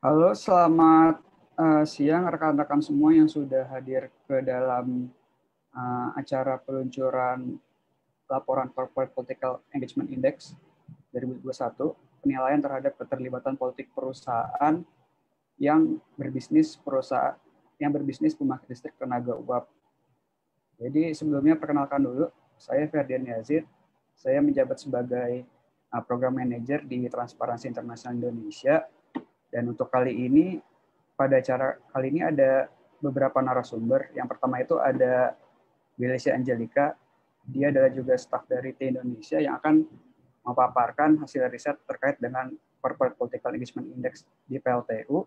Halo, selamat uh, siang rekan-rekan semua yang sudah hadir ke dalam uh, acara peluncuran laporan Corporate Political Engagement Index 2021, penilaian terhadap keterlibatan politik perusahaan yang berbisnis perusahaan yang berbisnis pemakai listrik tenaga uap. Jadi sebelumnya perkenalkan dulu, saya Ferdian Yazid, saya menjabat sebagai eh, program manager di Transparansi Internasional Indonesia dan untuk kali ini, pada acara kali ini ada beberapa narasumber. Yang pertama itu ada Belisia Angelika. Dia adalah juga staf dari T Indonesia yang akan memaparkan hasil riset terkait dengan Corporate Political Engagement Index di PLTU.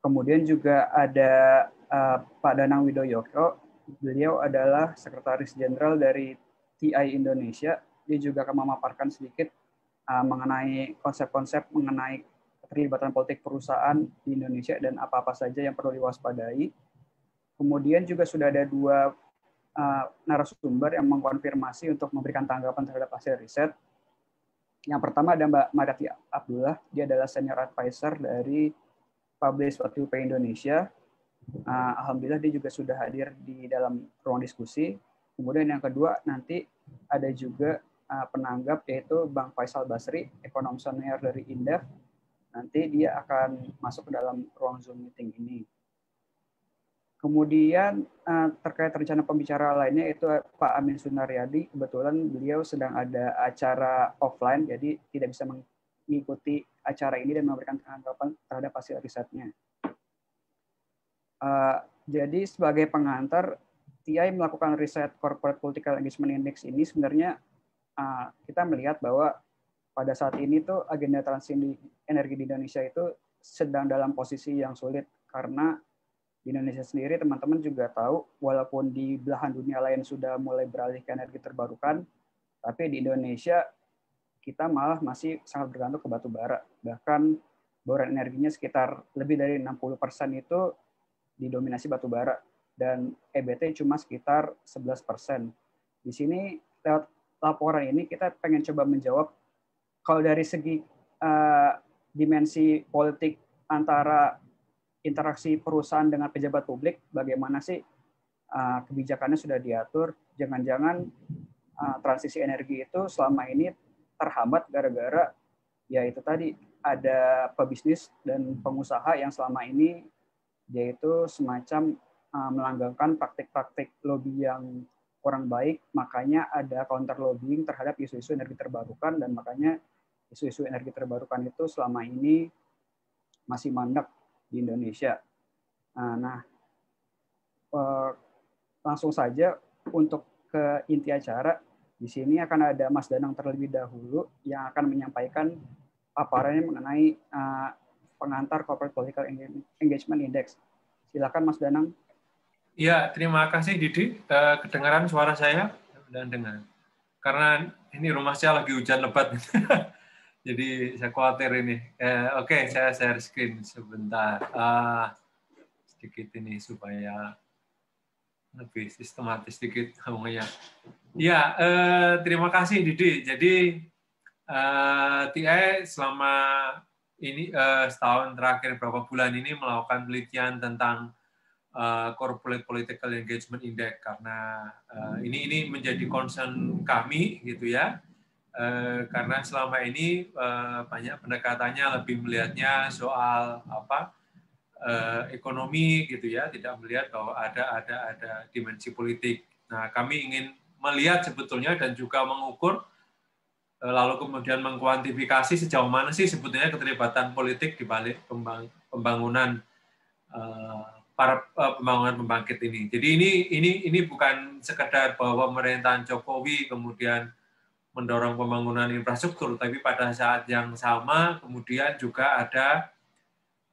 Kemudian juga ada uh, Pak Danang Widoyoko. Beliau adalah Sekretaris Jenderal dari TI Indonesia. Dia juga akan memaparkan sedikit uh, mengenai konsep-konsep mengenai keterlibatan politik perusahaan di Indonesia dan apa-apa saja yang perlu diwaspadai. Kemudian juga sudah ada dua uh, narasumber yang mengkonfirmasi untuk memberikan tanggapan terhadap hasil riset. Yang pertama ada Mbak Madati Abdullah, dia adalah senior advisor dari Publish What You Indonesia. Uh, Alhamdulillah dia juga sudah hadir di dalam ruang diskusi. Kemudian yang kedua nanti ada juga eh, penanggap yaitu Bang Faisal Basri, ekonom senior dari Indef Nanti dia akan masuk ke dalam ruang Zoom meeting ini. Kemudian eh, terkait rencana pembicara lainnya itu eh, Pak Amin Sunaryadi kebetulan beliau sedang ada acara offline jadi tidak bisa mengikuti acara ini dan memberikan tanggapan terhadap hasil risetnya. Eh, jadi sebagai pengantar TI melakukan riset Corporate Political Engagement Index ini sebenarnya kita melihat bahwa pada saat ini tuh agenda transisi energi di Indonesia itu sedang dalam posisi yang sulit karena di Indonesia sendiri teman-teman juga tahu walaupun di belahan dunia lain sudah mulai beralih ke energi terbarukan tapi di Indonesia kita malah masih sangat bergantung ke batu bara bahkan boran energinya sekitar lebih dari 60% itu didominasi batu bara dan EBT cuma sekitar 11%. Di sini lewat laporan ini kita pengen coba menjawab kalau dari segi uh, dimensi politik antara interaksi perusahaan dengan pejabat publik, bagaimana sih uh, kebijakannya sudah diatur? Jangan-jangan uh, transisi energi itu selama ini terhambat gara-gara ya itu tadi ada pebisnis dan pengusaha yang selama ini yaitu semacam uh, melanggengkan praktik-praktik lobby yang kurang baik, makanya ada counter lobbying terhadap isu-isu energi terbarukan dan makanya isu-isu energi terbarukan itu selama ini masih mandek di Indonesia. Nah, nah eh, langsung saja untuk ke inti acara, di sini akan ada Mas Danang terlebih dahulu yang akan menyampaikan paparannya mengenai eh, pengantar Corporate Political Engagement Index. Silakan Mas Danang. Ya, terima kasih Didi. Eh, kedengaran suara saya? Dan dengar. Karena ini rumah saya lagi hujan lebat. Jadi saya khawatir ini. Eh, Oke, okay, saya share screen sebentar. Ah, sedikit ini supaya lebih sistematis sedikit ngomongnya. Ya, eh, terima kasih Didi. Jadi eh, TI selama ini eh, setahun terakhir berapa bulan ini melakukan penelitian tentang eh, corporate political engagement index karena eh, ini ini menjadi concern kami gitu ya Eh, karena selama ini eh, banyak pendekatannya lebih melihatnya soal apa eh, ekonomi gitu ya, tidak melihat bahwa ada ada ada dimensi politik. Nah, kami ingin melihat sebetulnya dan juga mengukur lalu kemudian mengkuantifikasi sejauh mana sih sebetulnya keterlibatan politik di balik pembangunan para pembangunan pembangkit ini. Jadi ini ini ini bukan sekedar bahwa pemerintahan Jokowi kemudian mendorong pembangunan infrastruktur, tapi pada saat yang sama kemudian juga ada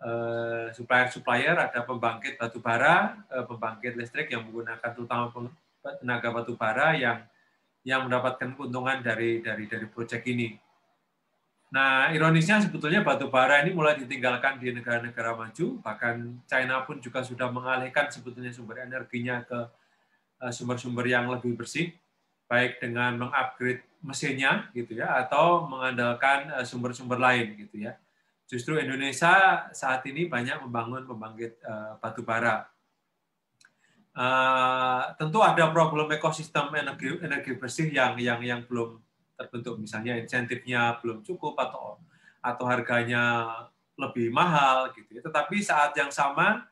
eh, supplier-supplier, ada pembangkit batu bara, eh, pembangkit listrik yang menggunakan terutama tenaga batu bara yang yang mendapatkan keuntungan dari dari dari proyek ini. Nah, ironisnya sebetulnya batu bara ini mulai ditinggalkan di negara-negara maju, bahkan China pun juga sudah mengalihkan sebetulnya sumber energinya ke eh, sumber-sumber yang lebih bersih, baik dengan mengupgrade mesinnya gitu ya atau mengandalkan eh, sumber-sumber lain gitu ya. Justru Indonesia saat ini banyak membangun pembangkit eh, batu bara. Eh, tentu ada problem ekosistem energi energi bersih yang yang yang belum terbentuk misalnya insentifnya belum cukup atau atau harganya lebih mahal gitu ya. Tetapi saat yang sama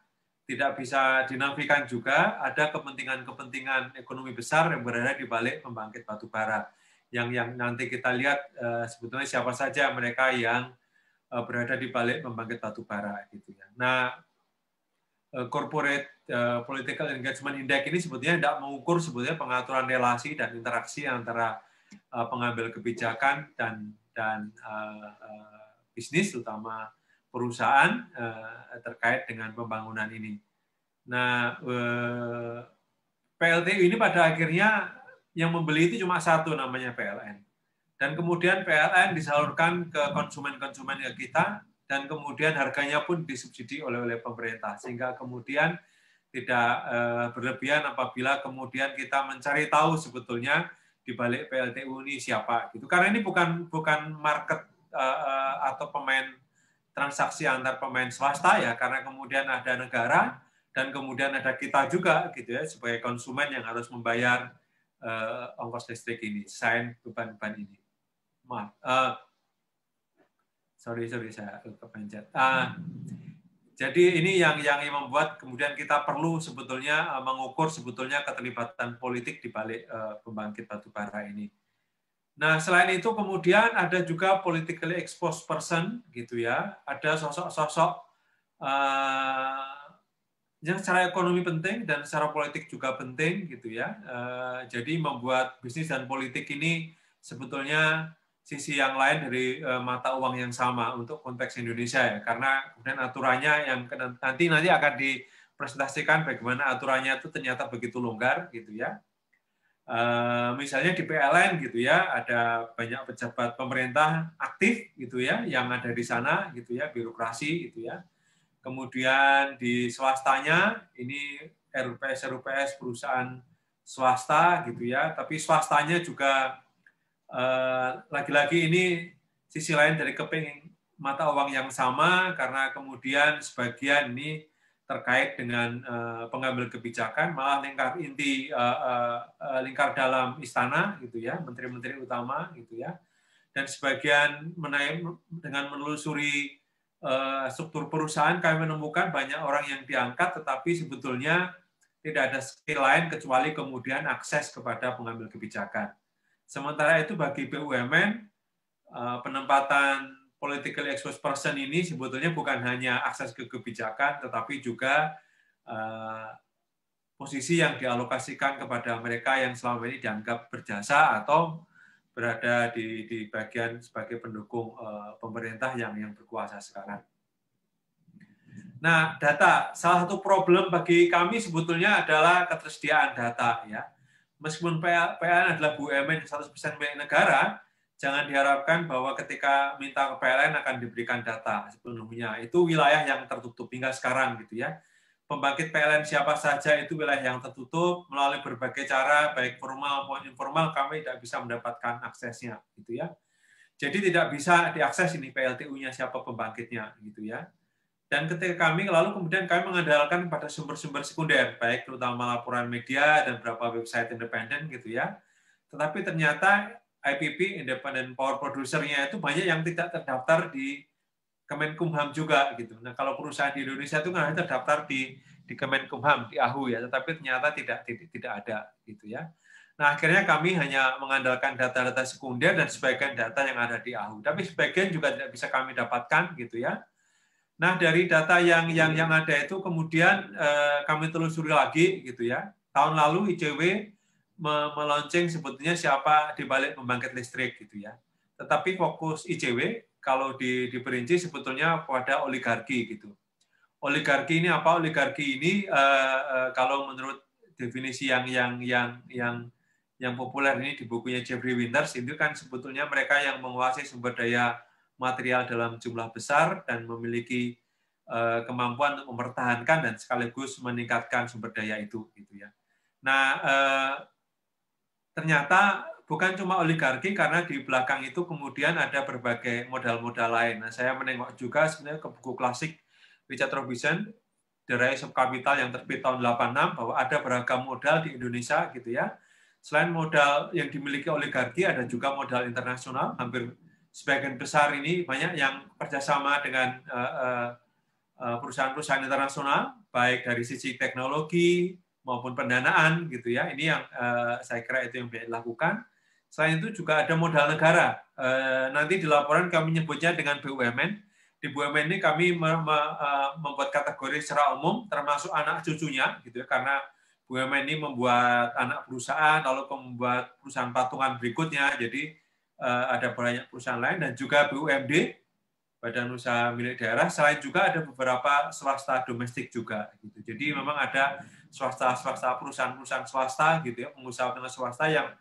tidak bisa dinafikan juga ada kepentingan-kepentingan ekonomi besar yang berada di balik pembangkit batu bara yang yang nanti kita lihat uh, sebetulnya siapa saja mereka yang uh, berada di balik pembangkit batu bara gitu ya. Nah, uh, corporate uh, political engagement index ini sebetulnya tidak mengukur sebetulnya pengaturan relasi dan interaksi antara uh, pengambil kebijakan dan dan uh, uh, bisnis terutama perusahaan uh, terkait dengan pembangunan ini. Nah, uh, PLTU ini pada akhirnya yang membeli itu cuma satu namanya PLN. Dan kemudian PLN disalurkan ke konsumen-konsumen ke kita dan kemudian harganya pun disubsidi oleh oleh pemerintah sehingga kemudian tidak eh, berlebihan apabila kemudian kita mencari tahu sebetulnya di balik PLTU ini siapa gitu. Karena ini bukan bukan market eh, eh, atau pemain transaksi antar pemain swasta ya karena kemudian ada negara dan kemudian ada kita juga gitu ya sebagai konsumen yang harus membayar uh, ongkos listrik ini, sign beban-beban ini. Maaf. Uh, sorry, sorry saya kepencet. Uh, ah, jadi ini yang yang membuat kemudian kita perlu sebetulnya eh, mengukur sebetulnya keterlibatan politik di balik uh, pembangkit batubara ini. Nah, selain itu kemudian ada juga politically exposed person gitu ya. Ada sosok-sosok yang secara ekonomi penting dan secara politik juga penting gitu ya. Eh, jadi membuat bisnis dan politik ini sebetulnya sisi yang lain dari eh, mata uang yang sama untuk konteks Indonesia ya. Karena kemudian aturannya yang nanti nanti akan dipresentasikan bagaimana aturannya itu ternyata begitu longgar gitu ya. Eh, misalnya di PLN gitu ya ada banyak pejabat pemerintah aktif gitu ya yang ada di sana gitu ya birokrasi gitu ya Kemudian di swastanya ini RUPS RUPS perusahaan swasta gitu ya, tapi swastanya juga eh, lagi-lagi eh, ini sisi lain dari keping mata uang yang sama karena kemudian sebagian ini terkait dengan eh, pengambil kebijakan malah lingkar inti eh, eh, eh lingkar dalam istana gitu ya menteri-menteri utama gitu ya dan sebagian menaik dengan menelusuri Eh, struktur perusahaan kami menemukan banyak orang yang diangkat tetapi sebetulnya tidak ada skill lain kecuali kemudian akses kepada pengambil kebijakan. Sementara itu bagi BUMN eh, penempatan political exposed person ini sebetulnya bukan hanya akses ke kebijakan tetapi juga eh, posisi yang dialokasikan kepada mereka yang selama ini dianggap berjasa atau berada di, di bagian sebagai pendukung uh, pemerintah yang yang berkuasa sekarang. Nah, data salah satu problem bagi kami sebetulnya adalah ketersediaan data ya. Meskipun PLN adalah BUMN 100% milik negara, jangan diharapkan bahwa ketika minta ke PLN akan diberikan data sepenuhnya. Itu wilayah yang tertutup hingga sekarang gitu ya pembangkit PLN siapa saja itu wilayah yang tertutup melalui berbagai cara baik formal maupun informal kami tidak bisa mendapatkan aksesnya gitu ya. Jadi tidak bisa diakses ini PLTU-nya siapa pembangkitnya gitu ya. Dan ketika kami lalu kemudian kami mengandalkan pada sumber-sumber sekunder baik terutama laporan media dan beberapa website independen gitu ya. Tetapi ternyata IPP independent power producer nya itu banyak yang tidak terdaftar di Kemenkumham juga gitu. Nah kalau perusahaan di Indonesia itu nggak hanya terdaftar di di Kemenkumham di AHU ya, tetapi ternyata tidak tidak, ada gitu ya. Nah akhirnya kami hanya mengandalkan data-data sekunder dan sebagian data yang ada di AHU, tapi sebagian juga tidak bisa kami dapatkan gitu ya. Nah dari data yang yang yang ada itu kemudian eh, kami telusuri lagi gitu ya. Tahun lalu ICW meluncing sebetulnya siapa di balik pembangkit listrik gitu ya. Tetapi fokus ICW kalau di, diperinci sebetulnya pada oligarki gitu. Oligarki ini apa? Oligarki ini uh, uh, kalau menurut definisi yang yang yang yang yang populer ini di bukunya Jeffrey Winters itu kan sebetulnya mereka yang menguasai sumber daya material dalam jumlah besar dan memiliki uh, kemampuan untuk mempertahankan dan sekaligus meningkatkan sumber daya itu gitu ya. Nah, uh, ternyata bukan cuma oligarki karena di belakang itu kemudian ada berbagai modal-modal lain. Nah, saya menengok juga sebenarnya ke buku klasik Richard Robinson, The Rise of Capital yang terbit tahun 86 bahwa ada beragam modal di Indonesia gitu ya. Selain modal yang dimiliki oligarki ada juga modal internasional hampir sebagian besar ini banyak yang kerjasama dengan eh, eh, eh, perusahaan-perusahaan internasional baik dari sisi teknologi maupun pendanaan gitu ya. Ini yang saya kira itu yang banyak dilakukan. Selain itu juga ada modal negara. Eh, nanti di laporan kami menyebutnya dengan BUMN. Di BUMN ini kami eh, membuat kategori secara umum, termasuk anak cucunya, gitu ya, karena BUMN ini membuat anak perusahaan, lalu membuat perusahaan patungan berikutnya. Jadi eh, ada banyak perusahaan lain dan juga BUMD, Badan Usaha Milik Daerah. Selain juga ada beberapa swasta domestik juga. Gitu. Jadi memang ada swasta-swasta perusahaan-perusahaan swasta gitu ya, pengusaha pengusaha swasta yang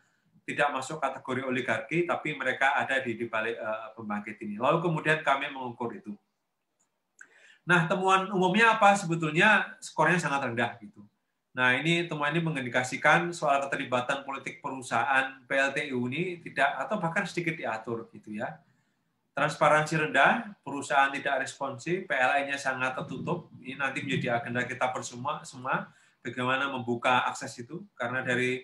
tidak masuk kategori oligarki, tapi mereka ada di, di balik uh, pembangkit ini. Lalu kemudian kami mengukur itu. Nah, temuan umumnya apa? Sebetulnya skornya sangat rendah gitu. Nah, ini temuan ini mengindikasikan soal keterlibatan politik perusahaan PLTU ini tidak atau bahkan sedikit diatur gitu ya. Transparansi rendah, perusahaan tidak responsif, PLN-nya sangat tertutup. Ini nanti menjadi agenda kita bersama semua bagaimana membuka akses itu karena dari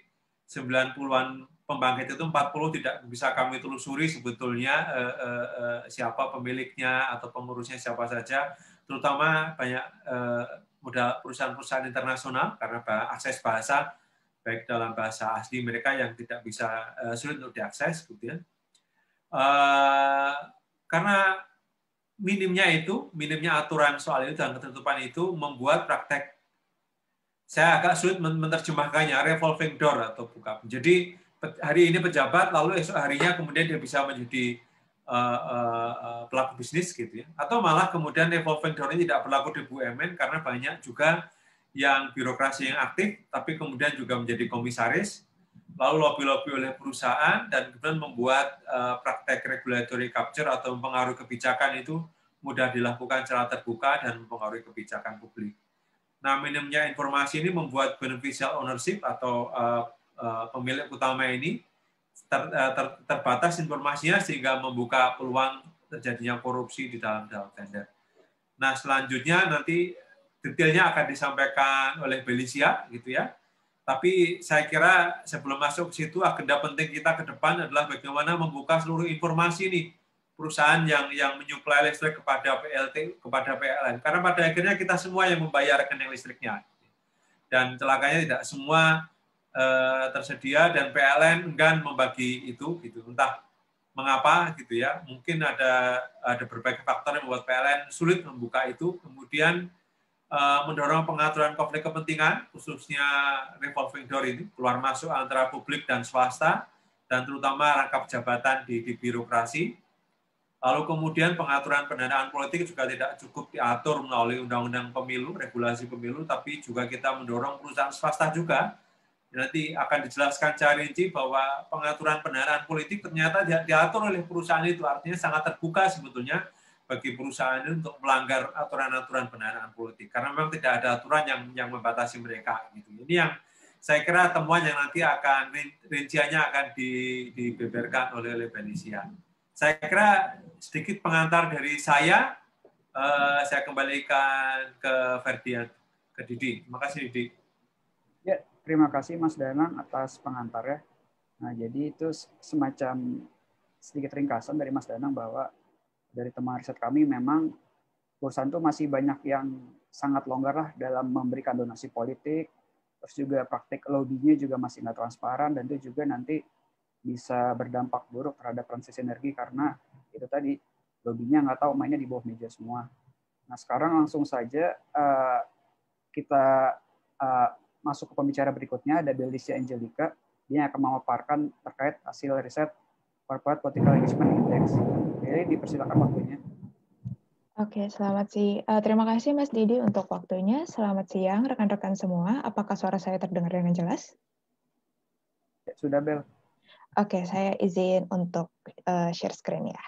90-an pembangkit itu 40 tidak bisa kami telusuri sebetulnya eh, eh, eh, siapa pemiliknya atau pengurusnya siapa saja, terutama banyak eh, modal perusahaan-perusahaan internasional karena akses bahasa baik dalam bahasa asli mereka yang tidak bisa eh, sulit untuk diakses, gitu ya. Eh, karena minimnya itu, minimnya aturan soal itu dan ketentuan itu membuat praktek saya agak sulit menerjemahkannya revolving door atau buka. Jadi hari ini pejabat lalu esok harinya kemudian dia bisa menjadi uh, uh, uh, pelaku bisnis gitu ya atau malah kemudian revolving door ini tidak berlaku di BUMN karena banyak juga yang birokrasi yang aktif tapi kemudian juga menjadi komisaris lalu lobby-lobby oleh perusahaan dan kemudian membuat uh, praktek regulatory capture atau pengaruh kebijakan itu mudah dilakukan secara terbuka dan mempengaruhi kebijakan publik. Nah, minimnya informasi ini membuat beneficial ownership atau uh, Eh, pemilik utama ini ter, eh, ter, terbatas informasinya sehingga membuka peluang terjadinya korupsi di dalam dalam tender. Nah selanjutnya nanti detailnya akan disampaikan oleh Belisia, gitu ya. Tapi saya kira sebelum masuk ke situ agenda penting kita ke depan adalah bagaimana membuka seluruh informasi nih perusahaan yang yang menyuplai listrik kepada PLT kepada PLN karena pada akhirnya kita semua yang membayar rekening listriknya dan celakanya tidak semua Eh, tersedia dan PLN enggan membagi itu gitu entah mengapa gitu ya mungkin ada ada berbagai faktor yang membuat PLN sulit membuka itu kemudian eh, mendorong pengaturan konflik kepentingan khususnya revolving door ini keluar masuk antara publik dan swasta dan terutama rangkap jabatan di, di birokrasi Lalu kemudian pengaturan pendanaan politik juga tidak cukup diatur melalui undang-undang pemilu, regulasi pemilu, tapi juga kita mendorong perusahaan swasta juga nanti akan dijelaskan secara rinci bahwa pengaturan pendanaan politik ternyata diatur oleh perusahaan itu artinya sangat terbuka sebetulnya bagi perusahaan itu untuk melanggar aturan-aturan pendanaan politik karena memang tidak ada aturan yang yang membatasi mereka gitu ini yang saya kira temuan yang nanti akan rinciannya akan dibeberkan oleh oleh Benisia. Saya kira sedikit pengantar dari saya, eh, saya kembalikan ke Ferdian, ke Didi. Terima kasih Didi terima kasih Mas Danang atas pengantarnya. Nah, jadi itu semacam sedikit ringkasan dari Mas Danang bahwa dari teman riset kami memang perusahaan itu masih banyak yang sangat longgar lah dalam memberikan donasi politik, terus juga praktik lobbynya juga masih nggak transparan dan itu juga nanti bisa berdampak buruk terhadap transisi energi karena itu tadi lobbynya nggak tahu mainnya di bawah meja semua. Nah sekarang langsung saja eh, kita eh, masuk ke pembicara berikutnya ada Belicia Angelica. Dia akan memaparkan terkait hasil riset Corporate Political Engagement Index. Jadi dipersilakan waktunya. Oke, selamat siang. Eh, terima kasih Mas Didi untuk waktunya. Selamat siang rekan-rekan semua. Apakah suara saya terdengar dengan jelas? Ya, sudah, Bel. Oke, saya izin untuk eh, share screen ya.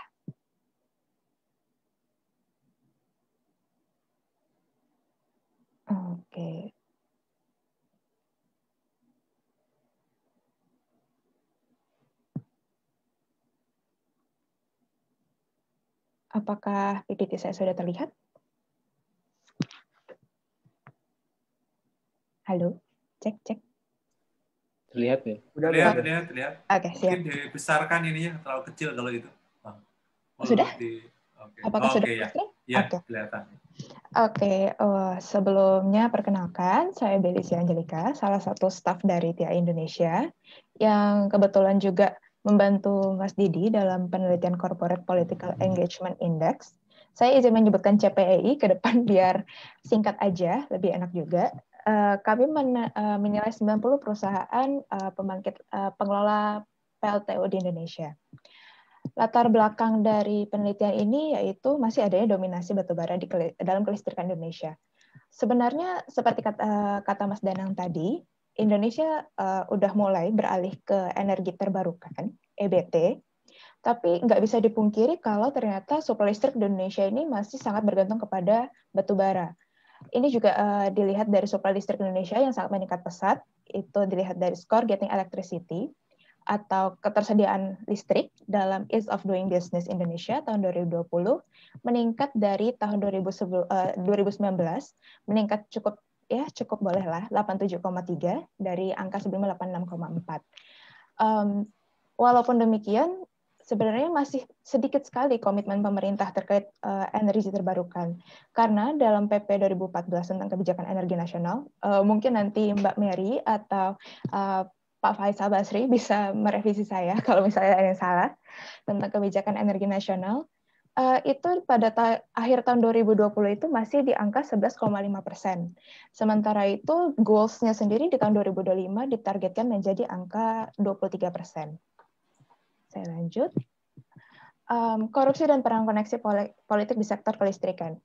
Apakah PPT saya sudah terlihat? Halo, cek cek. Terlihat ya? Udah terlihat, terlihat, terlihat. Oke, okay, siap. Mungkin dibesarkan ininya terlalu kecil kalau itu. Oh, sudah? Di, okay. Apakah oh, sudah okay, ya. Ya, okay. kelihatan. Oke, okay, uh, sebelumnya perkenalkan, saya Belisia Angelika, salah satu staf dari TIA Indonesia, yang kebetulan juga membantu Mas Didi dalam penelitian Corporate Political hmm. Engagement Index. Saya izin menyebutkan CPEI ke depan biar singkat aja, lebih enak juga. Eh, kami men eh, menilai 90 perusahaan eh, pembangkit pengelola PLTU di Indonesia. Latar belakang dari penelitian ini yaitu masih adanya dominasi batubara di dalam kelistrikan Indonesia. Sebenarnya seperti kata, kata Mas Danang tadi, Indonesia uh, udah mulai beralih ke energi terbarukan (EBT), tapi nggak bisa dipungkiri kalau ternyata suplai listrik di Indonesia ini masih sangat bergantung kepada batubara. Ini juga uh, dilihat dari suplai listrik Indonesia yang sangat meningkat pesat, itu dilihat dari skor Getting Electricity atau ketersediaan listrik dalam Ease of Doing Business Indonesia tahun 2020 meningkat dari tahun 2019 eh, meningkat cukup ya cukup boleh lah 87,3 dari angka sebelumnya 86,4. Um, walaupun demikian sebenarnya masih sedikit sekali komitmen pemerintah terkait uh, energi terbarukan karena dalam PP 2014 tentang kebijakan energi nasional uh, mungkin nanti Mbak Mary atau uh, Pak Faisal Basri bisa merevisi saya kalau misalnya ada yang salah tentang kebijakan energi nasional Eh, itu pada ta akhir tahun 2020 itu masih di angka 11,5 persen. Sementara itu goalsnya sendiri di tahun 2025 ditargetkan menjadi angka 23 persen. Saya lanjut. Um, korupsi dan perang koneksi politik di sektor kelistrikan.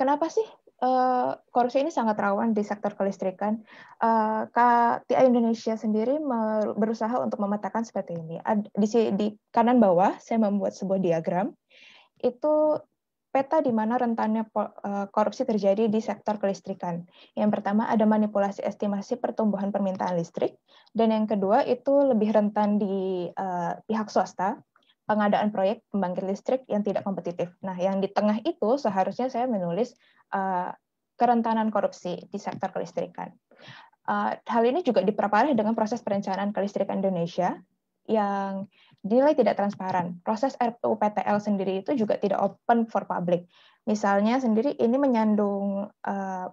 Kenapa sih uh, korupsi ini sangat rawan di sektor kelistrikan? Uh, eh, KTA Indonesia sendiri berusaha untuk memetakan seperti ini. Ad, di, di kanan bawah saya membuat sebuah diagram itu peta di mana rentannya eh, korupsi terjadi di sektor kelistrikan. Yang pertama ada manipulasi estimasi pertumbuhan permintaan listrik, dan yang kedua itu lebih rentan di uh, pihak swasta, pengadaan proyek pembangkit listrik yang tidak kompetitif. Nah, yang di tengah itu seharusnya saya menulis uh, kerentanan korupsi di sektor kelistrikan. Uh, hal ini juga diperparah dengan proses perencanaan kelistrikan Indonesia yang dinilai tidak transparan. Proses RUPTL sendiri itu juga tidak open for public. Misalnya sendiri ini menyandung uh,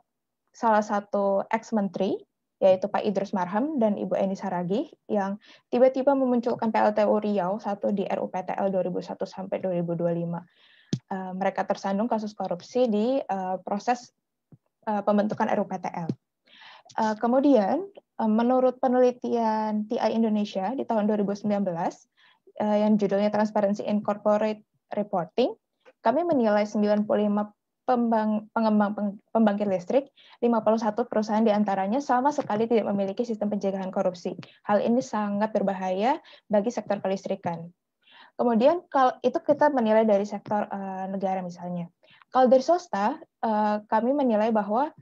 salah satu ex-menteri, yaitu Pak Idrus Marham dan Ibu Eni Saragih, yang tiba-tiba memunculkan PLTU Riau satu di RUPTL 2001 sampai 2025. Uh, eh, mereka tersandung kasus korupsi di uh, proses uh, pembentukan RUPTL. Eh, kemudian, eh, menurut penelitian TI Indonesia di tahun 2019, eh, yang judulnya Transparency in Corporate Reporting, kami menilai 95 pembang, pengembang pembangkit listrik, 51 perusahaan diantaranya sama sekali tidak memiliki sistem pencegahan korupsi. Hal ini sangat berbahaya bagi sektor kelistrikan. Kemudian kalau itu kita menilai dari sektor negara misalnya. Kalau dari swasta, kami menilai bahwa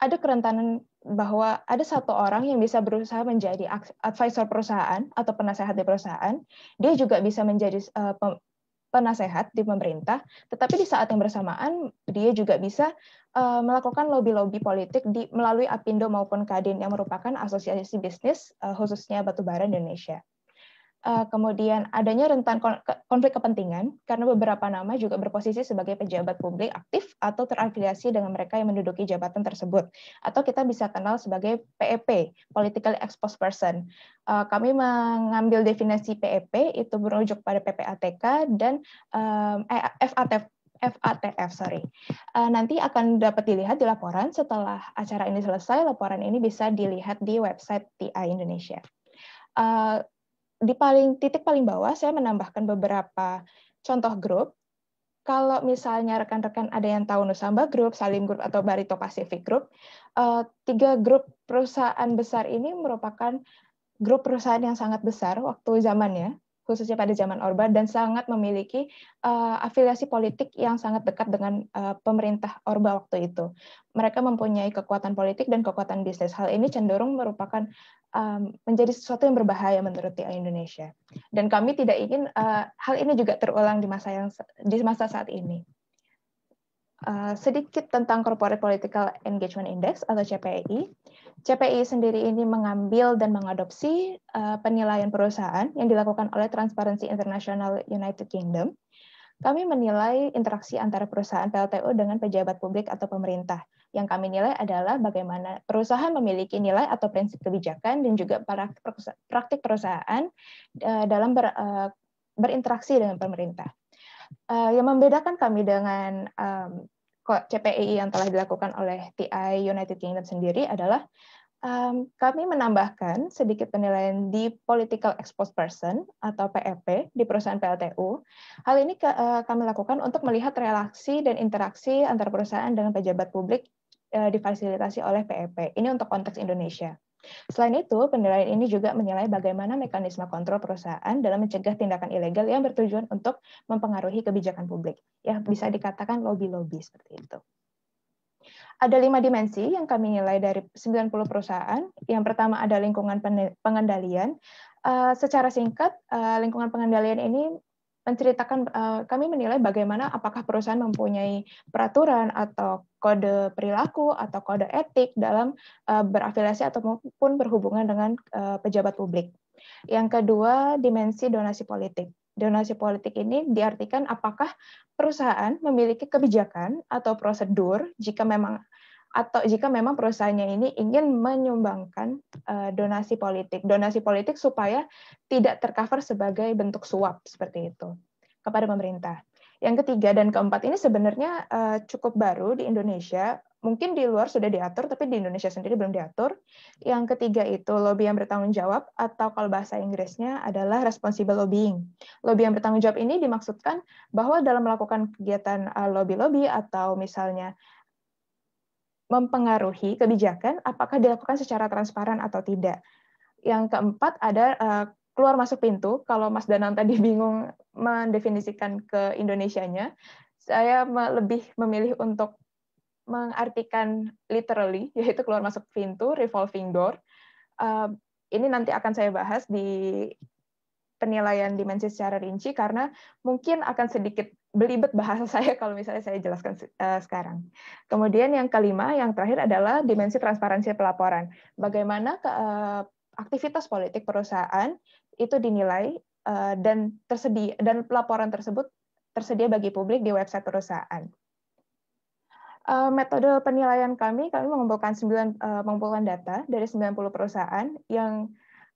ada kerentanan bahwa ada satu orang yang bisa berusaha menjadi advisor perusahaan atau penasehat di perusahaan, dia juga bisa menjadi eh, penasehat di pemerintah, tetapi di saat yang bersamaan dia juga bisa eh, melakukan lobby-lobby politik di, melalui Apindo maupun Kadin yang merupakan asosiasi bisnis eh, khususnya batubara Indonesia. Eh, kemudian adanya rentan konflik kepentingan karena beberapa nama juga berposisi sebagai pejabat publik aktif atau terafiliasi dengan mereka yang menduduki jabatan tersebut atau kita bisa kenal sebagai PEP e (Political exposed person). Eh, kami mengambil definisi PEP e itu berujuk pada PPATK dan eh, FATF FATF sorry. nanti akan dapat dilihat di laporan setelah acara ini selesai. Laporan ini bisa dilihat di website TI Indonesia di paling titik paling bawah saya menambahkan beberapa contoh grup. Kalau misalnya rekan-rekan ada yang tahu Nusamba Group, Salim Group, atau Barito Pacific Group, eh, tiga grup perusahaan besar ini merupakan grup perusahaan yang sangat besar waktu zamannya khususnya pada zaman Orba dan sangat memiliki uh, afiliasi politik yang sangat dekat dengan uh, pemerintah Orba waktu itu. Mereka mempunyai kekuatan politik dan kekuatan bisnis. Hal ini cenderung merupakan um, menjadi sesuatu yang berbahaya menurut TI Indonesia. Dan kami tidak ingin uh, hal ini juga terulang di masa yang di masa saat ini. Eh, sedikit tentang Corporate Political Engagement Index atau CPI. CPI sendiri ini mengambil dan mengadopsi uh, penilaian perusahaan yang dilakukan oleh Transparency International United Kingdom. Kami menilai interaksi antara perusahaan PLTU dengan pejabat publik atau pemerintah. Yang kami nilai adalah bagaimana perusahaan memiliki nilai atau prinsip kebijakan dan juga praktik perusahaan eh, dalam ber, berinteraksi dengan pemerintah. yang membedakan kami dengan um, CPEI yang telah dilakukan oleh TI United Kingdom sendiri adalah um, kami menambahkan sedikit penilaian di Political Exposed Person atau PEP e di perusahaan PLTU. Hal ini ke, uh, kami lakukan untuk melihat relasi dan interaksi antara perusahaan dengan pejabat publik uh, difasilitasi oleh PEP. E ini untuk konteks Indonesia. Selain itu, penilaian ini juga menilai bagaimana mekanisme kontrol perusahaan dalam mencegah tindakan ilegal yang bertujuan untuk mempengaruhi kebijakan publik. Ya, bisa dikatakan lobby-lobby seperti itu. Ada lima dimensi yang kami nilai dari 90 perusahaan. Yang pertama ada lingkungan pengendalian. Uh, secara singkat, uh, lingkungan pengendalian ini menceritakan uh, kami menilai bagaimana apakah perusahaan mempunyai peraturan atau kode perilaku atau kode etik dalam uh, berafiliasi ataupun berhubungan dengan uh, pejabat publik. Yang kedua, dimensi donasi politik. Donasi politik ini diartikan apakah perusahaan memiliki kebijakan atau prosedur jika memang atau jika memang perusahaannya ini ingin menyumbangkan uh, donasi politik, donasi politik supaya tidak tercover sebagai bentuk suap seperti itu kepada pemerintah. Yang ketiga dan keempat ini sebenarnya uh, cukup baru di Indonesia, mungkin di luar sudah diatur tapi di Indonesia sendiri belum diatur. Yang ketiga itu lobby yang bertanggung jawab atau kalau bahasa Inggrisnya adalah responsible lobbying. Lobby yang bertanggung jawab ini dimaksudkan bahwa dalam melakukan kegiatan eh, lobby-lobby atau misalnya mempengaruhi kebijakan apakah dilakukan secara transparan atau tidak. Yang keempat ada eh, keluar masuk pintu. Kalau Mas Danang tadi bingung mendefinisikan ke Indonesianya, saya lebih memilih untuk mengartikan literally, yaitu keluar masuk pintu, revolving door. Eh, ini nanti akan saya bahas di penilaian dimensi secara rinci karena mungkin akan sedikit belibet bahasa saya kalau misalnya saya jelaskan eh, sekarang. Kemudian yang kelima, yang terakhir adalah dimensi transparansi pelaporan. Bagaimana ke, eh, aktivitas politik perusahaan itu dinilai eh, dan tersedia dan pelaporan tersebut tersedia bagi publik di website perusahaan. metode penilaian kami, kami mengumpulkan 9 mengumpulkan data dari 90 perusahaan yang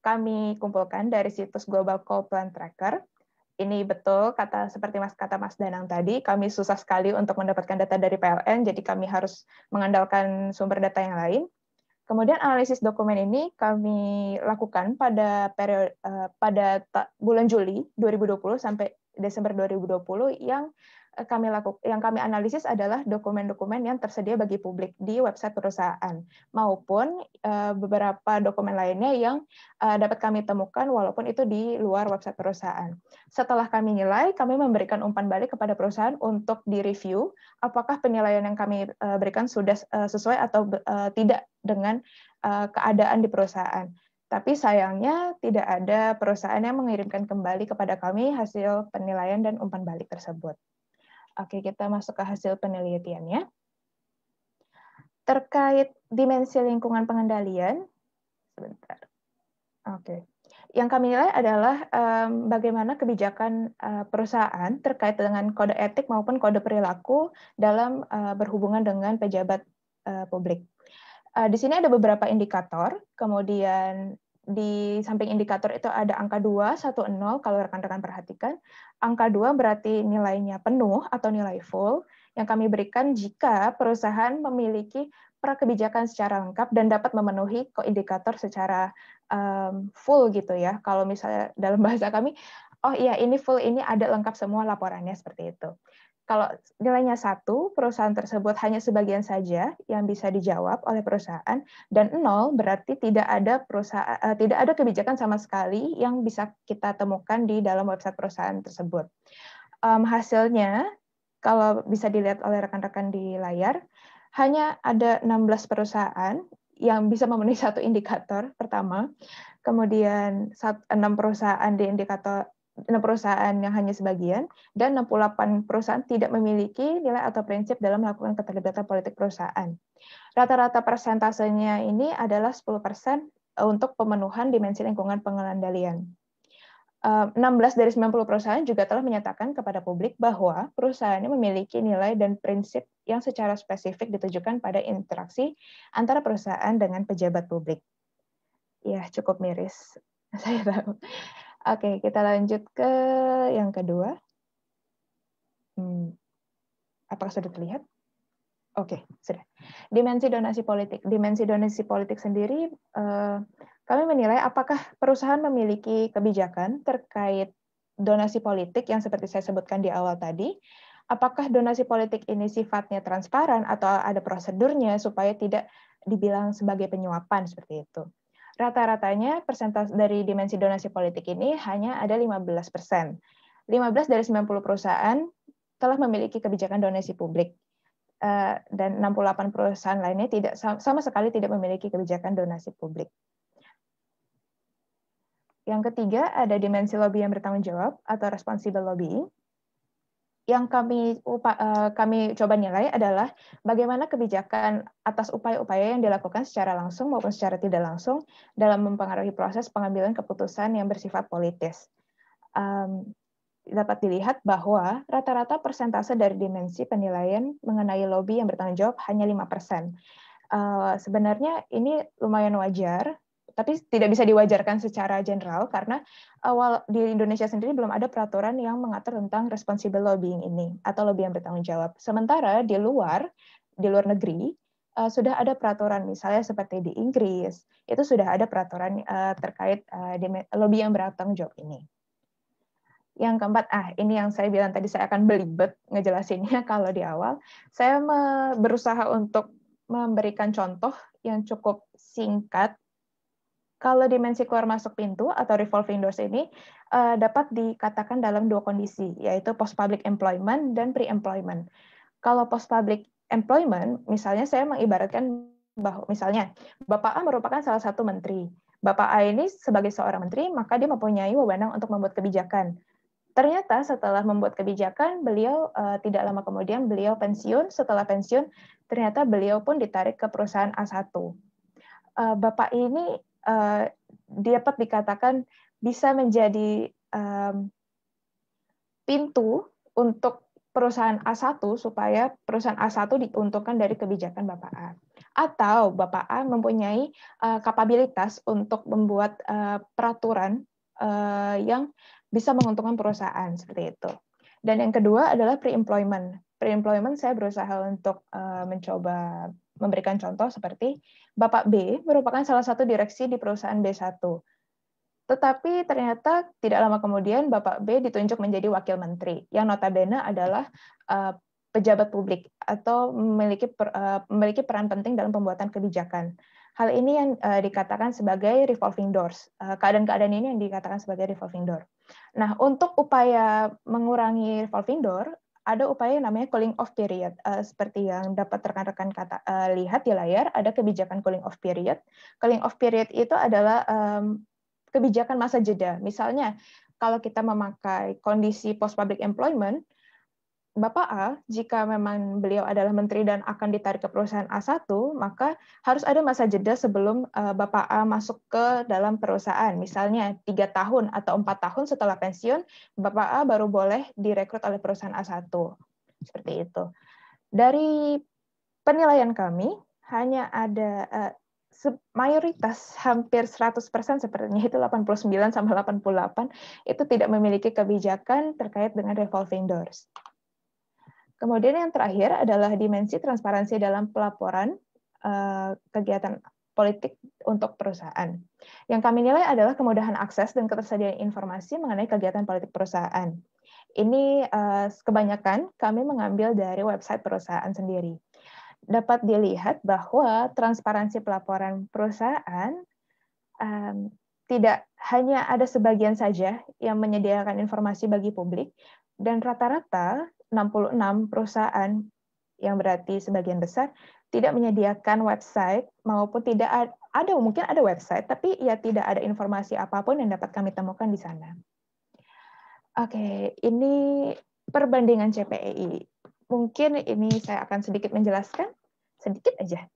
kami kumpulkan dari situs Global Coal Tracker ini betul kata seperti Mas kata Mas Danang tadi, kami susah sekali untuk mendapatkan data dari PLN, jadi kami harus mengandalkan sumber data yang lain. Kemudian analisis dokumen ini kami lakukan pada periode eh, pada bulan Juli 2020 sampai Desember 2020 yang Eh, kami laku, yang kami analisis adalah dokumen-dokumen yang tersedia bagi publik di website perusahaan maupun eh, beberapa dokumen lainnya yang eh, dapat kami temukan walaupun itu di luar website perusahaan. Setelah kami nilai, kami memberikan umpan balik kepada perusahaan untuk direview apakah penilaian yang kami berikan sudah sesuai atau tidak dengan keadaan di perusahaan. Tapi sayangnya tidak ada perusahaan yang mengirimkan kembali kepada kami hasil penilaian dan umpan balik tersebut. Oke, kita masuk ke hasil penelitiannya. Terkait dimensi lingkungan pengendalian, sebentar. Oke. Yang kami nilai adalah um, bagaimana kebijakan uh, perusahaan terkait dengan kode etik maupun kode perilaku dalam uh, berhubungan dengan pejabat uh, publik. Uh, di sini ada beberapa indikator, kemudian di samping indikator itu ada angka 2, 1, 0 kalau rekan-rekan perhatikan. Angka 2 berarti nilainya penuh atau nilai full yang kami berikan jika perusahaan memiliki prakebijakan secara lengkap dan dapat memenuhi koindikator secara um, full gitu ya. Kalau misalnya dalam bahasa kami, oh iya ini full ini ada lengkap semua laporannya seperti itu. Kalau nilainya satu, perusahaan tersebut hanya sebagian saja yang bisa dijawab oleh perusahaan, dan nol berarti tidak ada perusahaan, eh, tidak ada kebijakan sama sekali yang bisa kita temukan di dalam website perusahaan tersebut. Um, hasilnya, kalau bisa dilihat oleh rekan-rekan di layar, hanya ada 16 perusahaan yang bisa memenuhi satu indikator pertama, kemudian enam perusahaan di indikator perusahaan yang hanya sebagian, dan 68 perusahaan tidak memiliki nilai atau prinsip dalam melakukan keterlibatan politik perusahaan. Rata-rata persentasenya ini adalah 10% eh, untuk pemenuhan dimensi lingkungan pengendalian. 16 eh, dari 90 perusahaan juga telah menyatakan kepada publik bahwa perusahaannya memiliki nilai dan prinsip yang secara spesifik ditujukan pada interaksi antara perusahaan dengan pejabat publik. Ya, cukup miris. Saya tahu. Oke, kita lanjut ke yang kedua. Hmm. Apakah sudah terlihat? Oke, sudah. Dimensi donasi politik. Dimensi donasi politik sendiri, eh, kami menilai apakah perusahaan memiliki kebijakan terkait donasi politik yang seperti saya sebutkan di awal tadi, apakah donasi politik ini sifatnya transparan atau ada prosedurnya supaya tidak dibilang sebagai penyuapan seperti itu. Rata-ratanya persentase dari dimensi donasi politik ini hanya ada 15 persen. 15 dari 90 perusahaan telah memiliki kebijakan donasi publik eh, dan 68 perusahaan lainnya tidak sama sekali tidak memiliki kebijakan donasi publik. Yang ketiga ada dimensi lobby yang bertanggung jawab atau responsible lobbying yang kami upa, uh, kami coba nilai adalah bagaimana kebijakan atas upaya-upaya yang dilakukan secara langsung maupun secara tidak langsung dalam mempengaruhi proses pengambilan keputusan yang bersifat politis. Um, dapat dilihat bahwa rata-rata persentase dari dimensi penilaian mengenai lobby yang bertanggung jawab hanya 5%. Uh, eh, sebenarnya ini lumayan wajar tapi tidak bisa diwajarkan secara general karena awal eh, di Indonesia sendiri belum ada peraturan yang mengatur tentang responsible lobbying ini atau lobby yang bertanggung jawab. Sementara di luar di luar negeri eh, sudah ada peraturan misalnya seperti di Inggris itu sudah ada peraturan eh, terkait uh, lobby yang bertanggung jawab ini. Yang keempat, ah ini yang saya bilang tadi saya akan belibet ngejelasinnya kalau di awal. Saya berusaha untuk memberikan contoh yang cukup singkat kalau dimensi keluar masuk pintu atau revolving doors ini uh, dapat dikatakan dalam dua kondisi, yaitu post public employment dan pre-employment. Kalau post public employment, misalnya saya mengibaratkan bahwa misalnya Bapak A merupakan salah satu menteri. Bapak A ini sebagai seorang menteri, maka dia mempunyai wewenang untuk membuat kebijakan. Ternyata setelah membuat kebijakan, beliau uh, tidak lama kemudian beliau pensiun. Setelah pensiun, ternyata beliau pun ditarik ke perusahaan A1. Uh, eh, Bapak ini uh, dapat dikatakan bisa menjadi pintu untuk perusahaan A1 supaya perusahaan A1 diuntungkan dari kebijakan Bapak A. Atau Bapak A mempunyai eh, kapabilitas untuk membuat eh, peraturan yang bisa menguntungkan perusahaan seperti itu. Dan yang kedua adalah pre-employment. Pre-employment saya berusaha untuk mencoba memberikan contoh seperti Bapak B merupakan salah satu direksi di perusahaan B1. Tetapi ternyata tidak lama kemudian Bapak B ditunjuk menjadi wakil menteri, yang notabene adalah eh, pejabat publik atau memiliki per, eh, memiliki peran penting dalam pembuatan kebijakan. Hal ini yang eh, dikatakan sebagai revolving doors. Keadaan-keadaan ini yang dikatakan sebagai revolving door. Nah, untuk upaya mengurangi revolving door, ada upaya yang namanya cooling off period. Uh, seperti yang dapat rekan-rekan kata uh, lihat di layar, ada kebijakan cooling off period. Cooling off period itu adalah um, kebijakan masa jeda. Misalnya, kalau kita memakai kondisi post public employment, Bapak A, jika memang beliau adalah menteri dan akan ditarik ke perusahaan A1, maka harus ada masa jeda sebelum eh, Bapak A masuk ke dalam perusahaan. Misalnya, tiga tahun atau empat tahun setelah pensiun, Bapak A baru boleh direkrut oleh perusahaan A1. Seperti itu. Dari penilaian kami, hanya ada eh, mayoritas hampir 100% sepertinya itu 89 sama 88 itu tidak memiliki kebijakan terkait dengan revolving doors. Kemudian yang terakhir adalah dimensi transparansi dalam pelaporan uh, kegiatan politik untuk perusahaan. Yang kami nilai adalah kemudahan akses dan ketersediaan informasi mengenai kegiatan politik perusahaan. Ini uh, kebanyakan kami mengambil dari website perusahaan sendiri. Dapat dilihat bahwa transparansi pelaporan perusahaan um, tidak hanya ada sebagian saja yang menyediakan informasi bagi publik, dan rata-rata 66 perusahaan yang berarti sebagian besar tidak menyediakan website maupun tidak ada, mungkin ada website tapi ya tidak ada informasi apapun yang dapat kami temukan di sana. Oke, ini perbandingan CPEI. Mungkin ini saya akan sedikit menjelaskan sedikit aja.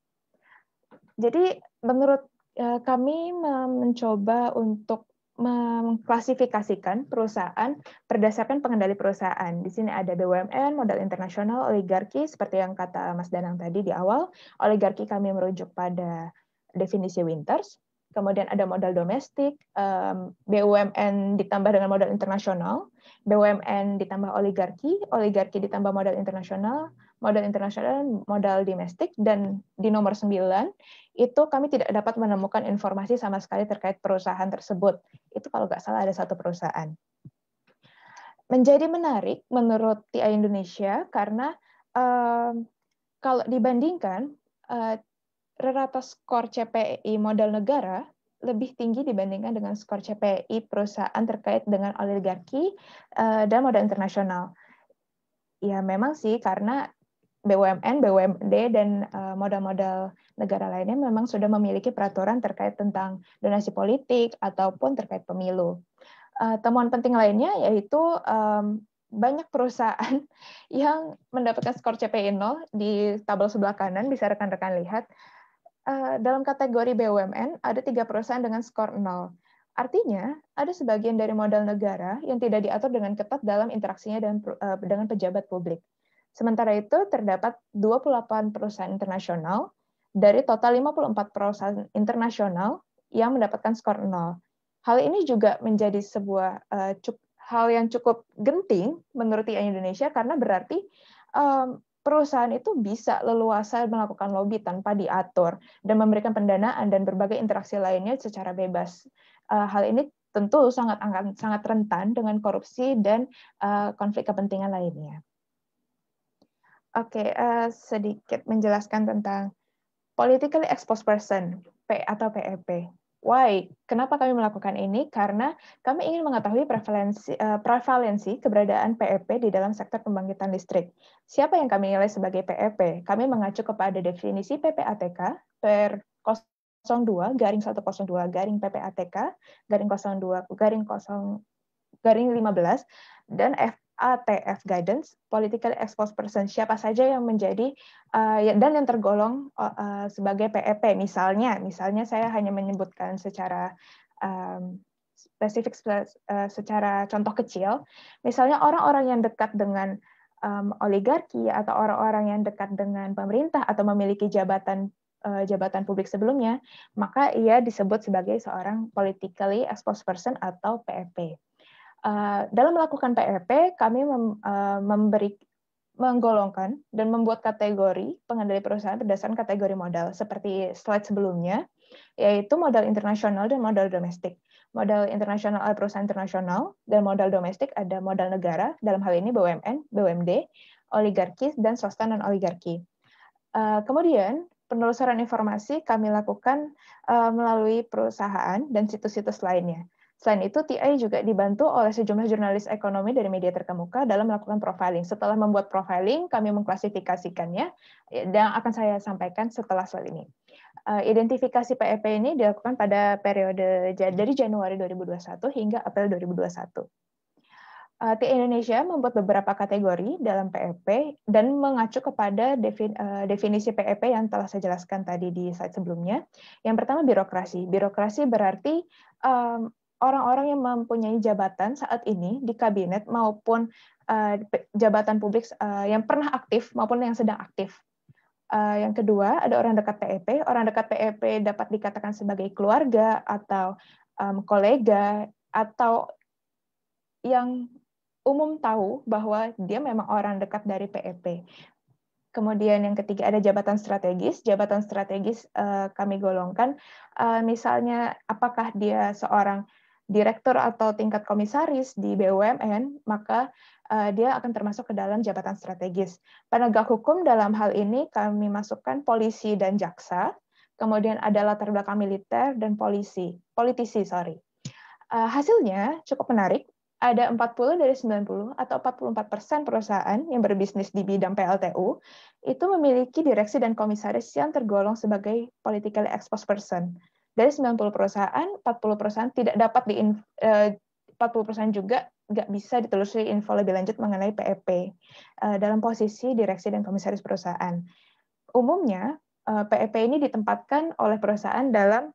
Jadi menurut eh, kami mencoba untuk mengklasifikasikan perusahaan berdasarkan pengendali perusahaan. Di sini ada BUMN, modal internasional, oligarki, seperti yang kata Mas Danang tadi di awal. Oligarki kami merujuk pada definisi Winters. Kemudian ada modal domestik, BUMN ditambah dengan modal internasional, BUMN ditambah oligarki, oligarki ditambah modal internasional, modal internasional, modal domestik, dan di nomor 9 itu kami tidak dapat menemukan informasi sama sekali terkait perusahaan tersebut. Itu kalau nggak salah ada satu perusahaan. Menjadi menarik menurut TI Indonesia karena um, kalau dibandingkan uh, rata skor CPI modal negara lebih tinggi dibandingkan dengan skor CPI perusahaan terkait dengan oligarki uh, dan modal internasional. Ya memang sih karena BUMN, BUMD, dan eh, modal-modal negara lainnya memang sudah memiliki peraturan terkait tentang donasi politik ataupun terkait pemilu. Eh, temuan penting lainnya yaitu banyak perusahaan yang mendapatkan skor CPI 0 di tabel sebelah kanan, bisa rekan-rekan lihat. Eh, dalam kategori BUMN, ada tiga perusahaan dengan skor 0. Artinya, ada sebagian dari modal negara yang tidak diatur dengan ketat dalam interaksinya dengan, dengan pejabat publik. Sementara itu, terdapat 28 perusahaan internasional dari total 54 perusahaan internasional yang mendapatkan skor 0. Hal ini juga menjadi sebuah uh, hal yang cukup genting menurut IAIN Indonesia karena berarti um, perusahaan itu bisa leluasa melakukan lobby tanpa diatur dan memberikan pendanaan dan berbagai interaksi lainnya secara bebas. Uh, hal ini tentu sangat sangat rentan dengan korupsi dan uh, konflik kepentingan lainnya. Oke, okay, uh, eh, sedikit menjelaskan tentang politically exposed person, P atau PEP. E Why? Kenapa kami melakukan ini? Karena kami ingin mengetahui prevalensi, uh, prevalensi keberadaan PEP e di dalam sektor pembangkitan listrik. Siapa yang kami nilai sebagai PEP? E kami mengacu kepada definisi PPATK per 02 garing 102 garing PPATK garing 02 garing 0 garing 15 dan F, ATF Guidance, Political Exposed Person, siapa saja yang menjadi uh, dan yang tergolong uh, sebagai PEP e misalnya, misalnya saya hanya menyebutkan secara um, spesifik uh, secara contoh kecil, misalnya orang-orang yang dekat dengan um, oligarki atau orang-orang yang dekat dengan pemerintah atau memiliki jabatan jabatan publik sebelumnya, maka ia disebut sebagai seorang politically exposed person atau PEP. E Eh, dalam melakukan PRP, e kami mem, uh, memberi menggolongkan dan membuat kategori pengendali perusahaan berdasarkan kategori modal seperti slide sebelumnya yaitu modal internasional dan modal domestik. Modal internasional adalah perusahaan internasional dan modal domestik ada modal negara dalam hal ini BUMN, BUMD, oligarki dan swasta non oligarki. Uh, eh, kemudian penelusuran informasi kami lakukan uh, melalui perusahaan dan situs-situs lainnya. Selain itu, TI juga dibantu oleh sejumlah jurnalis ekonomi dari media terkemuka dalam melakukan profiling. Setelah membuat profiling, kami mengklasifikasikannya ya, dan akan saya sampaikan setelah soal ini. Eh, identifikasi PEP e ini dilakukan pada periode dari Januari 2021 hingga April 2021. Eh, TI Indonesia membuat beberapa kategori dalam PEP e dan mengacu kepada eh, definisi PEP e yang telah saya jelaskan tadi di slide sebelumnya. Yang pertama birokrasi. Birokrasi berarti orang-orang yang mempunyai jabatan saat ini di kabinet maupun eh, jabatan publik eh, yang pernah aktif maupun yang sedang aktif. Eh, yang kedua, ada orang dekat PEP. E orang dekat PEP e dapat dikatakan sebagai keluarga atau kolega atau yang umum tahu bahwa dia memang orang dekat dari PEP. E Kemudian yang ketiga ada jabatan strategis. Jabatan strategis kami golongkan misalnya apakah dia seorang direktur atau tingkat komisaris di BUMN, maka eh, dia akan termasuk ke dalam jabatan strategis. Penegak hukum dalam hal ini kami masukkan polisi dan jaksa, kemudian ada latar belakang militer dan polisi, politisi, sorry. Eh, hasilnya cukup menarik, ada 40 dari 90 atau 44 persen perusahaan yang berbisnis di bidang PLTU itu memiliki direksi dan komisaris yang tergolong sebagai political exposed person dari 90 perusahaan 40 perusahaan tidak dapat di 40 eh, perusahaan juga nggak bisa ditelusuri info lebih lanjut mengenai PEP e eh, dalam posisi direksi dan komisaris perusahaan. Umumnya PEP eh, e ini ditempatkan oleh perusahaan dalam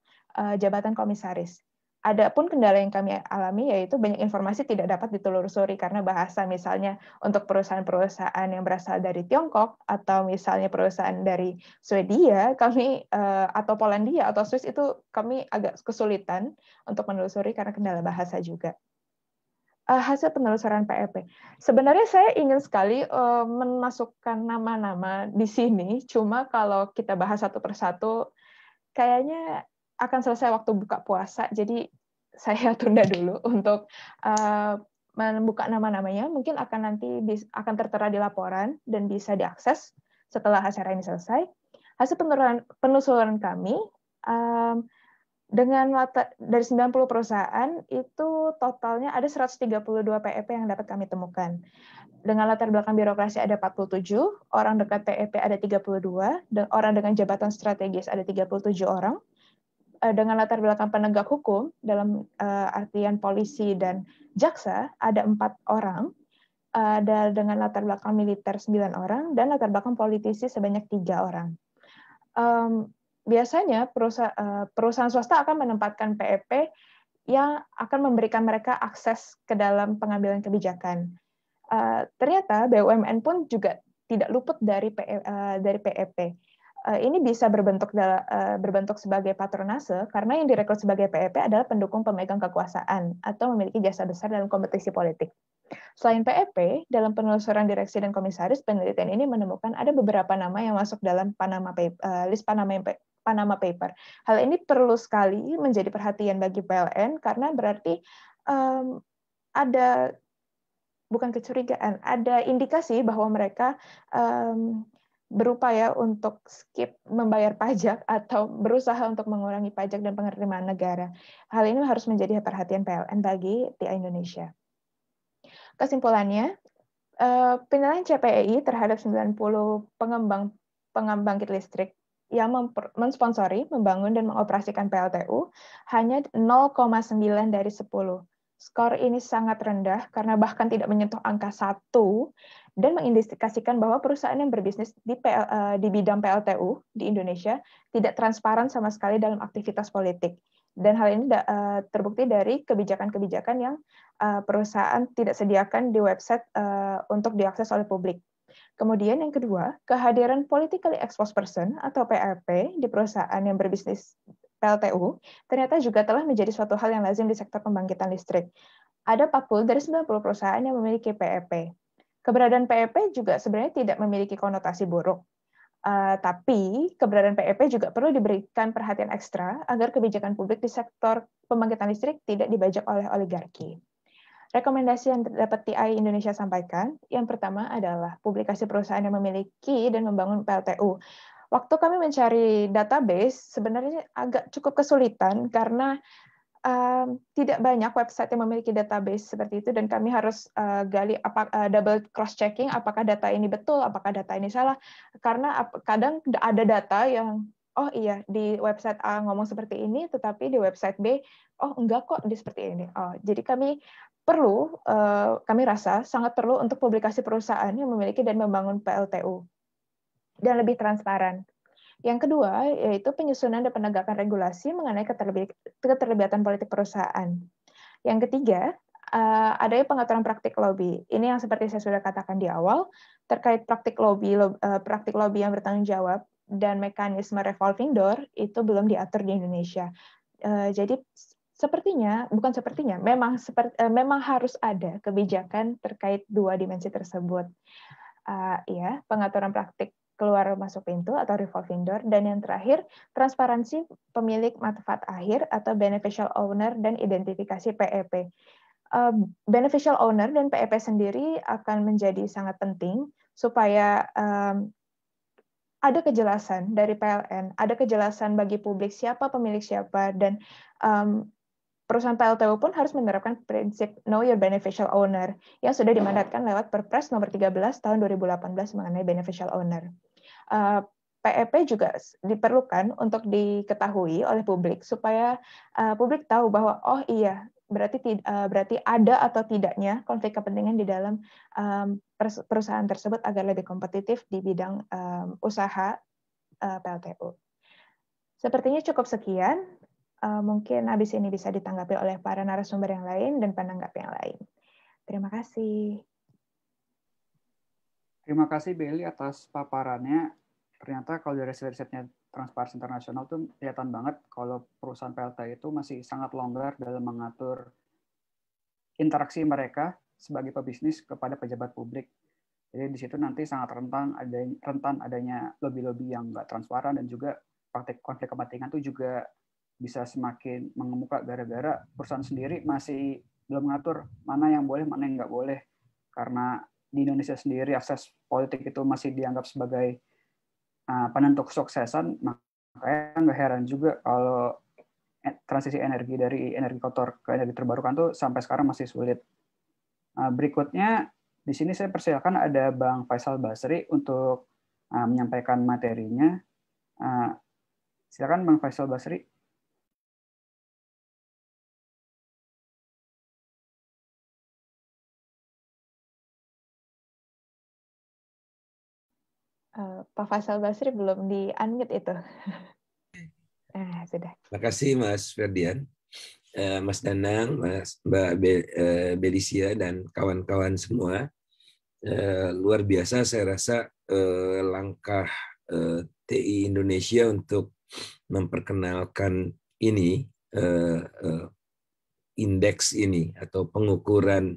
jabatan komisaris ada pun kendala yang kami alami yaitu banyak informasi tidak dapat ditelusuri karena bahasa misalnya untuk perusahaan-perusahaan yang berasal dari Tiongkok atau misalnya perusahaan dari Swedia kami eh, atau Polandia atau Swiss itu kami agak kesulitan untuk menelusuri karena kendala bahasa juga eh, hasil penelusuran PEP. E Sebenarnya saya ingin sekali eh, memasukkan nama-nama di sini, cuma kalau kita bahas satu persatu, kayaknya akan selesai waktu buka puasa, jadi saya tunda dulu untuk uh, membuka nama-namanya. Mungkin akan nanti akan tertera di laporan dan bisa diakses setelah acara ini selesai. Hasil penelusuran, penelusuran kami um, dengan latar, dari 90 perusahaan itu totalnya ada 132 PEP e yang dapat kami temukan. Dengan latar belakang birokrasi ada 47, orang dekat PEP e ada 32, dan orang dengan jabatan strategis ada 37 orang, Eh, dengan latar belakang penegak hukum dalam uh, artian polisi dan jaksa ada empat orang, ada eh, uh, dengan latar belakang militer sembilan orang dan latar belakang politisi sebanyak tiga orang. Um, biasanya perusahaan, uh, perusahaan swasta akan menempatkan PEP e yang akan memberikan mereka akses ke dalam pengambilan kebijakan. Uh, ternyata BUMN pun juga tidak luput dari PE, uh, dari PEP. E Eh, ini bisa berbentuk eh, berbentuk sebagai patronase karena yang direkrut sebagai PEP e adalah pendukung pemegang kekuasaan atau memiliki jasa besar dalam kompetisi politik. Selain PEP, e dalam penelusuran direksi dan komisaris penelitian ini menemukan ada beberapa nama yang masuk dalam Panama paper, eh, list Panama Panama Paper. Hal ini perlu sekali menjadi perhatian bagi PLN karena berarti um, ada bukan kecurigaan, ada indikasi bahwa mereka um, berupaya untuk skip membayar pajak atau berusaha untuk mengurangi pajak dan penerimaan negara. Hal ini harus menjadi perhatian PLN bagi TI Indonesia. Kesimpulannya, eh, penilaian CPEI terhadap 90 pengembang pengembang pengembangkit listrik yang mensponsori, membangun, dan mengoperasikan PLTU hanya 0,9 dari 10 skor ini sangat rendah karena bahkan tidak menyentuh angka satu dan mengindikasikan bahwa perusahaan yang berbisnis di, PL, eh, di bidang PLTU di Indonesia tidak transparan sama sekali dalam aktivitas politik. Dan hal ini eh, terbukti dari kebijakan-kebijakan yang eh, perusahaan tidak sediakan di website untuk diakses oleh publik. Kemudian yang kedua, kehadiran politically exposed person atau PRP di perusahaan yang berbisnis PLTU ternyata juga telah menjadi suatu hal yang lazim di sektor pembangkitan listrik. Ada 40 dari 90 perusahaan yang memiliki PEP. E keberadaan PEP e juga sebenarnya tidak memiliki konotasi buruk. Uh, tapi keberadaan PEP e juga perlu diberikan perhatian ekstra agar kebijakan publik di sektor pembangkitan listrik tidak dibajak oleh oligarki. Rekomendasi yang dapat TI Indonesia sampaikan, yang pertama adalah publikasi perusahaan yang memiliki dan membangun PLTU. Waktu kami mencari database, sebenarnya agak cukup kesulitan karena um, tidak banyak website yang memiliki database seperti itu dan kami harus uh, gali apa, uh, double cross checking apakah data ini betul apakah data ini salah karena kadang ada data yang oh iya di website A ngomong seperti ini tetapi di website B oh enggak kok di seperti ini oh jadi kami perlu eh, kami rasa sangat perlu untuk publikasi perusahaan yang memiliki dan membangun PLTU dan lebih transparan. Yang kedua, yaitu penyusunan dan penegakan regulasi mengenai keterlibatan politik perusahaan. Yang ketiga, eh, adanya pengaturan praktik lobby. Ini yang seperti saya sudah katakan di awal, terkait praktik lobby, eh, praktik lobby yang bertanggung jawab dan mekanisme revolving door itu belum diatur di Indonesia. Eh, jadi sepertinya bukan sepertinya memang memang harus ada kebijakan terkait dua dimensi tersebut uh, ya pengaturan praktik keluar masuk pintu atau revolving door, dan yang terakhir, transparansi pemilik manfaat akhir atau beneficial owner dan identifikasi PEP. E beneficial owner dan PEP e sendiri akan menjadi sangat penting supaya ada kejelasan dari PLN, ada kejelasan bagi publik siapa pemilik siapa dan perusahaan PLTU pun harus menerapkan prinsip Know Your Beneficial Owner yang sudah hmm. dimandatkan lewat Perpres nomor 13 tahun 2018 mengenai beneficial owner. Uh, eh, PEP juga diperlukan untuk diketahui oleh publik supaya uh, publik tahu bahwa oh iya berarti uh, berarti ada atau tidaknya konflik kepentingan di dalam um, perusahaan tersebut agar lebih kompetitif di bidang um, usaha uh, PLTU. Sepertinya cukup sekian uh, mungkin habis ini bisa ditanggapi oleh para narasumber yang lain dan penanggap yang lain. Terima kasih. Terima kasih Beli atas paparannya. Ternyata kalau dari risetnya Transparansi Internasional tuh kelihatan banget kalau perusahaan PLT itu masih sangat longgar dalam mengatur interaksi mereka sebagai pebisnis kepada pejabat publik. Jadi di situ nanti sangat rentan adanya rentan adanya lobby-lobby yang nggak transparan dan juga praktik konflik kepentingan itu juga bisa semakin mengemuka gara-gara perusahaan sendiri masih belum mengatur mana yang boleh, mana yang nggak boleh. Karena di Indonesia sendiri akses politik itu masih dianggap sebagai ah, penentu kesuksesan, makanya nggak heran juga kalau transisi energi dari energi kotor ke energi terbarukan itu sampai sekarang masih sulit. Ah, berikutnya di sini saya persilakan ada Bang Faisal Basri untuk ah, menyampaikan materinya. silakan Bang Faisal Basri. Pak Faisal Basri belum di unmute itu. Nah, sudah. Terima kasih Mas Ferdian, eh, Mas Danang, Mas Mbak Belisia eh, dan kawan-kawan semua. Luar biasa saya rasa langkah TI Indonesia untuk memperkenalkan ini indeks ini atau pengukuran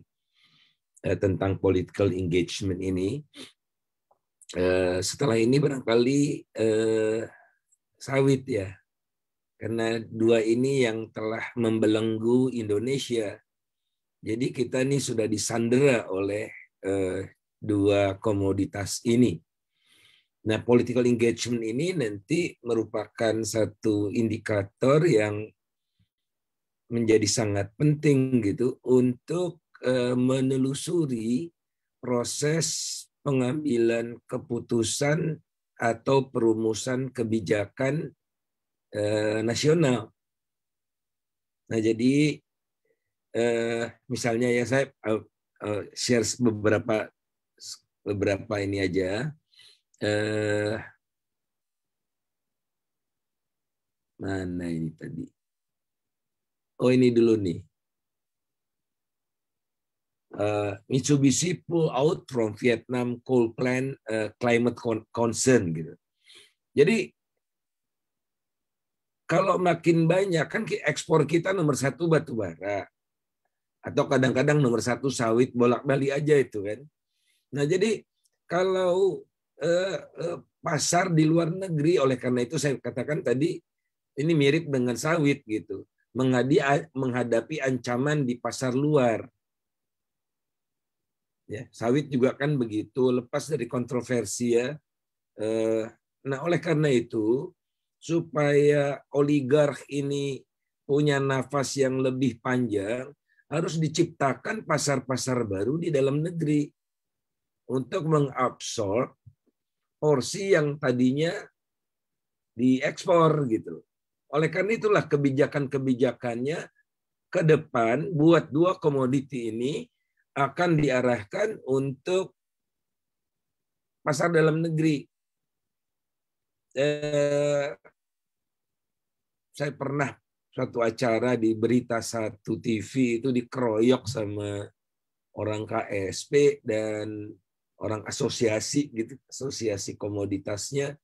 tentang political engagement ini Eh, setelah ini barangkali eh, sawit ya karena dua ini yang telah membelenggu Indonesia jadi kita ini sudah disandera oleh eh, dua komoditas ini Nah, political engagement ini nanti merupakan satu indikator yang menjadi sangat penting gitu untuk eh, menelusuri proses pengambilan keputusan atau perumusan kebijakan eh, nasional. Nah, jadi eh, misalnya ya saya eh, eh, share beberapa beberapa ini aja. Eh, mana ini tadi? Oh ini dulu nih. Eh, Mitsubishi pull out from Vietnam coal plant eh, climate concern gitu. Jadi kalau makin banyak kan ekspor kita nomor satu batu bara atau kadang-kadang nomor satu sawit bolak-balik aja itu kan. Nah jadi kalau eh, pasar di luar negeri oleh karena itu saya katakan tadi ini mirip dengan sawit gitu menghadapi ancaman di pasar luar Ya, sawit juga kan begitu, lepas dari kontroversi ya. Eh, nah, oleh karena itu, supaya oligark ini punya nafas yang lebih panjang, harus diciptakan pasar-pasar baru di dalam negeri untuk mengabsorb porsi yang tadinya diekspor gitu. Oleh karena itulah kebijakan-kebijakannya ke depan buat dua komoditi ini akan diarahkan untuk pasar dalam negeri. Eh, saya pernah suatu acara di berita satu TV itu dikeroyok sama orang KSP dan orang asosiasi gitu, asosiasi komoditasnya.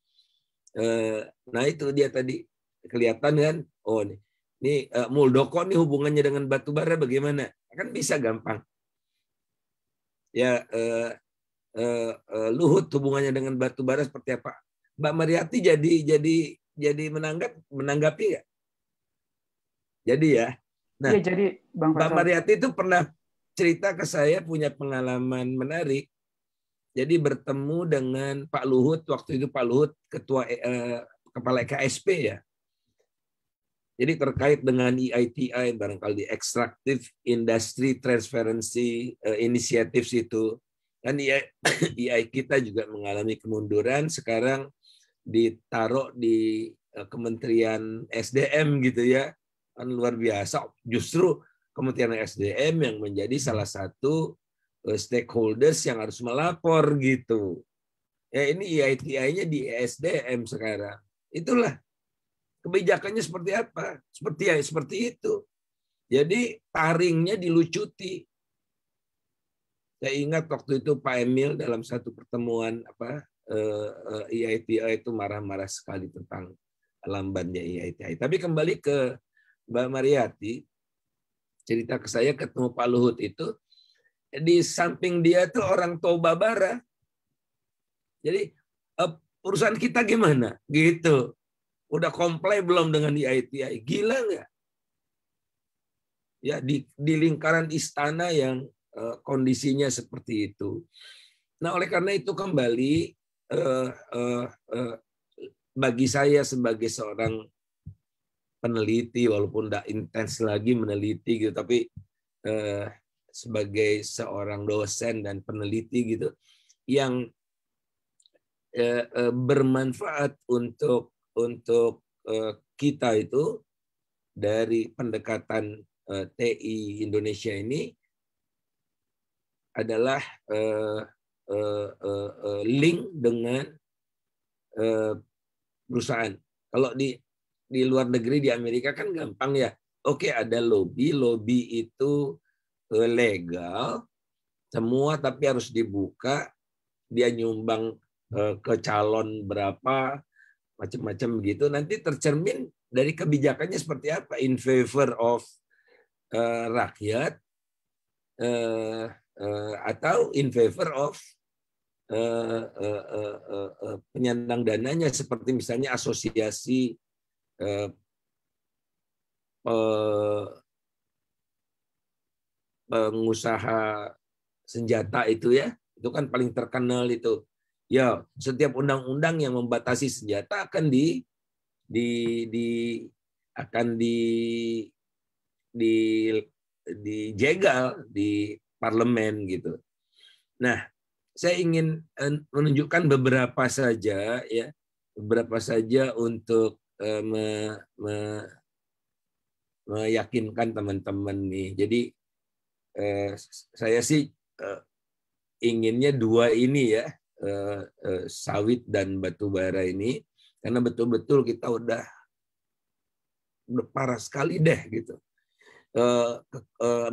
Eh, nah itu dia tadi kelihatan kan, oh nih, ini eh, Muldoko nih hubungannya dengan batu bara bagaimana? Kan bisa gampang ya eh, eh, eh, Luhut hubungannya dengan batu bara seperti apa? Mbak Mariati jadi jadi jadi menanggap menanggapi nggak? Jadi ya. Nah, ya, jadi Bang Mbak Mariati itu pernah cerita ke saya punya pengalaman menarik. Jadi bertemu dengan Pak Luhut waktu itu Pak Luhut ketua eh, kepala KSP ya. Jadi terkait dengan EITI, barangkali di Extractive Industry Transparency eh, Initiatives itu, kan EI e kita juga mengalami kemunduran, sekarang ditaruh di eh, Kementerian SDM gitu ya, kan luar biasa. Justru Kementerian SDM yang menjadi salah satu eh, stakeholders yang harus melapor gitu. Ya ini EITI-nya di SDM sekarang. Itulah kebijakannya seperti apa? Seperti ya seperti itu. Jadi taringnya dilucuti. Saya ingat waktu itu Pak Emil dalam satu pertemuan apa IITI eh, eh, e itu marah-marah sekali tentang lambannya IITI. E Tapi kembali ke Mbak Mariati, cerita ke saya ketemu Pak Luhut itu, di samping dia tuh orang Toba Bara. Jadi perusahaan eh, kita gimana? Gitu. Udah komplain belum dengan IITI? E Gila nggak? Ya di, di lingkaran istana yang uh, kondisinya seperti itu. Nah oleh karena itu kembali uh, uh, uh, bagi saya sebagai seorang peneliti walaupun tidak intens lagi meneliti gitu tapi uh, sebagai seorang dosen dan peneliti gitu yang uh, uh, bermanfaat untuk untuk eh, kita itu dari pendekatan eh, TI Indonesia ini adalah eh, link dengan perusahaan. Kalau di di luar negeri di Amerika kan gampang ya. Oke ada lobby, lobby itu legal, semua tapi harus dibuka. Dia nyumbang ke calon berapa, macam-macam begitu nanti tercermin dari kebijakannya seperti apa in favor of uh, rakyat uh, uh, atau in favor of uh, uh, uh, uh, penyandang dananya seperti misalnya asosiasi uh, uh, pengusaha senjata itu ya itu kan paling terkenal itu Ya, setiap undang-undang yang membatasi senjata akan di di di akan di di dijegal di parlemen gitu. Nah, saya ingin eh, menunjukkan beberapa saja ya, beberapa saja untuk uh, me, me, meyakinkan teman-teman nih. Jadi eh, saya sih eh, inginnya dua ini ya, Eh, eh, sawit dan batu bara ini karena betul-betul kita udah udah parah sekali deh gitu eh,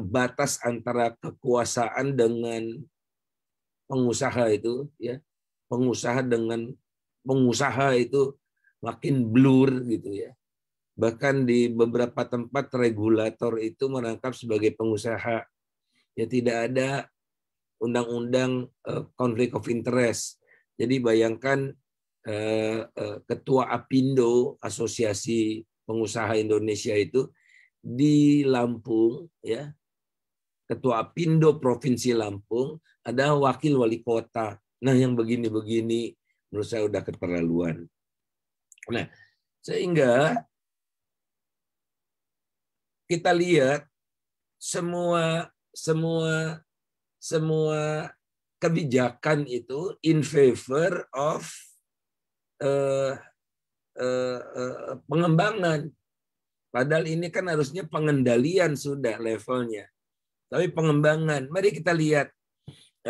batas antara kekuasaan dengan pengusaha itu ya pengusaha dengan pengusaha itu makin blur gitu ya bahkan di beberapa tempat regulator itu merangkap sebagai pengusaha ya tidak ada undang-undang konflik eh, of interest. Jadi bayangkan eh, eh, ketua Apindo Asosiasi Pengusaha Indonesia itu di Lampung ya. Ketua Apindo Provinsi Lampung ada wakil wali kota. Nah, yang begini-begini menurut saya udah keterlaluan. Nah, sehingga kita lihat semua semua semua kebijakan itu in favor of uh, uh, uh, pengembangan. Padahal ini kan harusnya pengendalian sudah levelnya. Tapi pengembangan. Mari kita lihat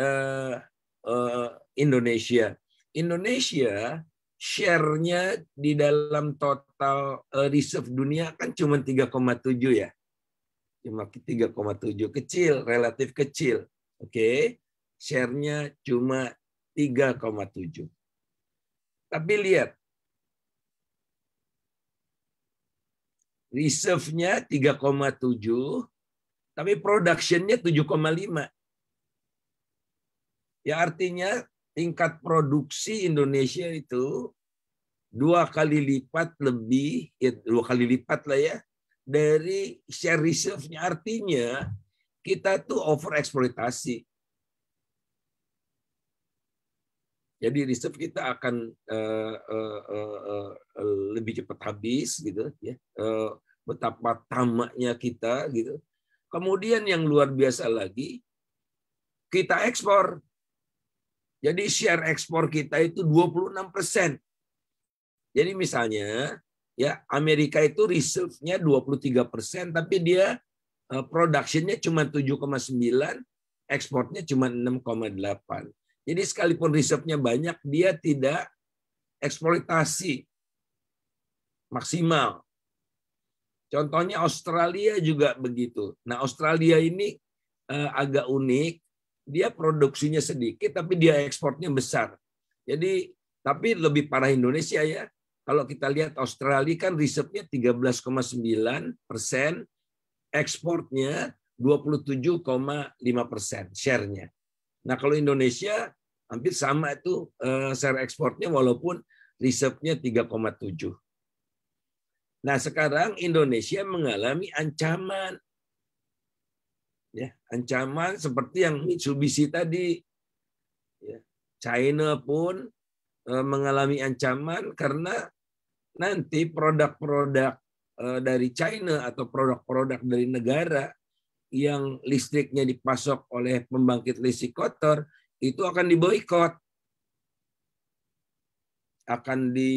uh, uh, Indonesia. Indonesia share-nya di dalam total reserve dunia kan cuma 3,7 ya. Cuma 3,7 kecil, relatif kecil. Oke, okay? share-nya cuma 3,7. Tapi lihat, reserve-nya 3,7, tapi production-nya 7,5. Ya artinya tingkat produksi Indonesia itu dua kali lipat lebih, ya dua kali lipat lah ya, dari share reserve-nya. Artinya kita tuh over eksploitasi. Jadi riset kita akan uh, uh, uh, uh, lebih cepat habis gitu ya. Uh, betapa tamaknya kita gitu. Kemudian yang luar biasa lagi kita ekspor. Jadi share ekspor kita itu 26 Jadi misalnya ya Amerika itu reserve-nya 23 tapi dia Eh, productionnya cuma 7,9, ekspornya cuma 6,8. Jadi sekalipun reserve-nya banyak, dia tidak eksploitasi maksimal. Contohnya Australia juga begitu. Nah Australia ini eh, agak unik, dia produksinya sedikit tapi dia ekspornya besar. Jadi tapi lebih parah Indonesia ya. Kalau kita lihat Australia kan risetnya 13,9 persen, ekspornya 27,5 persen share-nya. Nah kalau Indonesia hampir sama itu eh, share ekspornya walaupun reserve-nya 3,7. Nah sekarang Indonesia mengalami ancaman ya ancaman seperti yang Mitsubishi tadi ya, China pun eh, mengalami ancaman karena nanti produk-produk Eh, dari China atau produk-produk dari negara yang listriknya dipasok oleh pembangkit listrik kotor itu akan diboikot akan di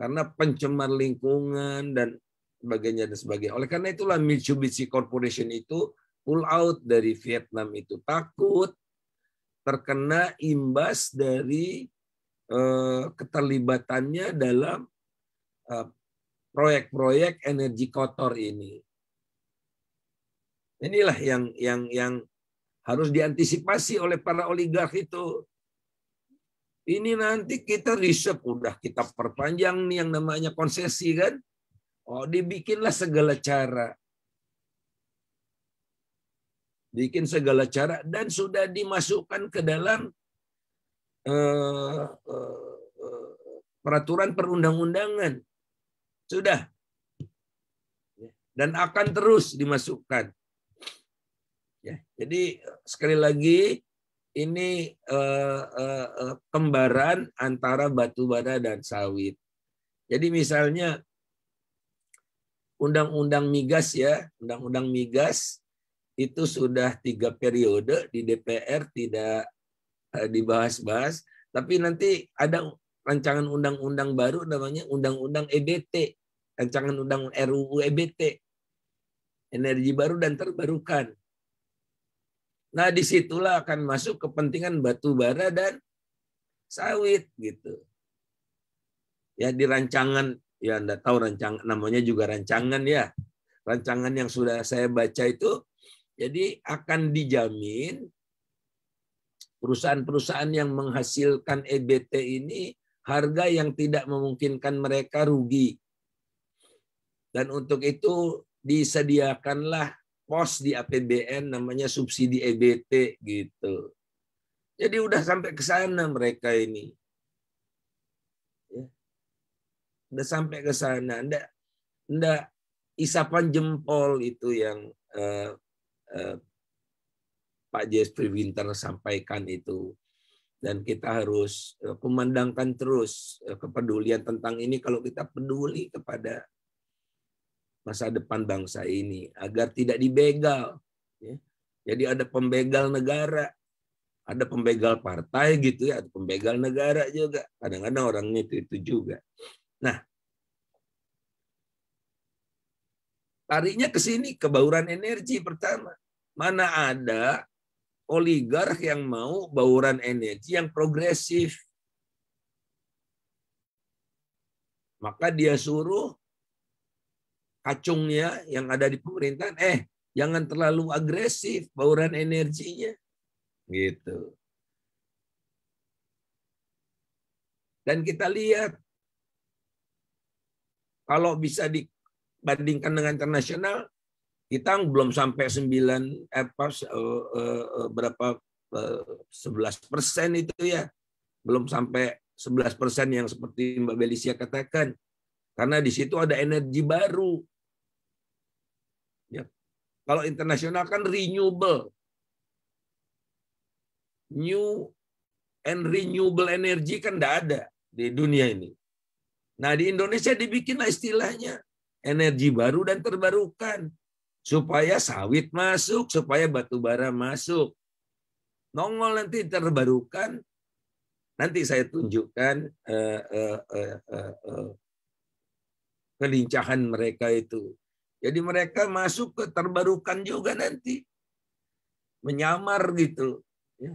karena pencemar lingkungan dan sebagainya dan sebagainya. Oleh karena itulah Mitsubishi Corporation itu pull out dari Vietnam itu takut terkena imbas dari eh, keterlibatannya dalam Eh, proyek-proyek energi kotor ini. Inilah yang yang yang harus diantisipasi oleh para oligark itu. Ini nanti kita riset udah kita perpanjang nih yang namanya konsesi kan. Oh, dibikinlah segala cara. Bikin segala cara dan sudah dimasukkan ke dalam uh, uh, peraturan perundang-undangan sudah. Dan akan terus dimasukkan. Ya, jadi sekali lagi ini eh, eh, eh, kembaran antara batu bara dan sawit. Jadi misalnya undang-undang migas ya, undang-undang migas itu sudah tiga periode di DPR tidak eh, dibahas-bahas, tapi nanti ada rancangan undang-undang baru namanya Undang-Undang EBT, rancangan undang RUU EBT, energi baru dan terbarukan. Nah disitulah akan masuk kepentingan batu bara dan sawit gitu. Ya di rancangan, ya anda tahu rancangan namanya juga rancangan ya. Rancangan yang sudah saya baca itu, jadi akan dijamin perusahaan-perusahaan yang menghasilkan EBT ini harga yang tidak memungkinkan mereka rugi. Dan untuk itu disediakanlah pos di APBN namanya subsidi EBT gitu. Jadi udah sampai ke sana mereka ini. Ya. Udah sampai ke sana. Ndak ndak isapan jempol itu yang uh, uh, Pak Jesper Winter sampaikan itu dan kita harus eh, memandangkan terus eh, kepedulian tentang ini kalau kita peduli kepada masa depan bangsa ini agar tidak dibegal ya. jadi ada pembegal negara ada pembegal partai gitu ya ada pembegal negara juga kadang-kadang orangnya itu itu juga nah tariknya ke sini kebauran energi pertama mana ada oligark yang mau bauran energi yang progresif. Maka dia suruh kacungnya yang ada di pemerintahan, eh jangan terlalu agresif bauran energinya. Gitu. Dan kita lihat kalau bisa dibandingkan dengan internasional, kita belum sampai 9 eh, apa eh, eh, berapa sebelas persen itu ya. Belum sampai 11 persen yang seperti Mbak Belisia katakan. Karena di situ ada energi baru. Ya. Kalau internasional kan renewable. New and renewable energy kan tidak ada di dunia ini. Nah di Indonesia dibikinlah istilahnya energi baru dan terbarukan supaya sawit masuk, supaya batu bara masuk. Nongol nanti terbarukan, nanti saya tunjukkan eh, eh, eh, eh, eh kelincahan mereka itu. Jadi mereka masuk ke terbarukan juga nanti, menyamar gitu. Ya.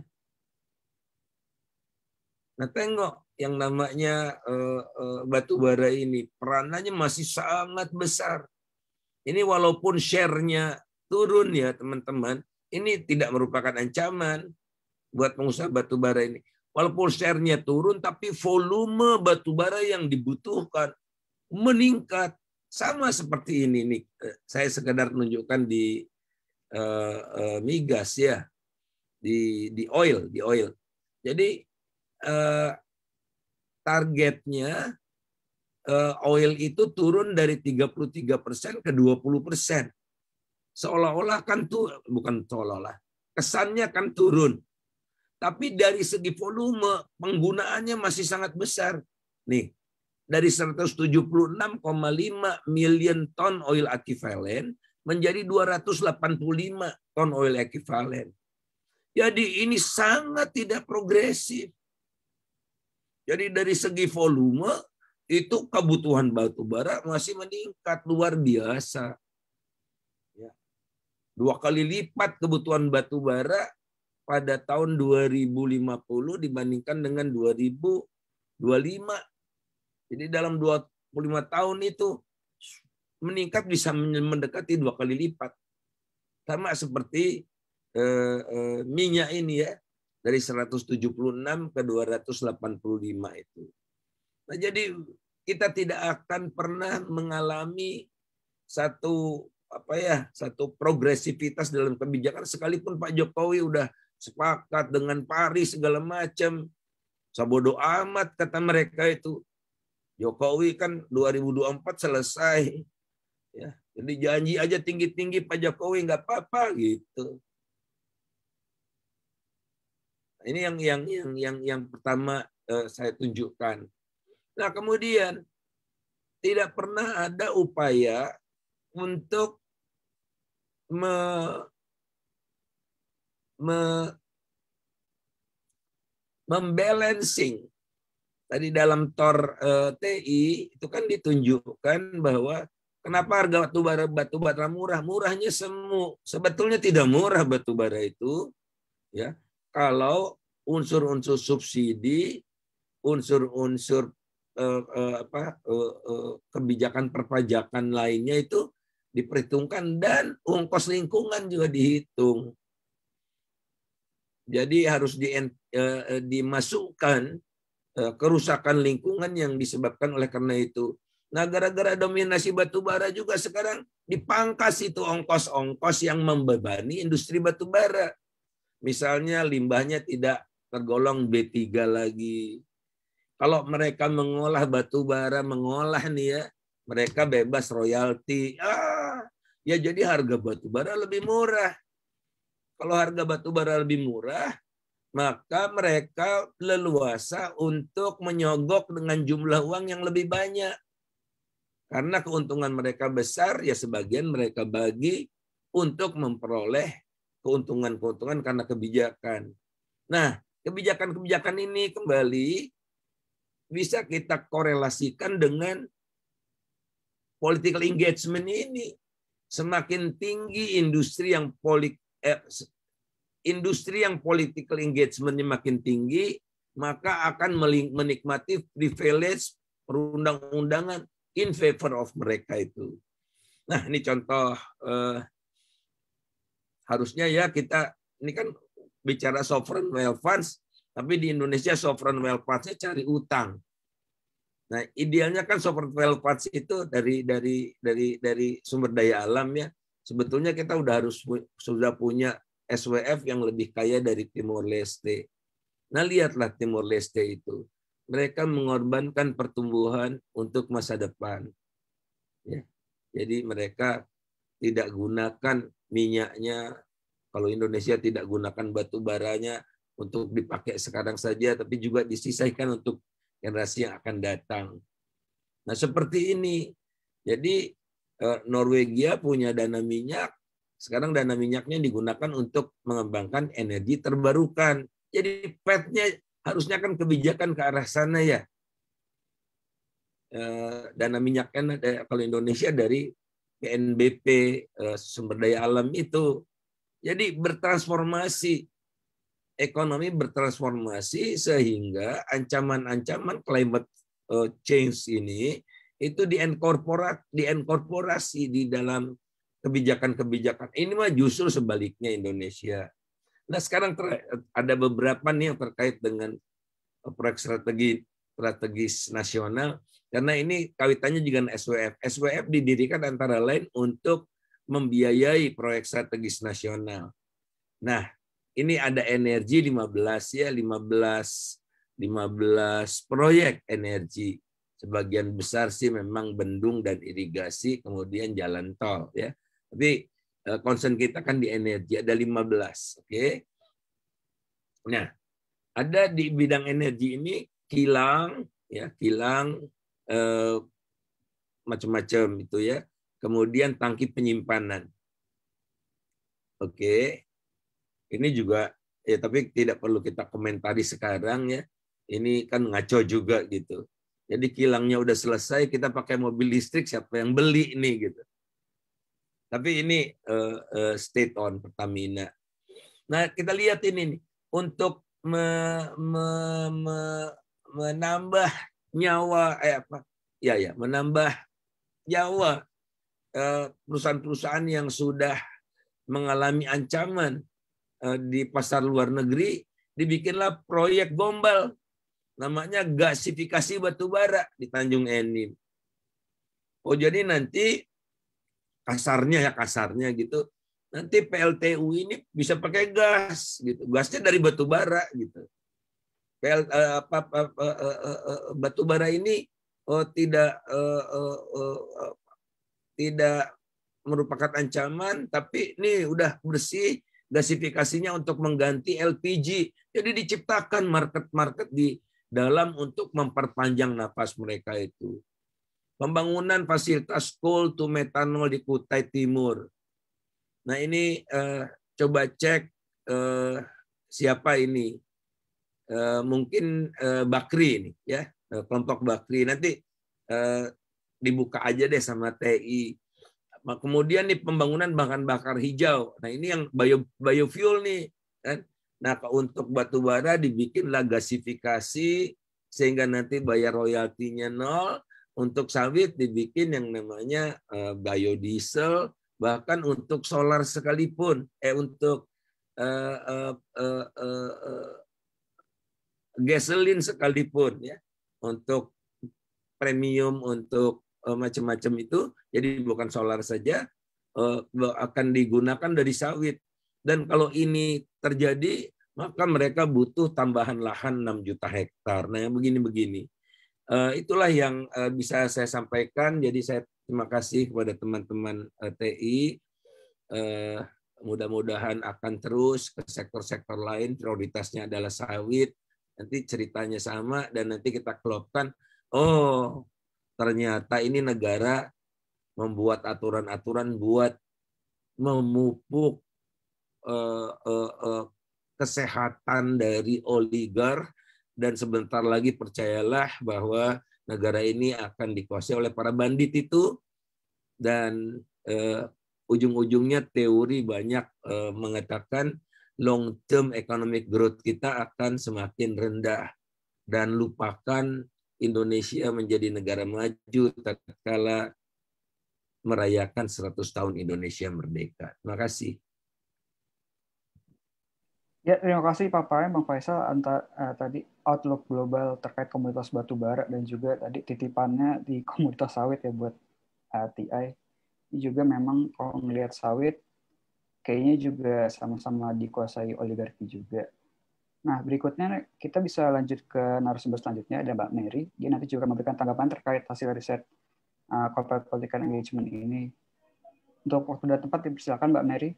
Nah tengok yang namanya uh, uh, batu bara ini perannya masih sangat besar. Ini walaupun share-nya turun ya teman-teman, ini tidak merupakan ancaman buat pengusaha batubara ini. Walaupun share-nya turun, tapi volume batubara yang dibutuhkan meningkat. Sama seperti ini. Nih. Eh, saya sekedar menunjukkan di uh, uh, migas ya, di, di oil. di oil. Jadi uh, targetnya Eh, oil itu turun dari 33% ke 20%. Seolah-olah kan tuh bukan seolah-olah, kesannya kan turun. Tapi dari segi volume penggunaannya masih sangat besar. Nih, dari 176,5 million ton oil equivalent menjadi 285 ton oil equivalent. Jadi ini sangat tidak progresif. Jadi dari segi volume itu kebutuhan batu bara masih meningkat luar biasa. Ya. Dua kali lipat kebutuhan batu bara pada tahun 2050 dibandingkan dengan 2025. Jadi dalam 25 tahun itu meningkat bisa mendekati dua kali lipat. Sama seperti eh, eh, minyak ini ya, dari 176 ke 285 itu. Nah, jadi kita tidak akan pernah mengalami satu apa ya satu progresivitas dalam kebijakan sekalipun Pak Jokowi udah sepakat dengan Paris segala macam sabodo amat kata mereka itu Jokowi kan 2024 selesai ya jadi janji aja tinggi-tinggi Pak Jokowi nggak apa-apa gitu nah, ini yang yang yang yang yang pertama eh, saya tunjukkan Nah kemudian tidak pernah ada upaya untuk me, me, membalancing tadi dalam tor e, eh, TI itu kan ditunjukkan bahwa kenapa harga batu bara batu bara murah murahnya semu sebetulnya tidak murah batu bara itu ya kalau unsur-unsur subsidi unsur-unsur eh, eh, apa, eh, eh, kebijakan perpajakan lainnya itu diperhitungkan dan ongkos lingkungan juga dihitung. Jadi harus di, eh, eh, dimasukkan kerusakan lingkungan yang disebabkan oleh karena itu. Nah, gara-gara dominasi batubara juga sekarang dipangkas itu ongkos-ongkos yang membebani industri batubara. Misalnya limbahnya tidak tergolong B3 lagi, kalau mereka mengolah batu bara, mengolah nih ya, mereka bebas royalti. Ah, ya jadi harga batu bara lebih murah. Kalau harga batu bara lebih murah, maka mereka leluasa untuk menyogok dengan jumlah uang yang lebih banyak. Karena keuntungan mereka besar, ya sebagian mereka bagi untuk memperoleh keuntungan-keuntungan karena kebijakan. Nah, kebijakan-kebijakan ini kembali bisa kita korelasikan dengan political engagement ini. Semakin tinggi industri yang politik eh, industri yang political engagementnya makin tinggi, maka akan menikmati privilege perundang-undangan in favor of mereka itu. Nah ini contoh eh, harusnya ya kita ini kan bicara sovereign wealth funds tapi di Indonesia sovereign wealth fund cari utang. Nah, idealnya kan sovereign wealth fund itu dari dari dari dari sumber daya alam ya. Sebetulnya kita udah harus sudah punya SWF yang lebih kaya dari Timor Leste. Nah, lihatlah Timor Leste itu. Mereka mengorbankan pertumbuhan untuk masa depan. Ya. Jadi mereka tidak gunakan minyaknya, kalau Indonesia tidak gunakan batu baranya, untuk dipakai sekarang saja, tapi juga disisaikan untuk generasi yang akan datang. Nah seperti ini. Jadi eh, Norwegia punya dana minyak, sekarang dana minyaknya digunakan untuk mengembangkan energi terbarukan. Jadi petnya harusnya kan kebijakan ke arah sana ya. Eh, dana minyaknya kan, eh, kalau Indonesia dari PNBP sumber daya alam itu. Jadi bertransformasi ekonomi bertransformasi sehingga ancaman-ancaman climate eh, change ini itu dienkorporat dienkorporasi di dalam kebijakan-kebijakan. Ini mah justru sebaliknya Indonesia. Nah, sekarang ada beberapa nih yang terkait dengan eh, proyek strategi strategis nasional karena ini kaitannya dengan SWF. SWF didirikan antara lain untuk membiayai proyek strategis nasional. Nah, ini ada energi 15 ya, 15 15 proyek energi. Sebagian besar sih memang bendung dan irigasi, kemudian jalan tol ya. Tapi eh, concern kita kan di energi ada 15, oke. Okay? Nah, ada di bidang energi ini kilang ya, kilang eh, macam-macam itu ya. Kemudian tangki penyimpanan. Oke. Okay. Ini juga ya tapi tidak perlu kita komentari sekarang ya. Ini kan ngaco juga gitu. Jadi kilangnya udah selesai, kita pakai mobil listrik siapa yang beli ini gitu. Tapi ini uh, uh, state on Pertamina. Nah kita lihat ini nih untuk me, me, me, menambah nyawa eh apa ya ya menambah nyawa eh, perusahaan-perusahaan yang sudah mengalami ancaman Eh, di pasar luar negeri dibikinlah proyek gombal namanya gasifikasi batubara di Tanjung Enim. Oh jadi nanti kasarnya ya kasarnya gitu nanti PLTU ini bisa pakai gas gitu gasnya dari batubara gitu PL eh, apa, apa, apa, eh, batubara ini oh, tidak eh, eh, eh, tidak merupakan ancaman tapi ini udah bersih gasifikasinya untuk mengganti LPG. Jadi diciptakan market-market di dalam untuk memperpanjang nafas mereka itu. Pembangunan fasilitas coal to methanol di Kutai Timur. Nah ini eh, coba cek eh, siapa ini. Eh, mungkin eh, Bakri ini ya, eh, kelompok Bakri. Nanti eh, dibuka aja deh sama TI kemudian nih pembangunan bahan bakar hijau. Nah ini yang bio, biofuel nih. Kan? Nah untuk batu bara dibikinlah gasifikasi sehingga nanti bayar royaltinya nol. Untuk sawit dibikin yang namanya eh, biodiesel. Bahkan untuk solar sekalipun, eh untuk uh, eh, uh, eh, uh, uh, uh, gasolin sekalipun ya, untuk premium untuk Eh, macam-macam itu jadi bukan solar saja eh, akan digunakan dari sawit dan kalau ini terjadi maka mereka butuh tambahan lahan 6 juta hektar. Nah, yang begini-begini. Eh, itulah yang bisa saya sampaikan. Jadi saya terima kasih kepada teman-teman TI. Mudah-mudahan akan terus ke sektor-sektor lain. Prioritasnya adalah sawit. Nanti ceritanya sama dan nanti kita kelopkan. Oh, ternyata ini negara membuat aturan-aturan buat memupuk uh, uh, uh, kesehatan dari oligar dan sebentar lagi percayalah bahwa negara ini akan dikuasai oleh para bandit itu dan uh, ujung-ujungnya teori banyak uh, mengatakan long term economic growth kita akan semakin rendah dan lupakan Indonesia menjadi negara maju tatkala merayakan 100 tahun Indonesia merdeka. Terima kasih. Ya, terima kasih Pak Parem, Bang Faisal, antar, uh, eh, tadi outlook global terkait komunitas batu bara dan juga tadi titipannya di komunitas sawit ya buat uh, eh, TI. Ini juga memang kalau melihat sawit, kayaknya juga sama-sama dikuasai oligarki juga. Nah, berikutnya kita bisa lanjut ke narasumber selanjutnya, ada Mbak Mary. Dia nanti juga memberikan tanggapan terkait hasil riset uh, corporate political engagement ini. Untuk waktu dan tempat, dipersilakan Mbak Mary.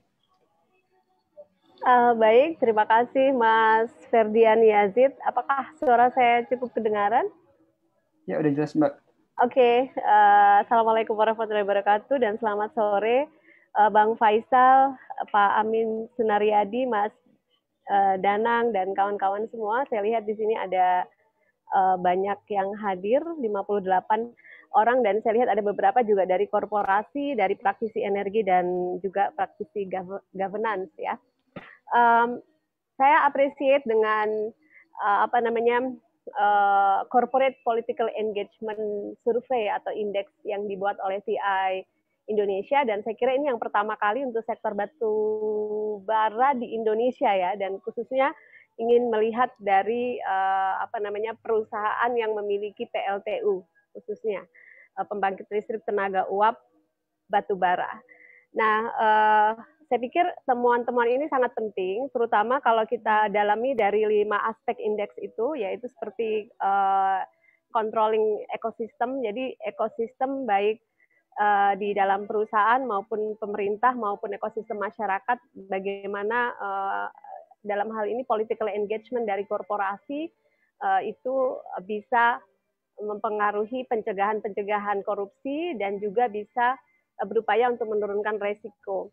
Uh, baik, terima kasih Mas Ferdian Yazid. Apakah suara saya cukup kedengaran? Ya, udah jelas Mbak. Oke, okay. uh, eh, Assalamualaikum warahmatullahi wabarakatuh dan selamat sore Bang Faisal, Pak Amin Sunaryadi, Mas Eh, Danang dan kawan-kawan semua. Saya lihat di sini ada uh, banyak yang hadir, 58 orang dan saya lihat ada beberapa juga dari korporasi, dari praktisi energi dan juga praktisi governance ya. Um, saya appreciate dengan uh, apa namanya uh, corporate political engagement survey atau indeks yang dibuat oleh CI Indonesia dan saya kira ini yang pertama kali untuk sektor batu bara di Indonesia ya dan khususnya ingin melihat dari uh, apa namanya perusahaan yang memiliki PLTU khususnya uh, pembangkit listrik tenaga uap batu bara. Nah, uh, saya pikir temuan-temuan ini sangat penting, terutama kalau kita dalami dari lima aspek indeks itu, yaitu seperti uh, controlling ekosistem. Jadi ekosistem baik uh, di dalam perusahaan maupun pemerintah maupun ekosistem masyarakat bagaimana uh, dalam hal ini political engagement dari korporasi uh, itu bisa mempengaruhi pencegahan-pencegahan korupsi dan juga bisa berupaya untuk menurunkan resiko.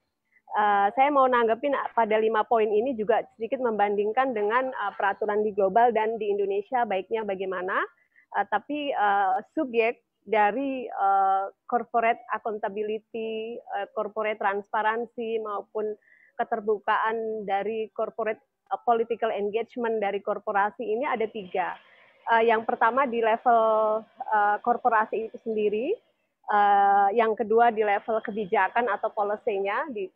Uh, saya mau nanggepin pada lima poin ini juga sedikit membandingkan dengan uh, peraturan di global dan di Indonesia baiknya bagaimana. Uh, tapi uh, subjek dari uh, corporate accountability, uh, corporate transparansi maupun keterbukaan dari corporate uh, political engagement dari korporasi ini ada tiga. Uh, yang pertama di level uh, korporasi itu sendiri, uh, yang kedua di level kebijakan atau policy-nya. Di,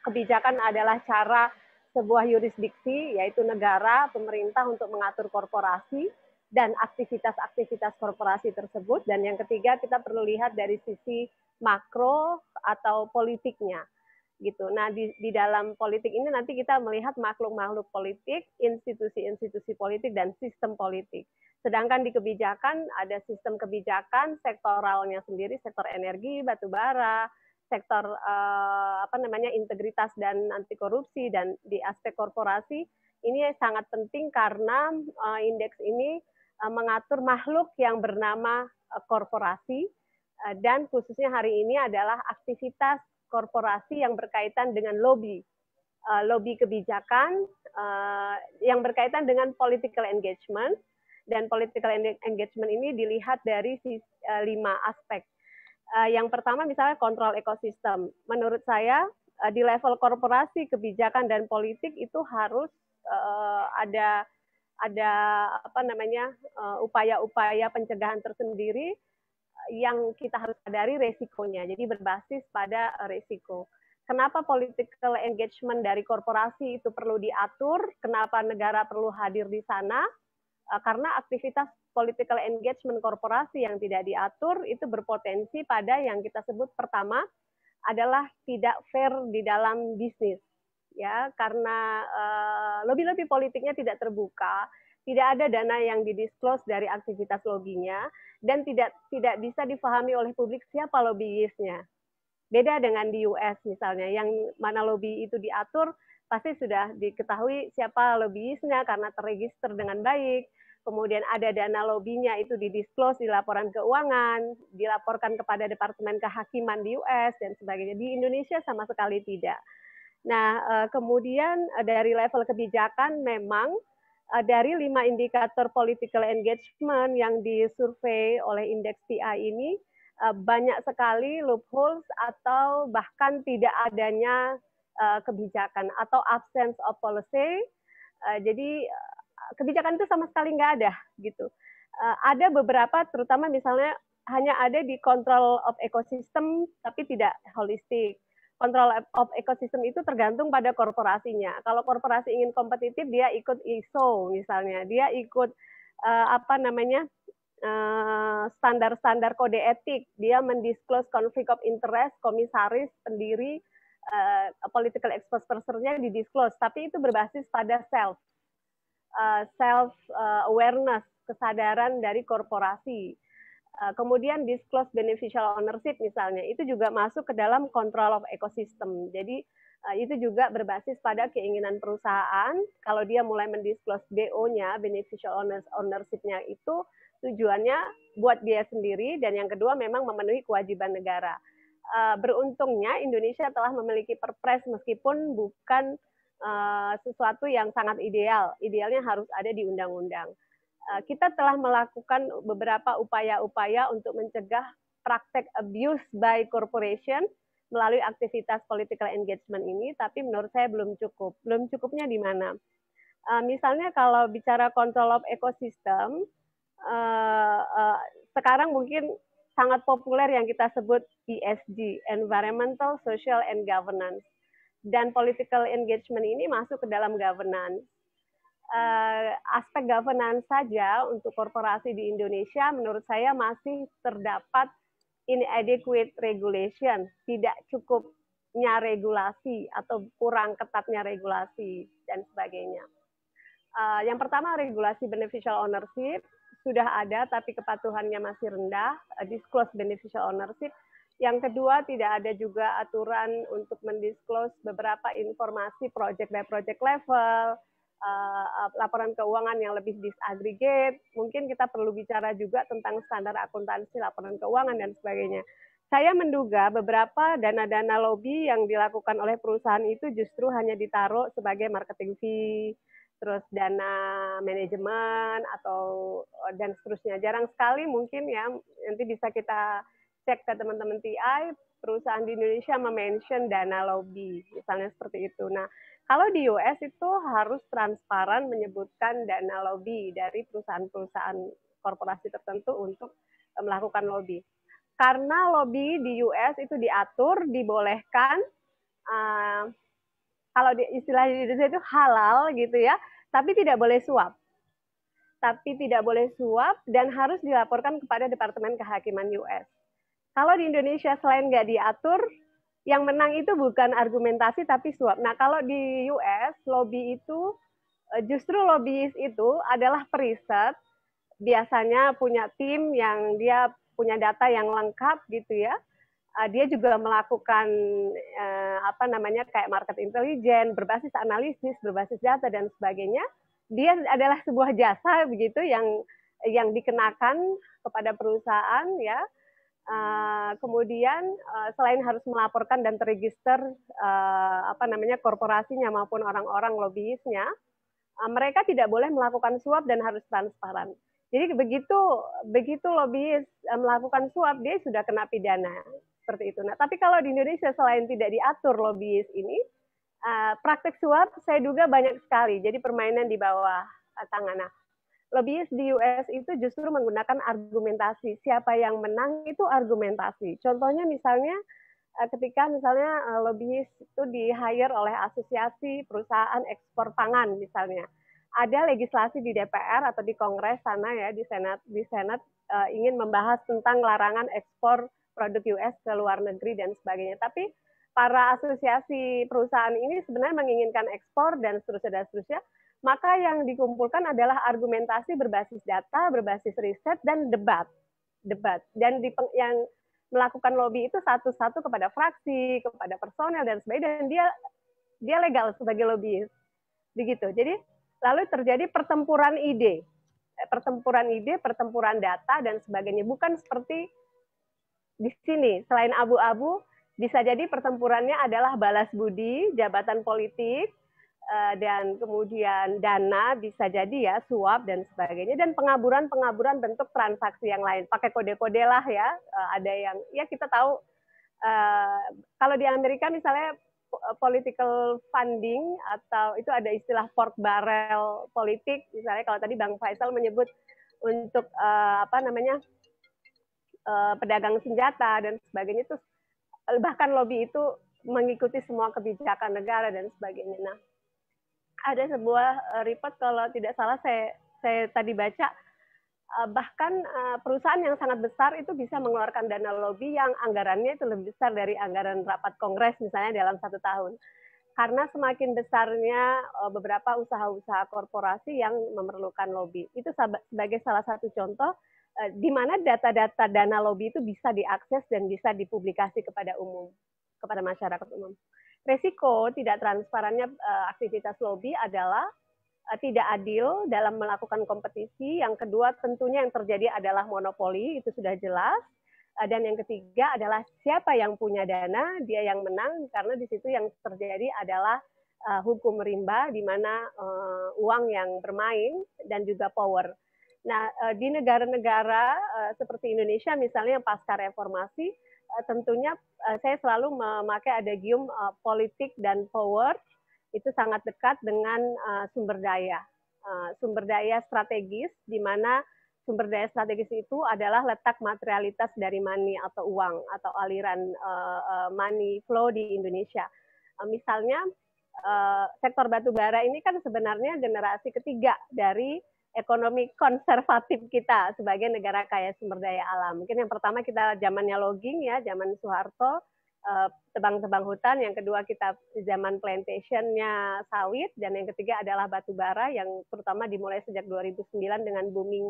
kebijakan adalah cara sebuah yurisdiksi, yaitu negara, pemerintah untuk mengatur korporasi dan aktivitas-aktivitas korporasi tersebut. Dan yang ketiga kita perlu lihat dari sisi makro atau politiknya gitu. Nah di, di dalam politik ini nanti kita melihat makhluk-makhluk politik, institusi-institusi politik dan sistem politik. Sedangkan di kebijakan ada sistem kebijakan sektoralnya sendiri, sektor energi, batu bara, sektor eh, apa namanya integritas dan anti korupsi dan di aspek korporasi ini sangat penting karena eh, indeks ini Eh, mengatur makhluk yang bernama eh, korporasi eh, dan khususnya hari ini adalah aktivitas korporasi yang berkaitan dengan lobby, lobby kebijakan yang berkaitan dengan political engagement dan political engagement ini dilihat dari lima aspek. Yang pertama misalnya kontrol ekosistem. Menurut saya di level korporasi kebijakan dan politik itu harus ada ada apa namanya eh, upaya-upaya pencegahan tersendiri yang kita harus sadari resikonya. Jadi berbasis pada eh, resiko. Kenapa political engagement dari korporasi itu perlu diatur? Kenapa negara perlu hadir di sana? Eh, karena aktivitas political engagement korporasi yang tidak diatur itu berpotensi pada yang kita sebut pertama adalah tidak fair di dalam bisnis ya karena eh, lobby lobby uh, politiknya tidak terbuka, tidak ada dana yang didisclose dari aktivitas lobbynya dan tidak tidak bisa difahami oleh publik siapa lobbyisnya. Beda dengan di US misalnya yang mana lobby itu diatur pasti sudah diketahui siapa lobbyisnya karena terregister dengan baik. Kemudian ada dana lobbynya itu didisclose di laporan keuangan, dilaporkan kepada Departemen Kehakiman di US dan sebagainya. Di Indonesia sama sekali tidak. Nah, eh, kemudian eh, dari level kebijakan memang eh, dari lima indikator political engagement yang disurvei oleh indeks PI ini banyak sekali loopholes atau bahkan tidak adanya kebijakan atau absence of policy. Jadi kebijakan itu sama sekali nggak ada gitu. Ada beberapa, terutama misalnya hanya ada di control of ecosystem tapi tidak holistik kontrol of ekosistem itu tergantung pada korporasinya. Kalau korporasi ingin kompetitif, dia ikut ISO misalnya, dia ikut uh, apa namanya eh, standar-standar uh, kode etik, dia mendisclose konflik of interest, komisaris, pendiri, uh, political exposure-nya didisclose. Tapi itu berbasis pada self, uh, self uh, awareness, kesadaran dari korporasi Eh, kemudian disclose beneficial ownership misalnya itu juga masuk ke dalam control of ecosystem. Jadi eh, itu juga berbasis pada keinginan perusahaan. Kalau dia mulai mendisclose BO-nya, beneficial ownership-nya itu tujuannya buat dia sendiri dan yang kedua memang memenuhi kewajiban negara. Eh, beruntungnya Indonesia telah memiliki perpres meskipun bukan sesuatu yang sangat ideal. Idealnya harus ada di undang-undang Eh, kita telah melakukan beberapa upaya-upaya untuk mencegah praktek abuse by corporation melalui aktivitas political engagement ini, tapi menurut saya belum cukup. Belum cukupnya di mana? Eh, misalnya kalau bicara kontrol of ekosistem, eh, sekarang mungkin sangat populer yang kita sebut ESG, Environmental, Social, and Governance. Dan political engagement ini masuk ke dalam governance uh, aspek governance saja untuk korporasi di Indonesia menurut saya masih terdapat inadequate regulation, tidak cukupnya regulasi atau kurang ketatnya regulasi dan sebagainya. Uh, yang pertama regulasi beneficial ownership sudah ada tapi kepatuhannya masih rendah, uh, disclose beneficial ownership. Yang kedua tidak ada juga aturan untuk mendisclose beberapa informasi project by project level, Eh, eh, laporan keuangan yang lebih disaggregate. Mungkin kita perlu bicara juga tentang standar akuntansi laporan keuangan dan sebagainya. Saya menduga beberapa dana-dana lobby yang dilakukan oleh perusahaan itu justru hanya ditaruh sebagai marketing fee, terus dana manajemen atau eh, dan seterusnya. Jarang sekali mungkin ya nanti bisa kita cek ke teman-teman TI perusahaan di Indonesia memention dana lobby misalnya seperti itu. Nah, kalau di US itu harus transparan menyebutkan dana lobby dari perusahaan-perusahaan korporasi tertentu untuk eh, melakukan lobby. Karena lobby di US itu diatur, dibolehkan, uh, kalau di, istilahnya di Indonesia itu halal gitu ya, tapi tidak boleh suap. Tapi tidak boleh suap dan harus dilaporkan kepada Departemen Kehakiman US. Kalau di Indonesia selain nggak diatur, yang menang itu bukan argumentasi tapi suap. Nah, kalau di US lobby itu eh, justru lobbyis itu adalah periset biasanya punya tim yang dia punya data yang lengkap gitu ya. Eh, dia juga melakukan eh, apa namanya kayak market intelligence berbasis analisis, berbasis data dan sebagainya. Dia adalah sebuah jasa begitu yang yang dikenakan kepada perusahaan ya Uh, kemudian uh, selain harus melaporkan dan terregister uh, apa namanya korporasinya maupun orang-orang lobbyisnya, uh, mereka tidak boleh melakukan suap dan harus transparan. Jadi begitu begitu lobbyis uh, melakukan suap dia sudah kena pidana seperti itu. Nah, tapi kalau di Indonesia selain tidak diatur lobbyis ini, uh, praktek suap saya duga banyak sekali. Jadi permainan di bawah uh, tangan. Nah, lobbyist di US itu justru menggunakan argumentasi. Siapa yang menang itu argumentasi. Contohnya misalnya eh, ketika misalnya eh, lobbyist itu di hire oleh asosiasi perusahaan ekspor pangan misalnya. Ada legislasi di DPR atau di Kongres sana ya di Senat di Senat eh, ingin membahas tentang larangan ekspor produk US ke luar negeri dan sebagainya. Tapi para asosiasi perusahaan ini sebenarnya menginginkan ekspor dan seterusnya dan seterusnya maka yang dikumpulkan adalah argumentasi berbasis data, berbasis riset dan debat. Debat dan di, yang melakukan lobby itu satu-satu kepada fraksi, kepada personel dan sebagainya dan dia dia legal sebagai lobbyist. Begitu. Jadi lalu terjadi pertempuran ide. Eh, pertempuran ide, pertempuran data dan sebagainya. Bukan seperti di sini selain abu-abu bisa jadi pertempurannya adalah balas budi, jabatan politik, Eh, dan kemudian dana bisa jadi ya suap dan sebagainya dan pengaburan-pengaburan bentuk transaksi yang lain pakai kode-kode lah ya eh, ada yang ya kita tahu eh, kalau di Amerika misalnya political funding atau itu ada istilah pork barrel politik misalnya kalau tadi Bang Faisal menyebut untuk apa namanya pedagang senjata dan sebagainya itu bahkan lobby itu mengikuti semua kebijakan negara dan sebagainya nah ada sebuah eh, report kalau tidak salah saya saya tadi baca eh, bahkan eh, perusahaan yang sangat besar itu bisa mengeluarkan dana lobby yang anggarannya itu lebih besar dari anggaran rapat kongres misalnya dalam satu tahun karena semakin besarnya beberapa usaha-usaha korporasi yang memerlukan lobby itu sebagai salah satu contoh di mana data-data dana lobby itu bisa diakses dan bisa dipublikasi kepada umum kepada masyarakat umum. Resiko tidak transparannya uh, aktivitas lobby adalah uh, tidak adil dalam melakukan kompetisi. Yang kedua tentunya yang terjadi adalah monopoli, itu sudah jelas. Uh, dan yang ketiga adalah siapa yang punya dana, dia yang menang karena di situ yang terjadi adalah uh, hukum rimba di mana uh, uang yang bermain dan juga power. Nah, di negara-negara seperti Indonesia misalnya pasca reformasi Eh, tentunya eh, saya selalu memakai adagium eh, politik dan power itu sangat dekat dengan sumber daya. Sumber daya strategis di mana sumber daya strategis itu adalah letak materialitas dari money atau uang atau aliran money flow di Indonesia. Misalnya sektor batubara ini kan sebenarnya generasi ketiga dari ekonomi konservatif kita sebagai negara kaya sumber daya alam. Mungkin yang pertama kita zamannya logging ya, zaman Soeharto eh, tebang-tebang hutan, yang kedua kita zaman plantationnya sawit, dan yang ketiga adalah batu bara yang terutama dimulai sejak 2009 dengan booming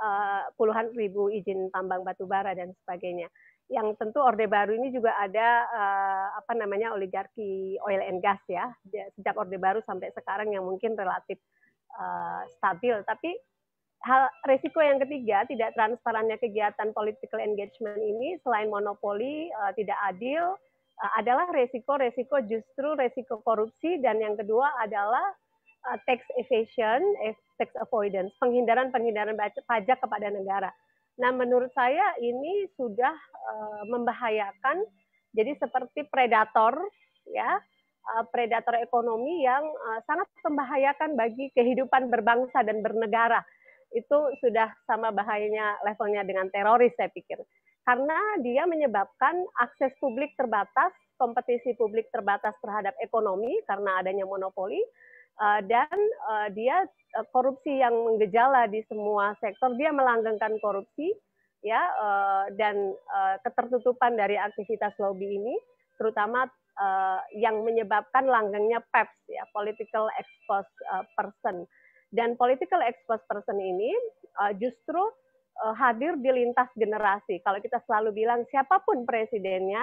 uh, puluhan ribu izin tambang batu bara dan sebagainya. Yang tentu Orde Baru ini juga ada uh, apa namanya oligarki oil and gas ya, sejak Orde Baru sampai sekarang yang mungkin relatif uh, stabil. Tapi hal resiko yang ketiga tidak transparannya kegiatan political engagement ini selain monopoli uh, tidak adil uh, adalah resiko-resiko justru resiko korupsi dan yang kedua adalah uh, tax evasion, tax avoidance, penghindaran-penghindaran pajak kepada negara. Nah, menurut saya ini sudah uh, membahayakan jadi seperti predator ya Eh, predator ekonomi yang eh, sangat membahayakan bagi kehidupan berbangsa dan bernegara. Itu sudah sama bahayanya levelnya dengan teroris saya pikir. Karena dia menyebabkan akses publik terbatas, kompetisi publik terbatas terhadap ekonomi karena adanya monopoli, eh, dan dia korupsi yang menggejala di semua sektor, dia melanggengkan korupsi ya dan ketertutupan dari aktivitas lobby ini terutama uh, yang menyebabkan langgengnya PEPS ya, political exposed uh, eh, person. Dan political exposed person ini uh, justru uh, hadir di lintas generasi. Kalau kita selalu bilang siapapun presidennya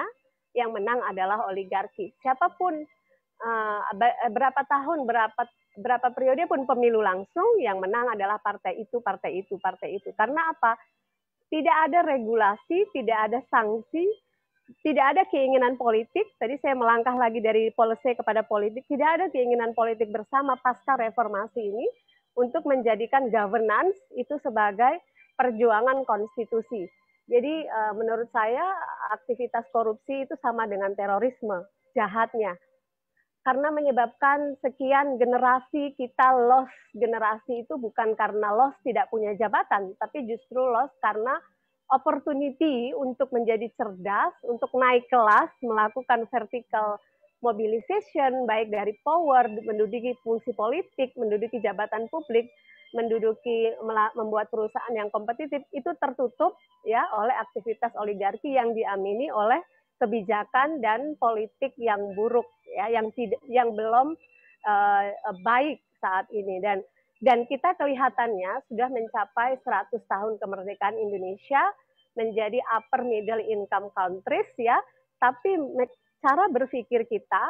yang menang adalah oligarki. Siapapun uh, berapa tahun berapa berapa periode pun pemilu langsung yang menang adalah partai itu, partai itu, partai itu. Karena apa? Tidak ada regulasi, tidak ada sanksi, tidak ada keinginan politik. Tadi saya melangkah lagi dari polisi kepada politik. Tidak ada keinginan politik bersama pasca reformasi ini untuk menjadikan governance itu sebagai perjuangan konstitusi. Jadi eh, menurut saya aktivitas korupsi itu sama dengan terorisme, jahatnya. Karena menyebabkan sekian generasi kita loss generasi itu bukan karena loss tidak punya jabatan, tapi justru loss karena opportunity untuk menjadi cerdas, untuk naik kelas, melakukan vertical mobilization, baik dari power, menduduki fungsi politik, menduduki jabatan publik, menduduki membuat perusahaan yang kompetitif itu tertutup ya oleh aktivitas oligarki yang diamini oleh kebijakan dan politik yang buruk ya yang tidak yang belum uh, baik saat ini dan dan kita kelihatannya sudah mencapai 100 tahun kemerdekaan Indonesia menjadi upper middle income countries ya. Tapi cara berpikir kita,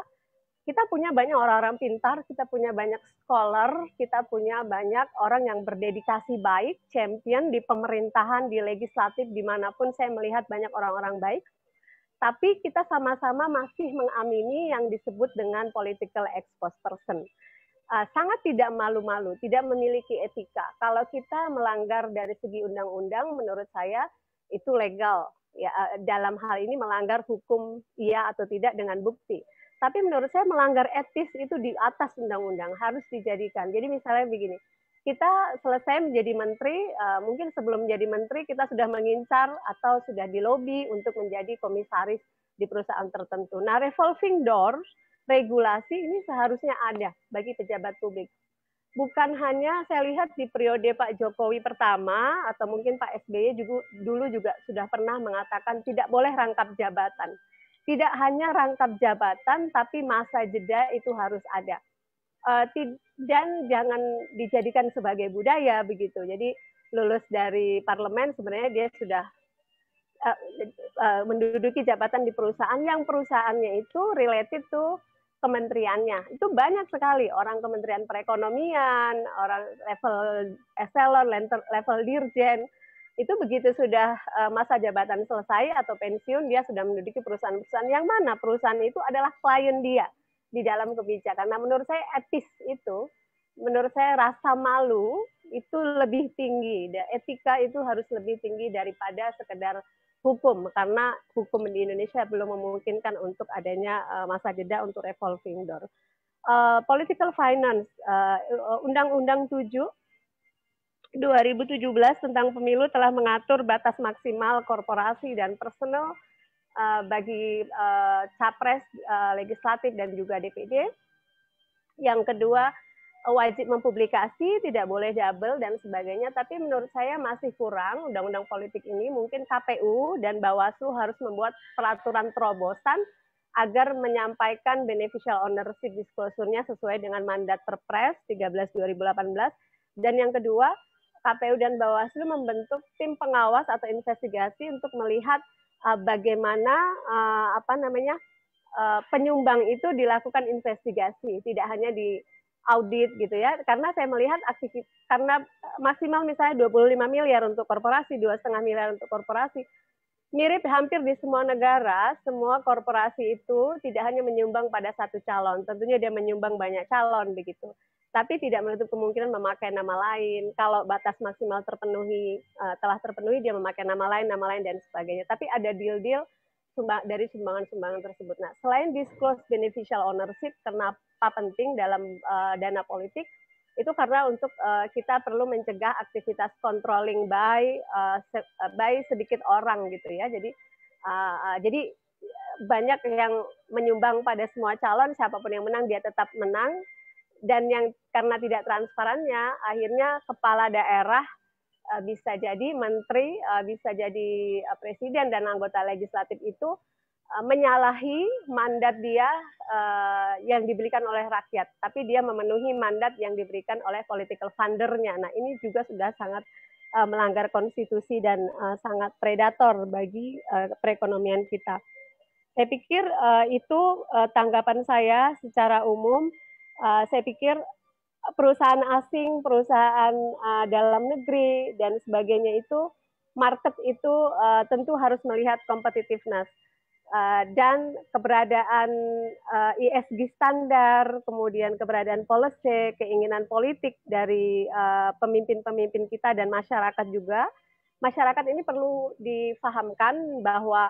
kita punya banyak orang-orang pintar, kita punya banyak scholar, kita punya banyak orang yang berdedikasi baik, champion di pemerintahan, di legislatif, dimanapun saya melihat banyak orang-orang baik tapi kita sama-sama masih mengamini yang disebut dengan political exposed person uh, sangat tidak malu-malu, tidak memiliki etika. Kalau kita melanggar dari segi undang-undang, menurut saya itu legal. Ya, uh, dalam hal ini melanggar hukum iya atau tidak dengan bukti. Tapi menurut saya melanggar etis itu di atas undang-undang harus dijadikan. Jadi misalnya begini, kita selesai menjadi menteri, uh, mungkin sebelum menjadi menteri kita sudah mengincar atau sudah dilobi untuk menjadi komisaris di perusahaan tertentu. Nah, revolving doors regulasi ini seharusnya ada bagi pejabat publik. Bukan hanya saya lihat di periode Pak Jokowi pertama atau mungkin Pak SBY juga dulu juga sudah pernah mengatakan tidak boleh rangkap jabatan. Tidak hanya rangkap jabatan tapi masa jeda itu harus ada. E, dan jangan dijadikan sebagai budaya begitu. Jadi lulus dari parlemen sebenarnya dia sudah e, e, menduduki jabatan di perusahaan yang perusahaannya itu related tuh kementeriannya. Itu banyak sekali orang kementerian perekonomian, orang level eselon, level dirjen. Itu begitu sudah eh, masa jabatan selesai atau pensiun, dia sudah menduduki perusahaan-perusahaan yang mana perusahaan itu adalah klien dia di dalam kebijakan. Nah, menurut saya etis itu, menurut saya rasa malu itu lebih tinggi. Etika itu harus lebih tinggi daripada sekedar hukum karena hukum di Indonesia belum memungkinkan untuk adanya uh, masa jeda untuk revolving door. Uh, political finance eh, Undang-Undang uh, 7 2017 tentang pemilu telah mengatur batas maksimal korporasi dan personal uh, bagi uh, capres uh, legislatif dan juga DPD. Yang kedua, Eh, wajib mempublikasi, tidak boleh double dan sebagainya. Tapi menurut saya masih kurang undang-undang politik ini. Mungkin KPU dan Bawaslu harus membuat peraturan terobosan agar menyampaikan beneficial ownership disclosure-nya sesuai dengan mandat Perpres 13 2018. Dan yang kedua, KPU dan Bawaslu membentuk tim pengawas atau investigasi untuk melihat eh, bagaimana eh, apa namanya penyumbang itu dilakukan investigasi, tidak hanya di audit gitu ya karena saya melihat aktivitas karena maksimal misalnya 25 miliar untuk korporasi dua setengah miliar untuk korporasi mirip hampir di semua negara semua korporasi itu tidak hanya menyumbang pada satu calon tentunya dia menyumbang banyak calon begitu tapi tidak menutup kemungkinan memakai nama lain kalau batas maksimal terpenuhi eh, telah terpenuhi dia memakai nama lain nama lain dan sebagainya tapi ada deal deal sumbang, dari sumbangan-sumbangan tersebut. Nah, selain disclose beneficial ownership, kenapa penting dalam uh, dana politik? Itu karena untuk uh, kita perlu mencegah aktivitas controlling by uh, se by sedikit orang gitu ya. Jadi uh, uh, jadi banyak yang menyumbang pada semua calon, siapapun yang menang dia tetap menang. Dan yang karena tidak transparannya, akhirnya kepala daerah Eh, bisa jadi menteri, eh, bisa jadi eh, presiden dan anggota legislatif itu menyalahi mandat dia yang diberikan oleh rakyat, tapi dia memenuhi mandat yang diberikan oleh political fundernya. Nah ini juga sudah sangat melanggar konstitusi dan sangat predator bagi perekonomian kita. Saya pikir itu tanggapan saya secara umum. Saya pikir perusahaan asing, perusahaan uh, dalam negeri dan sebagainya itu market itu uh, tentu harus melihat competitiveness uh, dan keberadaan uh, ISG e standar, kemudian keberadaan policy, keinginan politik dari pemimpin-pemimpin uh, kita dan masyarakat juga. Masyarakat ini perlu difahamkan bahwa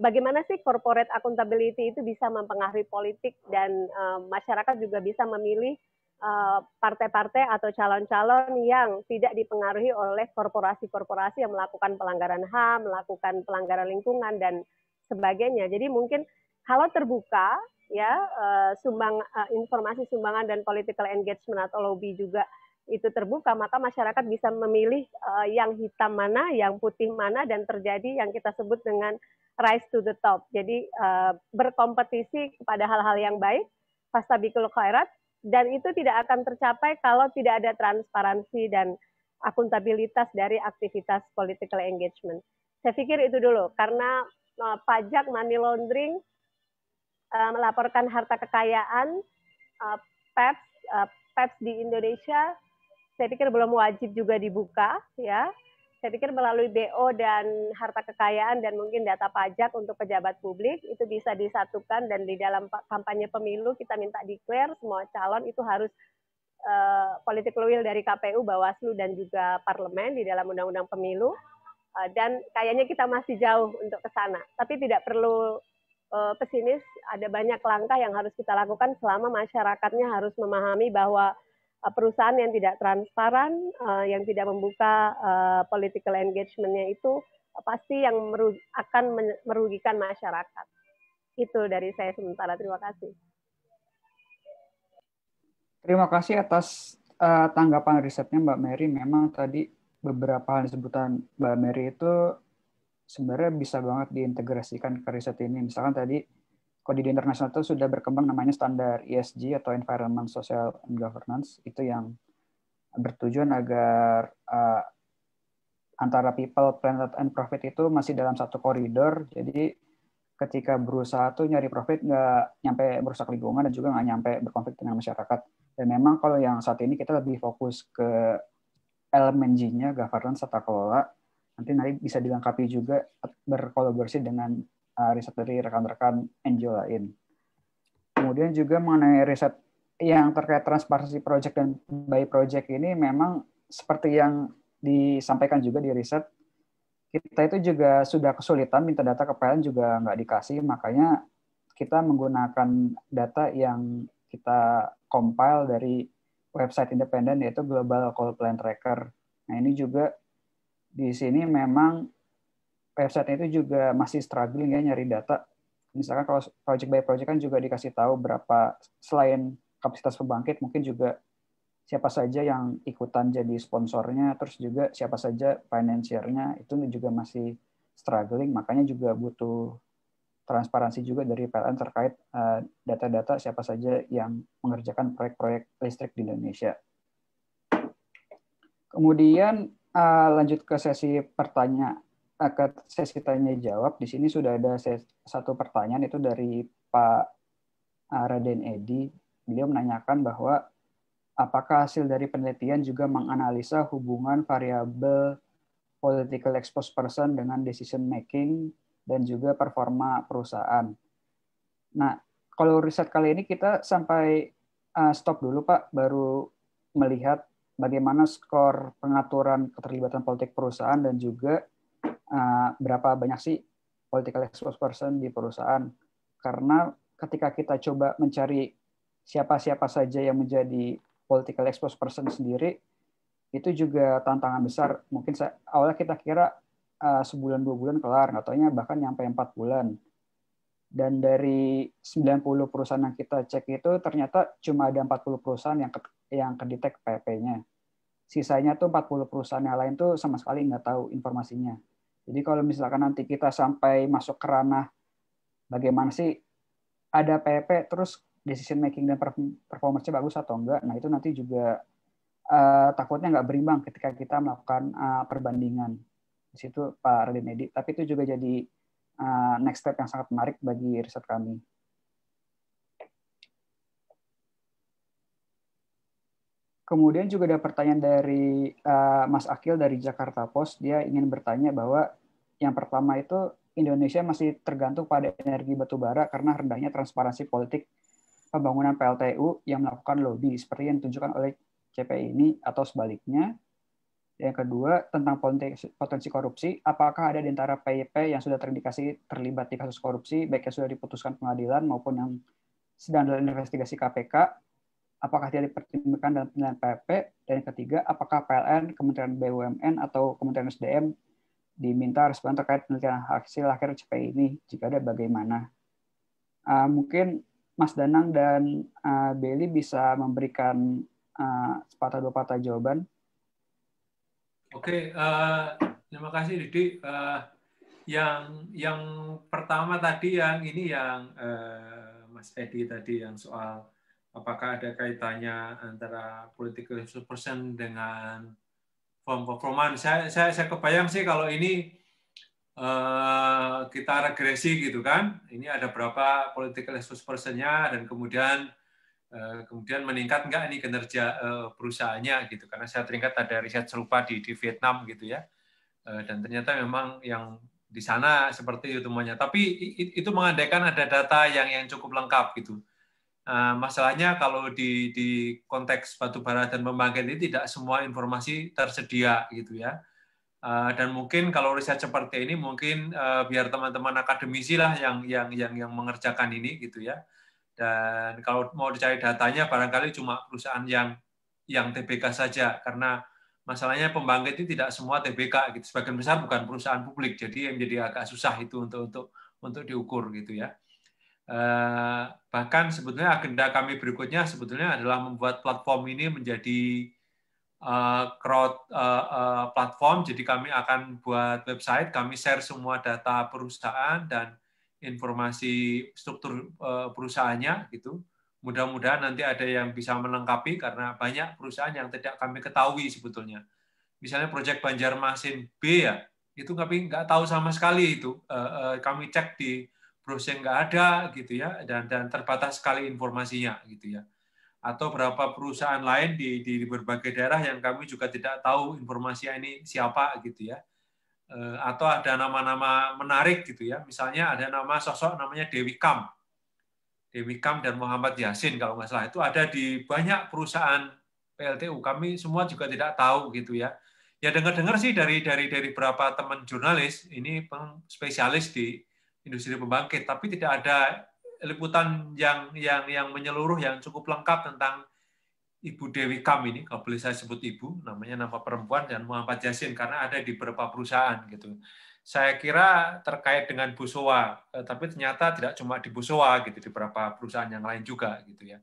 bagaimana sih corporate accountability itu bisa mempengaruhi politik dan uh, masyarakat juga bisa memilih Eh, partai-partai atau calon-calon yang tidak dipengaruhi oleh korporasi-korporasi yang melakukan pelanggaran HAM, melakukan pelanggaran lingkungan dan sebagainya. Jadi mungkin kalau terbuka ya eh, sumbang eh, informasi sumbangan dan political engagement atau lobby juga itu terbuka maka masyarakat bisa memilih yang hitam mana, yang putih mana dan terjadi yang kita sebut dengan rise to the top. Jadi berkompetisi kepada hal-hal yang baik, fastabikul khairat dan itu tidak akan tercapai kalau tidak ada transparansi dan akuntabilitas dari aktivitas political engagement. Saya pikir itu dulu karena eh, pajak money laundering eh, melaporkan harta kekayaan uh, eh, PEPS PEPS di Indonesia saya pikir belum wajib juga dibuka ya saya pikir melalui BO dan harta kekayaan dan mungkin data pajak untuk pejabat publik itu bisa disatukan dan di dalam kampanye pemilu kita minta declare semua calon itu harus uh, eh, politik loyal dari KPU, Bawaslu dan juga parlemen di dalam undang-undang pemilu uh, dan kayaknya kita masih jauh untuk ke sana. Tapi tidak perlu uh, pesimis, ada banyak langkah yang harus kita lakukan selama masyarakatnya harus memahami bahwa Eh, perusahaan yang tidak transparan, eh, yang tidak membuka eh, political engagement-nya itu pasti yang akan merugikan masyarakat. Itu dari saya sementara. Terima kasih. Terima kasih atas tanggapan risetnya Mbak Mary. Memang tadi beberapa hal sebutan Mbak Mary itu sebenarnya bisa banget diintegrasikan ke riset ini. Misalkan tadi Kode internasional itu sudah berkembang namanya standar ESG atau Environment, Social, and Governance. Itu yang bertujuan agar uh, antara people, planet, and profit itu masih dalam satu koridor. Jadi ketika berusaha tuh nyari profit nggak nyampe merusak lingkungan dan juga nggak nyampe berkonflik dengan masyarakat. Dan memang kalau yang saat ini kita lebih fokus ke g nya governance, tata kelola, nanti nanti bisa dilengkapi juga berkolaborasi dengan uh, riset dari rekan-rekan NGO lain. Kemudian juga mengenai riset yang terkait transparansi project dan by project ini memang seperti yang disampaikan juga di riset kita itu juga sudah kesulitan minta data ke PLN juga nggak dikasih makanya kita menggunakan data yang kita compile dari website independen yaitu Global Coal Plan Tracker. Nah ini juga di sini memang website itu juga masih struggling ya nyari data. Misalkan kalau project by project kan juga dikasih tahu berapa selain kapasitas pembangkit mungkin juga siapa saja yang ikutan jadi sponsornya, terus juga siapa saja financiernya itu juga masih struggling, makanya juga butuh transparansi juga dari PLN terkait eh, data-data siapa saja yang mengerjakan proyek-proyek listrik di Indonesia. Kemudian eh, lanjut ke sesi pertanyaan akan sesi tanya jawab. Di sini sudah ada satu pertanyaan itu dari Pak Raden Edi. Beliau menanyakan bahwa apakah hasil dari penelitian juga menganalisa hubungan variabel political exposed person dengan decision making dan juga performa perusahaan. Nah, kalau riset kali ini kita sampai uh, stop dulu Pak, baru melihat bagaimana skor pengaturan keterlibatan politik perusahaan dan juga Eh, berapa banyak sih political exposed person di perusahaan. Karena ketika kita coba mencari siapa-siapa saja yang menjadi political exposed person sendiri, itu juga tantangan besar. Mungkin saya, awalnya kita kira uh, sebulan dua bulan kelar, nggak bahkan sampai empat bulan. Dan dari 90 perusahaan yang kita cek itu ternyata cuma ada 40 perusahaan yang ke, yang kedetek PP-nya. Sisanya tuh 40 perusahaan yang lain tuh sama sekali nggak tahu informasinya. Jadi kalau misalkan nanti kita sampai masuk ke ranah bagaimana sih ada PP e terus decision making dan performance-nya bagus atau enggak, nah itu nanti juga uh, takutnya nggak berimbang ketika kita melakukan uh, perbandingan. Di situ Pak Redi Edi. Tapi itu juga jadi uh, next step yang sangat menarik bagi riset kami. Kemudian juga ada pertanyaan dari uh, Mas Akil dari Jakarta Post. Dia ingin bertanya bahwa yang pertama itu Indonesia masih tergantung pada energi batubara karena rendahnya transparansi politik pembangunan PLTU yang melakukan lobby seperti yang ditunjukkan oleh CP ini atau sebaliknya. Yang kedua, tentang potensi korupsi, apakah ada di antara PIP yang sudah terindikasi terlibat di kasus korupsi, baik yang sudah diputuskan pengadilan maupun yang sedang dalam investigasi KPK, apakah dia dipertimbangkan dalam penilaian PP? dan yang ketiga, apakah PLN, Kementerian BUMN, atau Kementerian SDM diminta respon terkait penelitian hasil akhir CP ini, jika ada bagaimana. Uh, mungkin Mas Danang dan uh, Beli bisa memberikan uh, sepatah dua patah jawaban. Oke, uh, terima kasih Didi. Uh, yang yang pertama tadi yang ini yang uh, Mas Edi tadi yang soal apakah ada kaitannya antara political person dengan form performance? Saya, saya, saya kebayang sih kalau ini uh, kita regresi gitu kan, ini ada berapa political resource personnya dan kemudian uh, kemudian meningkat nggak ini kinerja uh, perusahaannya gitu karena saya teringat ada riset serupa di, di Vietnam gitu ya uh, dan ternyata memang yang di sana seperti itu semuanya tapi itu mengandaikan ada data yang yang cukup lengkap gitu Eh, masalahnya kalau di, di konteks bara dan pembangkit ini tidak semua informasi tersedia gitu ya. Eh, dan mungkin kalau riset seperti ini mungkin eh, biar teman-teman akademisi lah yang yang yang yang mengerjakan ini gitu ya. Dan kalau mau dicari datanya barangkali cuma perusahaan yang yang TBK saja karena masalahnya pembangkit ini tidak semua TBK gitu. Sebagian besar bukan perusahaan publik. Jadi yang jadi agak susah itu untuk untuk untuk diukur gitu ya. Eh, bahkan sebetulnya agenda kami berikutnya sebetulnya adalah membuat platform ini menjadi eh, crowd eh, platform. Jadi kami akan buat website, kami share semua data perusahaan dan informasi struktur perusahaannya gitu. Mudah-mudahan nanti ada yang bisa melengkapi karena banyak perusahaan yang tidak kami ketahui sebetulnya. Misalnya proyek Banjarmasin B ya, itu kami nggak tahu sama sekali itu. Kami cek di perusahaan nggak ada gitu ya dan dan terbatas sekali informasinya gitu ya atau berapa perusahaan lain di, di berbagai daerah yang kami juga tidak tahu informasi ini siapa gitu ya eh, atau ada nama-nama menarik gitu ya. Misalnya ada nama sosok namanya Dewi Kam. Dewi Kam dan Muhammad Yasin kalau nggak salah itu ada di banyak perusahaan PLTU. Kami semua juga tidak tahu gitu ya. Ya dengar-dengar sih dari dari dari berapa teman jurnalis ini spesialis di industri pembangkit, tapi tidak ada liputan yang yang yang menyeluruh yang cukup lengkap tentang Ibu Dewi Kam ini, kalau boleh saya sebut ibu, namanya nama perempuan dan Muhammad jasin karena ada di beberapa perusahaan gitu. Saya kira terkait dengan Busowa, eh, tapi ternyata tidak cuma di Busowa gitu, di beberapa perusahaan yang lain juga gitu ya.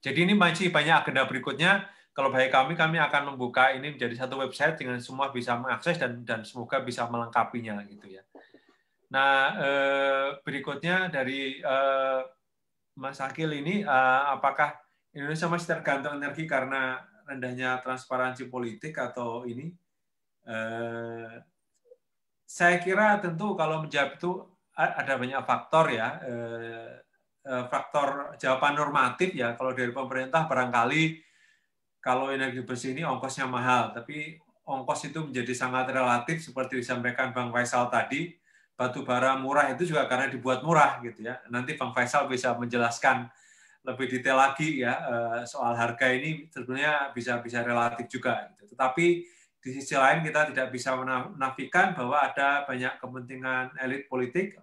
Jadi ini masih banyak agenda berikutnya. Kalau baik kami, kami akan membuka ini menjadi satu website dengan semua bisa mengakses dan dan semoga bisa melengkapinya gitu ya. Nah, eh, berikutnya dari eh, Mas Akil ini, eh, apakah Indonesia masih tergantung energi karena rendahnya transparansi politik atau ini? Saya kira tentu kalau menjawab itu ada banyak faktor ya, faktor jawaban normatif ya. Kalau dari pemerintah barangkali kalau energi bersih ini ongkosnya mahal, tapi ongkos itu menjadi sangat relatif seperti disampaikan Bang Faisal tadi batu bara murah itu juga karena dibuat murah gitu ya. Nanti Bang Faisal bisa menjelaskan lebih detail lagi ya eh, soal harga ini sebenarnya bisa bisa relatif juga. Gitu. Tetapi di sisi lain kita tidak bisa menafikan bahwa ada banyak kepentingan elit politik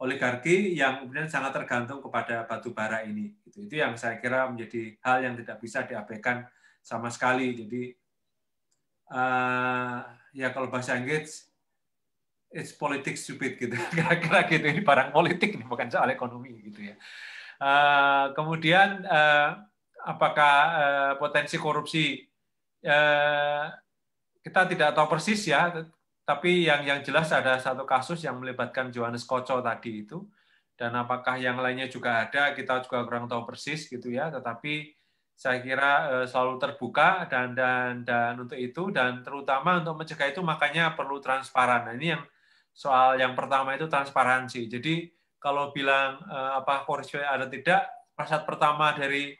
oligarki yang kemudian sangat tergantung kepada batu bara ini. Gitu. Itu yang saya kira menjadi hal yang tidak bisa diabaikan sama sekali. Jadi uh, ya kalau bahasa Inggris it's politics stupid gitu kira-kira gitu ini barang politik nih bukan soal ekonomi gitu ya uh, kemudian uh, apakah uh, potensi korupsi uh, kita tidak tahu persis ya tapi yang yang jelas ada satu kasus yang melibatkan Johannes Koco tadi itu dan apakah yang lainnya juga ada kita juga kurang tahu persis gitu ya tetapi saya kira selalu terbuka dan dan dan untuk itu dan terutama untuk mencegah itu makanya perlu transparan nah, ini yang soal yang pertama itu transparansi. Jadi kalau bilang uh, apa korupsi ada tidak, prasat pertama dari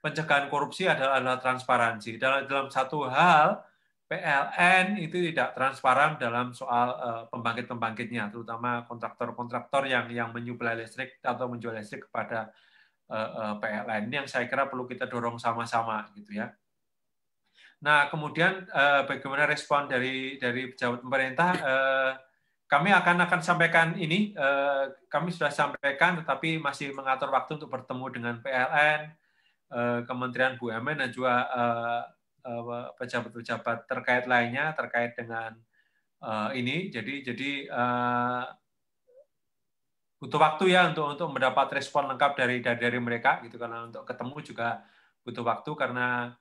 pencegahan korupsi adalah, adalah transparansi. Dalam, dalam satu hal, PLN itu tidak transparan dalam soal uh, pembangkit-pembangkitnya, terutama kontraktor-kontraktor yang yang menyuplai listrik atau menjual listrik kepada uh, eh, PLN. Ini yang saya kira perlu kita dorong sama-sama gitu ya. Nah, kemudian uh, bagaimana respon dari dari pejabat pemerintah Uh, kami akan akan sampaikan ini. Eh, kami sudah sampaikan, tetapi masih mengatur waktu untuk bertemu dengan PLN, eh, Kementerian BUMN, dan juga eh, pejabat-pejabat terkait lainnya terkait dengan ini. Jadi jadi butuh waktu ya untuk untuk mendapat respon lengkap dari dari, dari mereka gitu karena untuk ketemu juga butuh waktu karena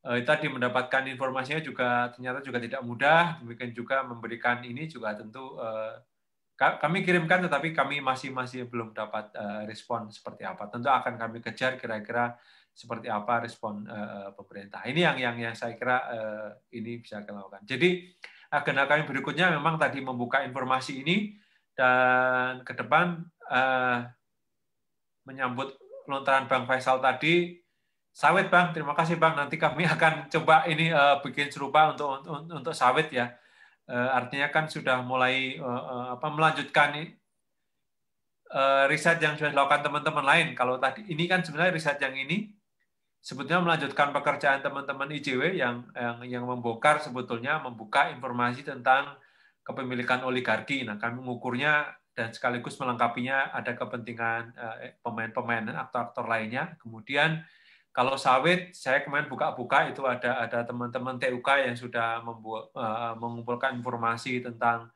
Eh, tadi mendapatkan informasinya juga ternyata juga tidak mudah. Demikian juga memberikan ini juga tentu eh, kami kirimkan tetapi kami masih masih belum dapat eh, respon seperti apa. Tentu akan kami kejar kira-kira seperti apa respon pemerintah. Ini yang yang yang saya kira ini bisa kita lakukan. Jadi agenda kami berikutnya memang tadi membuka informasi ini dan ke depan menyambut lontaran Bang Faisal tadi Sawit Bang, terima kasih Bang. Nanti kami akan coba ini uh, bikin serupa untuk untuk, untuk sawit ya. Uh, artinya kan sudah mulai uh, uh, apa melanjutkan uh, riset yang sudah dilakukan teman-teman lain. Kalau tadi ini kan sebenarnya riset yang ini sebetulnya melanjutkan pekerjaan teman-teman IJW yang, yang yang membongkar sebetulnya membuka informasi tentang kepemilikan oligarki. Nah, kami mengukurnya dan sekaligus melengkapinya ada kepentingan pemain-pemain dan aktor-aktor lainnya. Kemudian kalau sawit, saya kemarin buka-buka itu ada ada teman-teman TUK yang sudah membuat, uh, mengumpulkan informasi tentang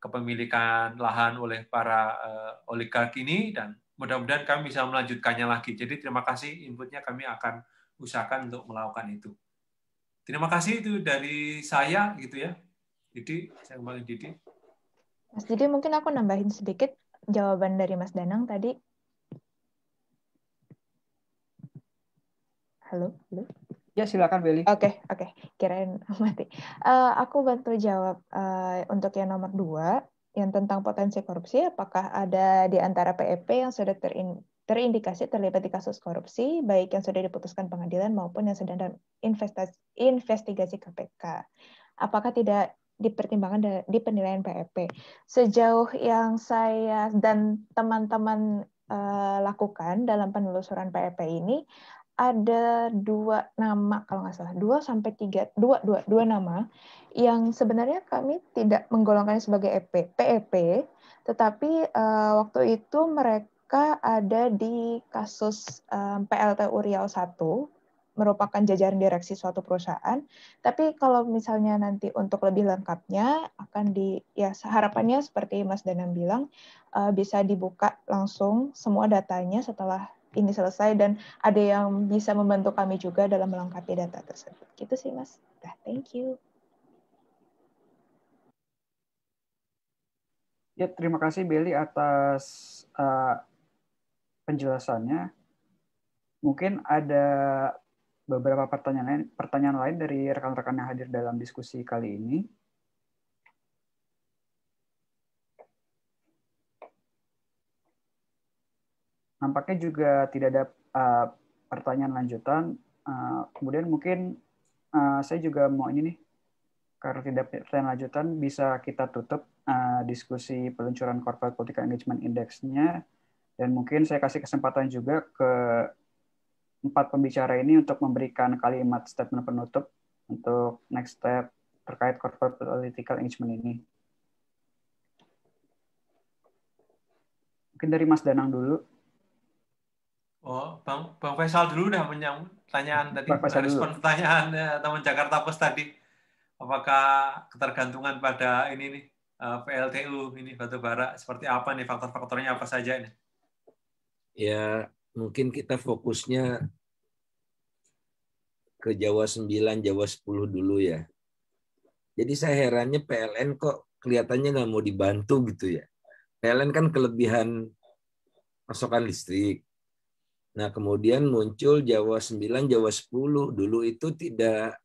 kepemilikan lahan oleh para uh, eh, oligark ini dan mudah-mudahan kami bisa melanjutkannya lagi. Jadi terima kasih inputnya kami akan usahakan untuk melakukan itu. Terima kasih itu dari saya gitu ya. Didi, saya kembali Didi. Mas Didi, mungkin aku nambahin sedikit jawaban dari Mas Danang tadi Halo, halo. Ya silakan Beli. Oke okay, oke, okay. kirain mati. Uh, aku bantu jawab uh, untuk yang nomor dua yang tentang potensi korupsi. Apakah ada di antara PEP e yang sudah terin terindikasi terlibat di kasus korupsi, baik yang sudah diputuskan pengadilan maupun yang sedang dalam investigasi KPK. Apakah tidak dipertimbangkan di penilaian PEP? E Sejauh yang saya dan teman-teman uh, lakukan dalam penelusuran PEP e ini, ada dua nama kalau nggak salah dua sampai tiga dua dua dua nama yang sebenarnya kami tidak menggolongkannya sebagai EP PEP tetapi uh, waktu itu mereka ada di kasus um, eh, PLTU Riau 1 merupakan jajaran direksi suatu perusahaan tapi kalau misalnya nanti untuk lebih lengkapnya akan di ya harapannya seperti Mas Danang bilang uh, bisa dibuka langsung semua datanya setelah ini selesai dan ada yang bisa membantu kami juga dalam melengkapi data tersebut. Gitu sih, Mas. Nah, thank you. Ya, terima kasih Beli atas uh, penjelasannya. Mungkin ada beberapa pertanyaan lain, pertanyaan lain dari rekan-rekan yang hadir dalam diskusi kali ini. Nampaknya juga tidak ada uh, pertanyaan lanjutan. Uh, kemudian mungkin uh, saya juga mau ini nih, karena tidak ada pertanyaan lanjutan, bisa kita tutup uh, diskusi peluncuran Corporate Political Engagement Index-nya. Dan mungkin saya kasih kesempatan juga ke empat pembicara ini untuk memberikan kalimat statement penutup untuk next step terkait corporate political engagement ini. Mungkin dari Mas Danang dulu. Oh, Bang Bang Faisal dulu udah menyambut pertanyaan tadi, Bang Faisal respon dulu. pertanyaan ya, teman Jakarta Post tadi. Apakah ketergantungan pada ini nih eh, PLTU ini batu bara seperti apa nih faktor-faktornya apa saja ini? Ya, mungkin kita fokusnya ke Jawa 9, Jawa 10 dulu ya. Jadi saya herannya PLN kok kelihatannya nggak mau dibantu gitu ya. PLN kan kelebihan pasokan listrik Nah, kemudian muncul Jawa 9, Jawa 10. Dulu itu tidak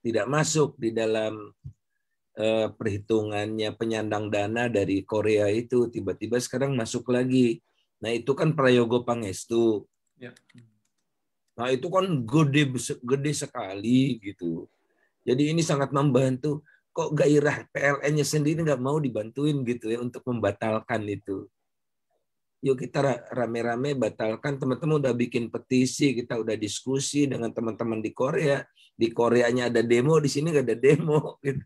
tidak masuk di dalam eh, perhitungannya penyandang dana dari Korea itu tiba-tiba sekarang masuk lagi. Nah, itu kan Prayogo Pangestu. Ya. Nah, itu kan gede gede sekali gitu. Jadi ini sangat membantu. Kok gairah PLN-nya sendiri nggak mau dibantuin gitu ya untuk membatalkan itu yuk kita rame-rame batalkan teman-teman udah bikin petisi kita udah diskusi dengan teman-teman di Korea di Koreanya ada demo di sini nggak ada demo gitu.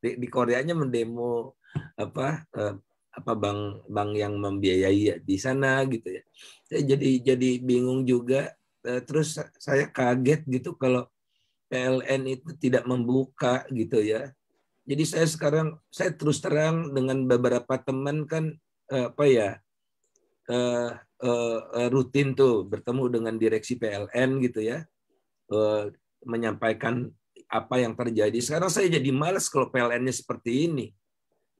di, di Koreanya mendemo apa eh, apa bang bang yang membiayai ya, di sana gitu ya saya jadi jadi bingung juga eh, terus saya kaget gitu kalau PLN itu tidak membuka gitu ya jadi saya sekarang saya terus terang dengan beberapa teman kan eh, apa ya uh, uh, rutin tuh bertemu dengan direksi PLN gitu ya, uh, menyampaikan apa yang terjadi. Sekarang saya jadi males kalau PLN-nya seperti ini.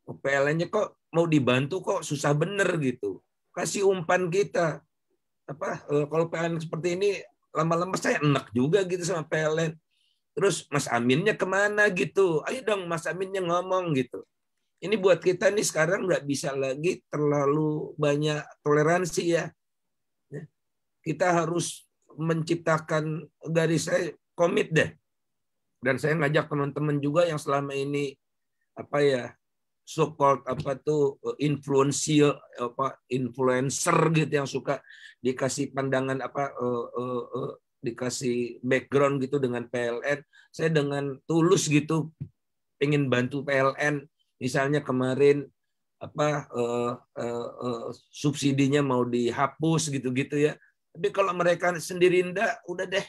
Oh, PLN-nya kok mau dibantu kok susah bener gitu. Kasih umpan kita. Apa kalau PLN seperti ini lama-lama saya enak juga gitu sama PLN. Terus Mas Aminnya kemana gitu? Ayo dong Mas Aminnya ngomong gitu. Ini buat kita nih sekarang nggak bisa lagi terlalu banyak toleransi ya. ya. Kita harus menciptakan dari saya komit deh. Dan saya ngajak teman-teman juga yang selama ini apa ya so called apa tuh influencer apa influencer gitu yang suka dikasih pandangan apa uh, uh, uh, dikasih background gitu dengan PLN saya dengan tulus gitu ingin bantu PLN Misalnya kemarin apa eh, eh, uh, subsidinya mau dihapus gitu-gitu ya. Tapi kalau mereka sendiri ndak, udah deh.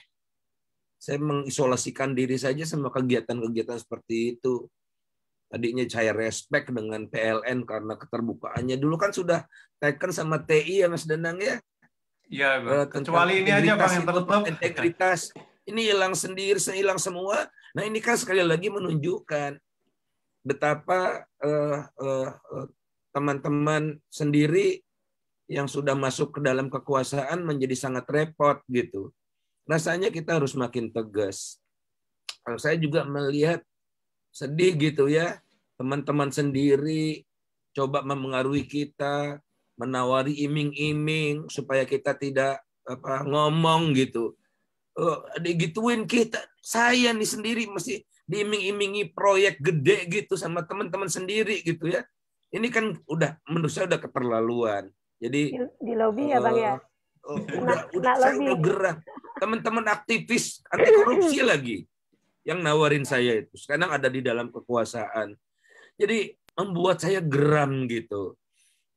Saya mengisolasikan diri saja sama kegiatan-kegiatan seperti itu. Tadinya saya respect dengan PLN karena keterbukaannya. Dulu kan sudah taken sama TI ya Mas Denang ya. Iya, eh, kecuali ini aja Bang yang tertutup. Integritas ini hilang sendiri, hilang semua. Nah ini kan sekali lagi menunjukkan betapa eh, eh, eh, teman-teman sendiri yang sudah masuk ke dalam kekuasaan menjadi sangat repot gitu. Rasanya kita harus makin tegas. Saya juga melihat sedih gitu ya, teman-teman sendiri coba memengaruhi kita, menawari iming-iming supaya kita tidak apa ngomong gitu. Oh, digituin kita, saya nih sendiri mesti diiming-imingi proyek gede gitu sama teman-teman sendiri gitu ya. Ini kan udah menurut saya udah keterlaluan. Jadi di, di lobby uh, ya Bang ya. Eh, oh, udah nah, udah nah, saya gerak. Teman-teman aktivis anti korupsi lagi yang nawarin saya itu. Sekarang ada di dalam kekuasaan. Jadi membuat saya geram gitu.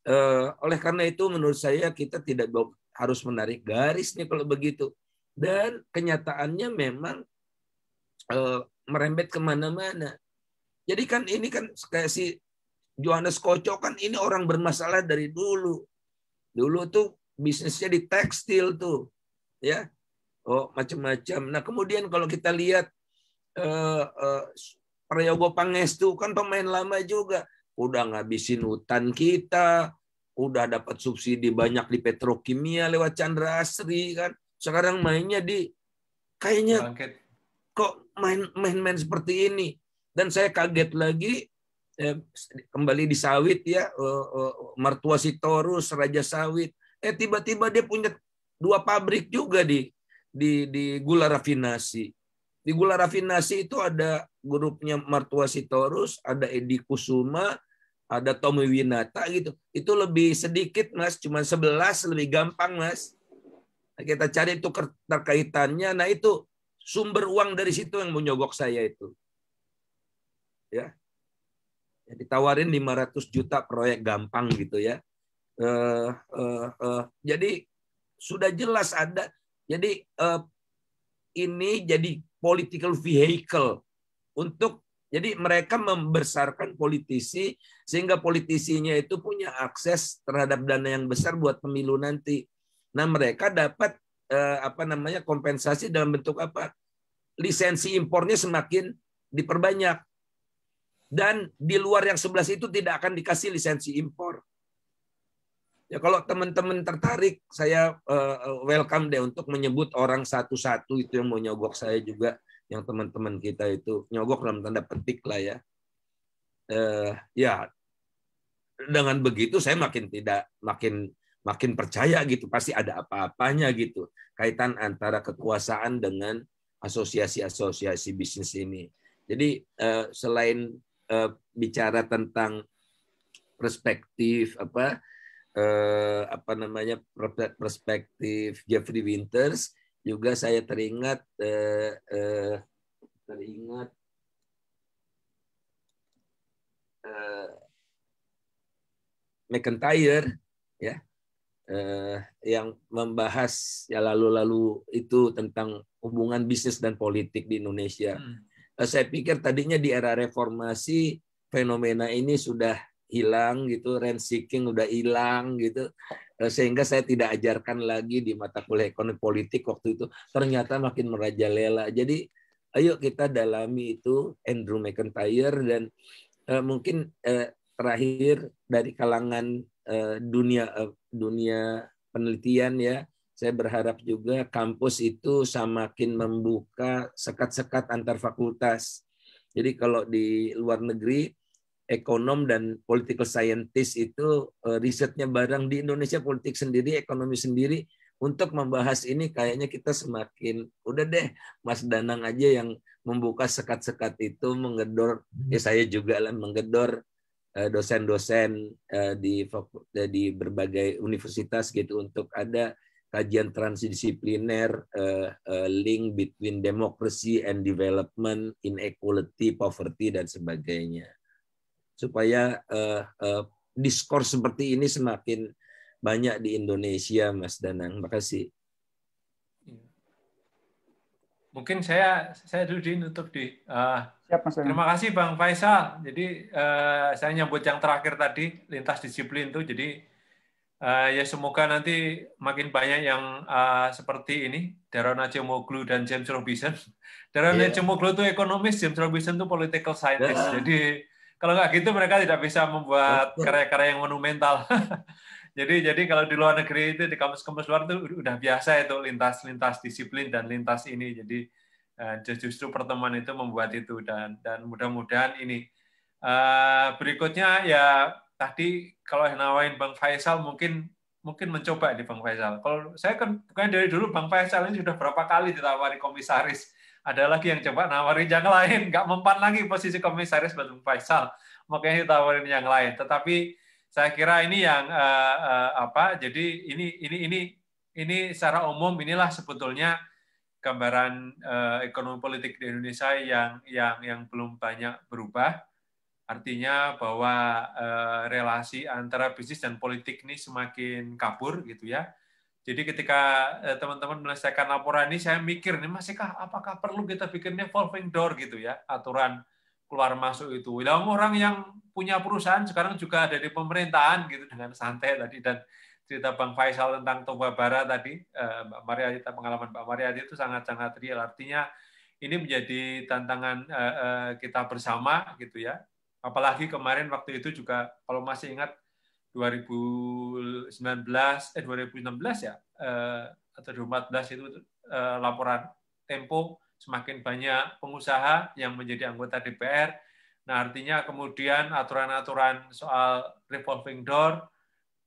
Uh, oleh karena itu menurut saya kita tidak harus menarik garis nih kalau begitu. Dan kenyataannya memang uh, merembet kemana-mana. Jadi kan ini kan kayak si Johannes Koco kan ini orang bermasalah dari dulu. Dulu tuh bisnisnya di tekstil tuh, ya, oh macam-macam. Nah kemudian kalau kita lihat eh, eh, Prayogo Pangestu kan pemain lama juga, udah ngabisin hutan kita, udah dapat subsidi banyak di petrokimia lewat Chandra Asri kan. Sekarang mainnya di kayaknya Bangket kok main-main seperti ini dan saya kaget lagi eh, kembali di sawit ya eh, eh, mertua Sitorus raja sawit eh tiba-tiba dia punya dua pabrik juga di di di gula rafinasi di gula rafinasi itu ada grupnya mertua Torus ada Edi Kusuma ada Tommy Winata gitu itu lebih sedikit mas cuma sebelas lebih gampang mas kita cari itu terkaitannya nah itu Sumber uang dari situ yang menyogok saya itu. Ya. ya ditawarin 500 juta proyek gampang gitu ya. Uh, uh, uh. Jadi sudah jelas ada. Jadi uh, ini jadi political vehicle untuk jadi mereka membesarkan politisi sehingga politisinya itu punya akses terhadap dana yang besar buat pemilu nanti. Nah mereka dapat Eh, apa namanya kompensasi dalam bentuk apa? Lisensi impornya semakin diperbanyak. Dan di luar yang sebelas itu tidak akan dikasih lisensi impor. Ya kalau teman-teman tertarik, saya uh, welcome deh untuk menyebut orang satu-satu itu yang mau nyogok saya juga, yang teman-teman kita itu nyogok dalam tanda petik lah ya. Uh, ya dengan begitu saya makin tidak makin makin percaya gitu pasti ada apa-apanya gitu kaitan antara kekuasaan dengan asosiasi-asosiasi bisnis ini jadi eh, selain eh, bicara tentang perspektif apa eh, apa namanya perspektif Jeffrey Winters juga saya teringat teringat McIntyre ya eh, yang membahas ya lalu-lalu itu tentang hubungan bisnis dan politik di Indonesia. Hmm. Eh, saya pikir tadinya di era reformasi fenomena ini sudah hilang gitu, rent seeking udah hilang gitu, eh, sehingga saya tidak ajarkan lagi di mata kuliah ekonomi politik waktu itu. Ternyata makin merajalela. Jadi ayo kita dalami itu Andrew McIntyre dan eh, mungkin eh, terakhir dari kalangan eh, dunia eh, dunia penelitian ya. Saya berharap juga kampus itu semakin membuka sekat-sekat antar fakultas. Jadi kalau di luar negeri ekonom dan political scientist itu eh, risetnya bareng di Indonesia politik sendiri, ekonomi sendiri untuk membahas ini kayaknya kita semakin udah deh Mas Danang aja yang membuka sekat-sekat itu menggedor ya hmm. saya juga lah menggedor Eh, dosen-dosen eh, di eh, di berbagai universitas gitu untuk ada kajian transdisipliner link between democracy and development, inequality, poverty dan sebagainya. Supaya uh, uh, diskurs seperti ini semakin banyak di Indonesia, Mas Danang. terima kasih mungkin saya saya dulu di nutup di uh, Siap, terima kasih Bang Faisal jadi uh, saya nyambut yang terakhir tadi lintas disiplin itu. jadi uh, ya semoga nanti makin banyak yang uh, seperti ini Darren Acemoglu dan James Robinson Darren yeah. Acemoglu itu ekonomis James Robinson itu political scientist yeah. jadi kalau nggak gitu mereka tidak bisa membuat karya-karya yang monumental jadi jadi kalau di luar negeri itu di kampus-kampus luar itu udah biasa itu lintas-lintas disiplin dan lintas ini. Jadi uh, justru pertemuan itu membuat itu dan dan mudah-mudahan ini uh, berikutnya ya tadi kalau nawain Bang Faisal mungkin mungkin mencoba di Bang Faisal. Kalau saya kan bukan dari dulu Bang Faisal ini sudah berapa kali ditawari komisaris. Ada lagi yang coba nawarin yang lain, nggak mempan lagi posisi komisaris buat Bang Faisal. Makanya ditawarin yang lain. Tetapi saya kira ini yang uh, uh, apa jadi ini ini ini ini secara umum inilah sebetulnya gambaran uh, ekonomi politik di Indonesia yang yang yang belum banyak berubah artinya bahwa uh, relasi antara bisnis dan politik ini semakin kabur gitu ya jadi ketika uh, teman-teman menyelesaikan laporan ini saya mikir nih masihkah apakah perlu kita bikinnya revolving door gitu ya aturan keluar masuk itu. Nah, orang yang punya perusahaan sekarang juga ada di pemerintahan gitu dengan santai tadi dan cerita Bang Faisal tentang Toba Bara tadi, eh, Mbak Maria cerita pengalaman Mbak Maria itu sangat-sangat real. Artinya ini menjadi tantangan eh, eh, kita bersama gitu ya. Apalagi kemarin waktu itu juga kalau masih ingat 2019 eh 2016 ya atau 2014 itu laporan Tempo semakin banyak pengusaha yang menjadi anggota DPR. Nah, artinya kemudian aturan-aturan soal revolving door,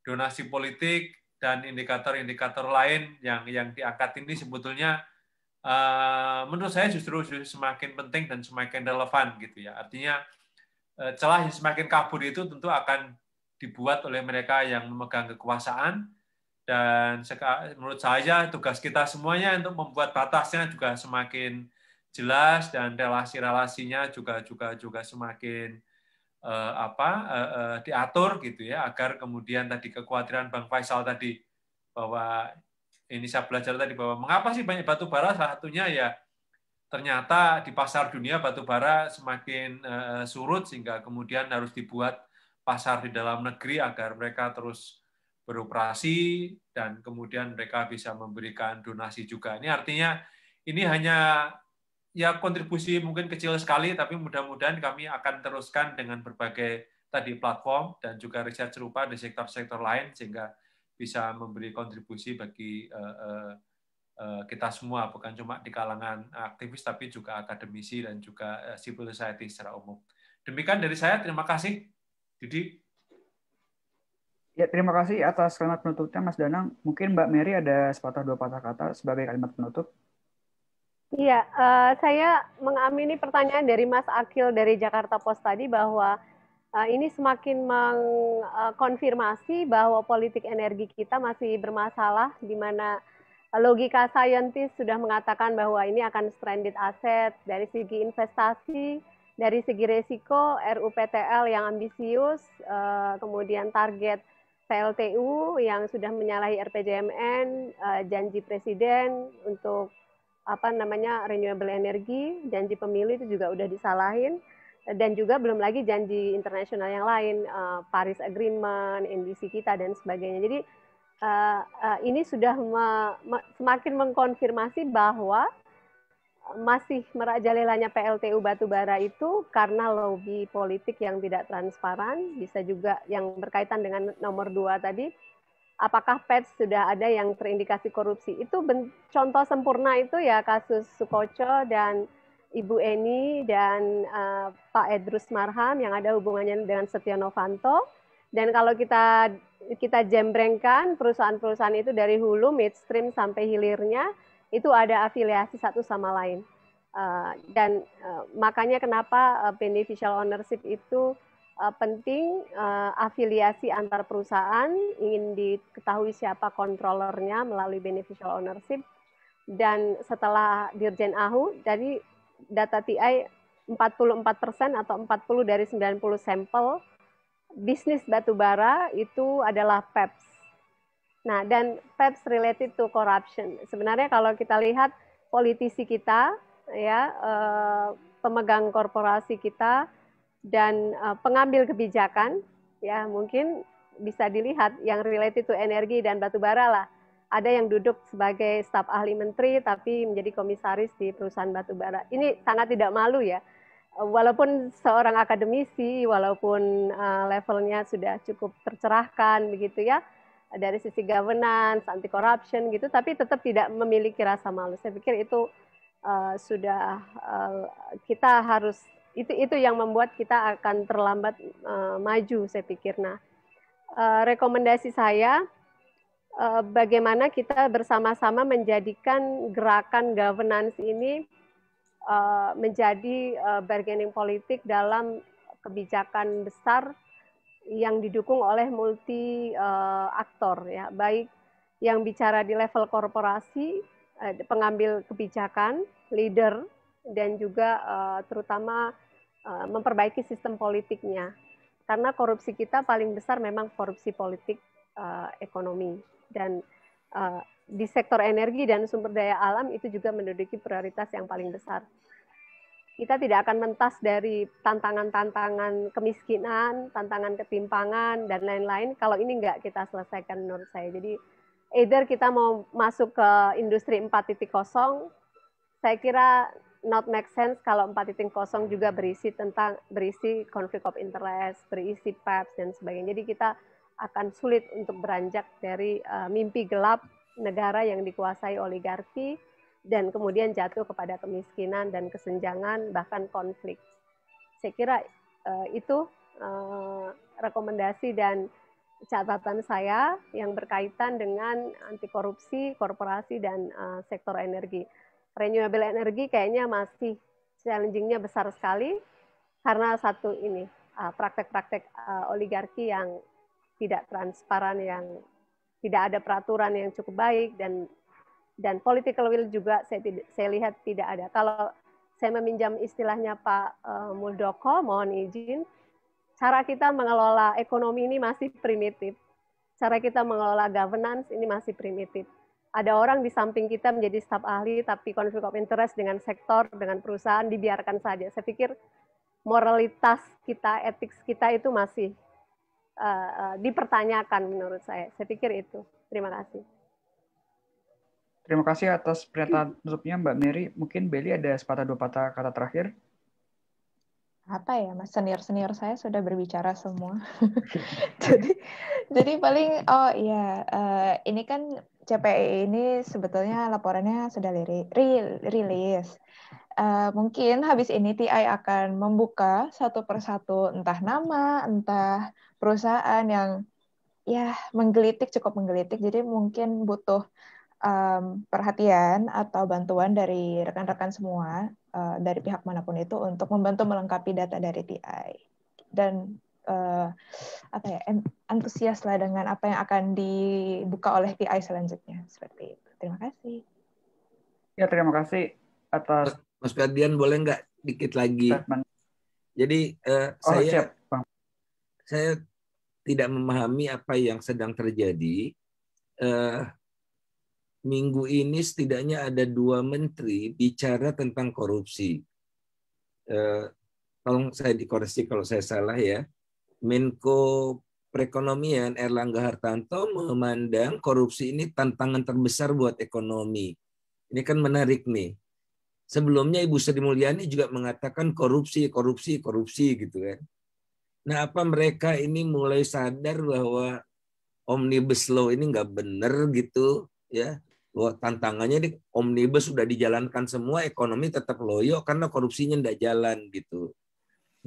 donasi politik, dan indikator-indikator lain yang yang diangkat ini sebetulnya uh, menurut saya justru, justru semakin penting dan semakin relevan gitu ya. Artinya uh, celah yang semakin kabur itu tentu akan dibuat oleh mereka yang memegang kekuasaan dan menurut saya tugas kita semuanya untuk membuat batasnya juga semakin jelas dan relasi-relasinya juga juga juga semakin uh, apa uh, diatur gitu ya agar kemudian tadi kekhawatiran Bang Faisal tadi bahwa ini saya belajar tadi bahwa mengapa sih banyak batu bara salah satunya ya ternyata di pasar dunia batu bara semakin uh, surut sehingga kemudian harus dibuat pasar di dalam negeri agar mereka terus beroperasi dan kemudian mereka bisa memberikan donasi juga. Ini artinya ini hanya ya kontribusi mungkin kecil sekali tapi mudah-mudahan kami akan teruskan dengan berbagai tadi platform dan juga riset serupa di sektor-sektor lain sehingga bisa memberi kontribusi bagi uh, uh, kita semua bukan cuma di kalangan aktivis tapi juga akademisi dan juga civil society secara umum. Demikian dari saya terima kasih Didi. Ya, terima kasih atas kalimat penutupnya, Mas Danang. Mungkin Mbak Mary ada sepatah dua patah kata sebagai kalimat penutup. Iya, uh, saya mengamini pertanyaan dari Mas Akil dari Jakarta Post tadi bahwa uh, ini semakin mengkonfirmasi bahwa politik energi kita masih bermasalah, di mana logika saintis sudah mengatakan bahwa ini akan stranded asset dari segi investasi, dari segi resiko, RUPTL yang ambisius, uh, kemudian target PLTU yang sudah menyalahi RPJMN, uh, eh, janji presiden untuk apa namanya renewable energy, janji pemilu itu juga sudah disalahin dan juga belum lagi janji internasional yang lain, uh, Paris Agreement, NDC kita dan sebagainya. Jadi uh, uh, ini sudah me, me, semakin mengkonfirmasi bahwa masih merajalelanya PLTU Batubara itu karena lobby politik yang tidak transparan, bisa juga yang berkaitan dengan nomor dua tadi, apakah Pet sudah ada yang terindikasi korupsi. Itu contoh sempurna itu ya kasus Sukoco dan Ibu Eni dan uh, Pak Edrus Marham yang ada hubungannya dengan Setia Novanto. Dan kalau kita kita jembrengkan perusahaan-perusahaan itu dari hulu, midstream sampai hilirnya, itu ada afiliasi satu sama lain. Uh, dan uh, makanya kenapa uh, beneficial ownership itu uh, penting uh, afiliasi antar perusahaan ingin diketahui siapa kontrolernya melalui beneficial ownership dan setelah Dirjen AHU dari data TI 44% atau 40 dari 90 sampel bisnis batubara itu adalah PEPS Nah, dan perhaps related to corruption. Sebenarnya kalau kita lihat politisi kita, ya eh, pemegang korporasi kita dan eh, pengambil kebijakan, ya mungkin bisa dilihat yang related to energi dan batubara lah. Ada yang duduk sebagai staf ahli menteri tapi menjadi komisaris di perusahaan batubara. Ini sangat tidak malu ya. Walaupun seorang akademisi, walaupun eh, levelnya sudah cukup tercerahkan begitu ya, dari sisi governance, anti corruption gitu, tapi tetap tidak memiliki rasa malu. Saya pikir itu uh, sudah uh, kita harus itu itu yang membuat kita akan terlambat uh, maju. Saya pikir. Nah, uh, rekomendasi saya uh, bagaimana kita bersama-sama menjadikan gerakan governance ini uh, menjadi uh, bargaining politik dalam kebijakan besar yang didukung oleh multi uh, aktor ya, baik yang bicara di level korporasi, uh, pengambil kebijakan, leader dan juga uh, terutama uh, memperbaiki sistem politiknya. Karena korupsi kita paling besar memang korupsi politik uh, ekonomi dan uh, di sektor energi dan sumber daya alam itu juga menduduki prioritas yang paling besar kita tidak akan mentas dari tantangan-tantangan kemiskinan, tantangan ketimpangan, dan lain-lain. Kalau ini enggak kita selesaikan menurut saya. Jadi either kita mau masuk ke industri 4.0, saya kira not make sense kalau 4.0 juga berisi tentang berisi konflik of interest, berisi PEPs dan sebagainya. Jadi kita akan sulit untuk beranjak dari uh, mimpi gelap negara yang dikuasai oligarki dan kemudian jatuh kepada kemiskinan dan kesenjangan bahkan konflik. Saya kira uh, itu uh, rekomendasi dan catatan saya yang berkaitan dengan anti korupsi, korporasi dan uh, sektor energi. Renewable energi kayaknya masih challenging-nya besar sekali karena satu ini praktek-praktek uh, oligarki yang tidak transparan yang tidak ada peraturan yang cukup baik dan dan political will juga saya, tidak, saya lihat tidak ada. Kalau saya meminjam istilahnya Pak eh, Muldoko, mohon izin, cara kita mengelola ekonomi ini masih primitif. Cara kita mengelola governance ini masih primitif. Ada orang di samping kita menjadi staf ahli, tapi konflik of interest dengan sektor, dengan perusahaan dibiarkan saja. Saya pikir moralitas kita, etik kita itu masih uh, uh, dipertanyakan menurut saya. Saya pikir itu. Terima kasih. Terima kasih atas pernyataan tutupnya Mbak Mary. Mungkin Beli ada sepatah dua patah kata terakhir. Apa ya, mas senior-senior saya sudah berbicara semua. jadi, jadi paling oh iya, uh, ini kan CPE ini sebetulnya laporannya sudah rilis. rilis. Uh, eh, mungkin habis ini TI akan membuka satu persatu entah nama, entah perusahaan yang ya menggelitik cukup menggelitik. Jadi mungkin butuh um, perhatian atau bantuan dari rekan-rekan semua uh, dari pihak manapun itu untuk membantu melengkapi data dari TI dan uh, apa ya antusias dengan apa yang akan dibuka oleh TI selanjutnya seperti itu. Terima kasih. Ya terima kasih atas Mas Ferdian boleh nggak dikit lagi? Jadi uh, oh, saya siap, saya tidak memahami apa yang sedang terjadi. Uh, minggu ini setidaknya ada dua menteri bicara tentang korupsi. Eh, tolong saya dikoreksi kalau saya salah ya. Menko Perekonomian Erlangga Hartanto memandang korupsi ini tantangan terbesar buat ekonomi. Ini kan menarik nih. Sebelumnya Ibu Sri Mulyani juga mengatakan korupsi, korupsi, korupsi gitu kan. Nah apa mereka ini mulai sadar bahwa omnibus law ini nggak benar gitu ya bahwa tantangannya di omnibus sudah dijalankan semua ekonomi tetap loyo karena korupsinya tidak jalan gitu.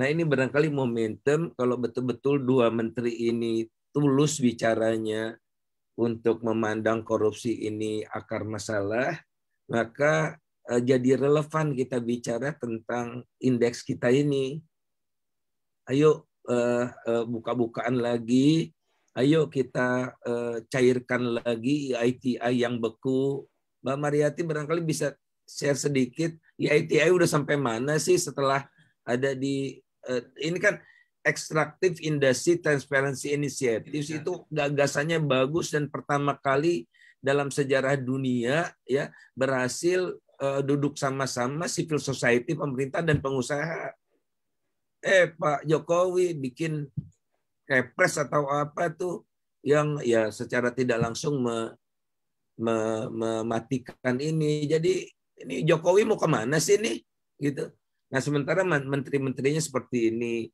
Nah ini barangkali momentum kalau betul-betul dua menteri ini tulus bicaranya untuk memandang korupsi ini akar masalah, maka eh, jadi relevan kita bicara tentang indeks kita ini. Ayo eh, eh, buka-bukaan lagi Ayo kita uh, cairkan lagi ITI yang beku. Mbak Mariati barangkali bisa share sedikit ITI udah sampai mana sih setelah ada di uh, ini kan Extractive Industry Transparency Initiative Inisiatif. itu gagasannya bagus dan pertama kali dalam sejarah dunia ya berhasil uh, duduk sama-sama civil society, pemerintah dan pengusaha. Eh Pak Jokowi bikin kepres atau apa tuh yang ya secara tidak langsung me, me, mematikan ini. Jadi ini Jokowi mau kemana sih ini? Gitu. Nah sementara menteri-menterinya seperti ini.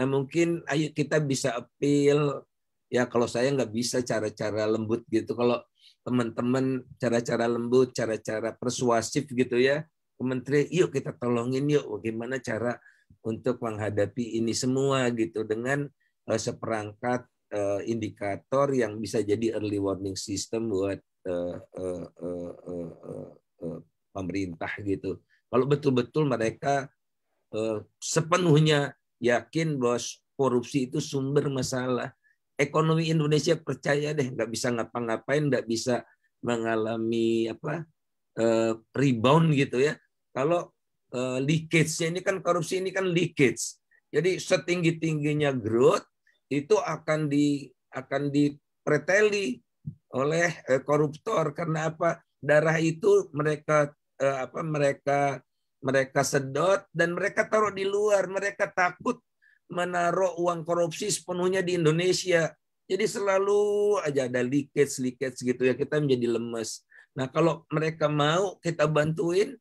Nah mungkin ayo kita bisa appeal ya kalau saya nggak bisa cara-cara lembut gitu. Kalau teman-teman cara-cara lembut, cara-cara persuasif gitu ya. menteri. yuk kita tolongin yuk bagaimana cara untuk menghadapi ini semua gitu dengan Eh, seperangkat eh, indikator yang bisa jadi early warning system buat eh, pemerintah gitu. Kalau betul-betul mereka sepenuhnya yakin bahwa korupsi itu sumber masalah, ekonomi Indonesia percaya deh nggak bisa ngapa-ngapain, nggak bisa mengalami apa rebound gitu ya. Kalau leakage ini kan korupsi ini kan leakage. Jadi setinggi tingginya growth itu akan di akan dipreteli oleh eh, koruptor karena apa darah itu mereka eh, apa mereka mereka sedot dan mereka taruh di luar mereka takut menaruh uang korupsi sepenuhnya di Indonesia jadi selalu aja ada liket-liket gitu ya kita menjadi lemes nah kalau mereka mau kita bantuin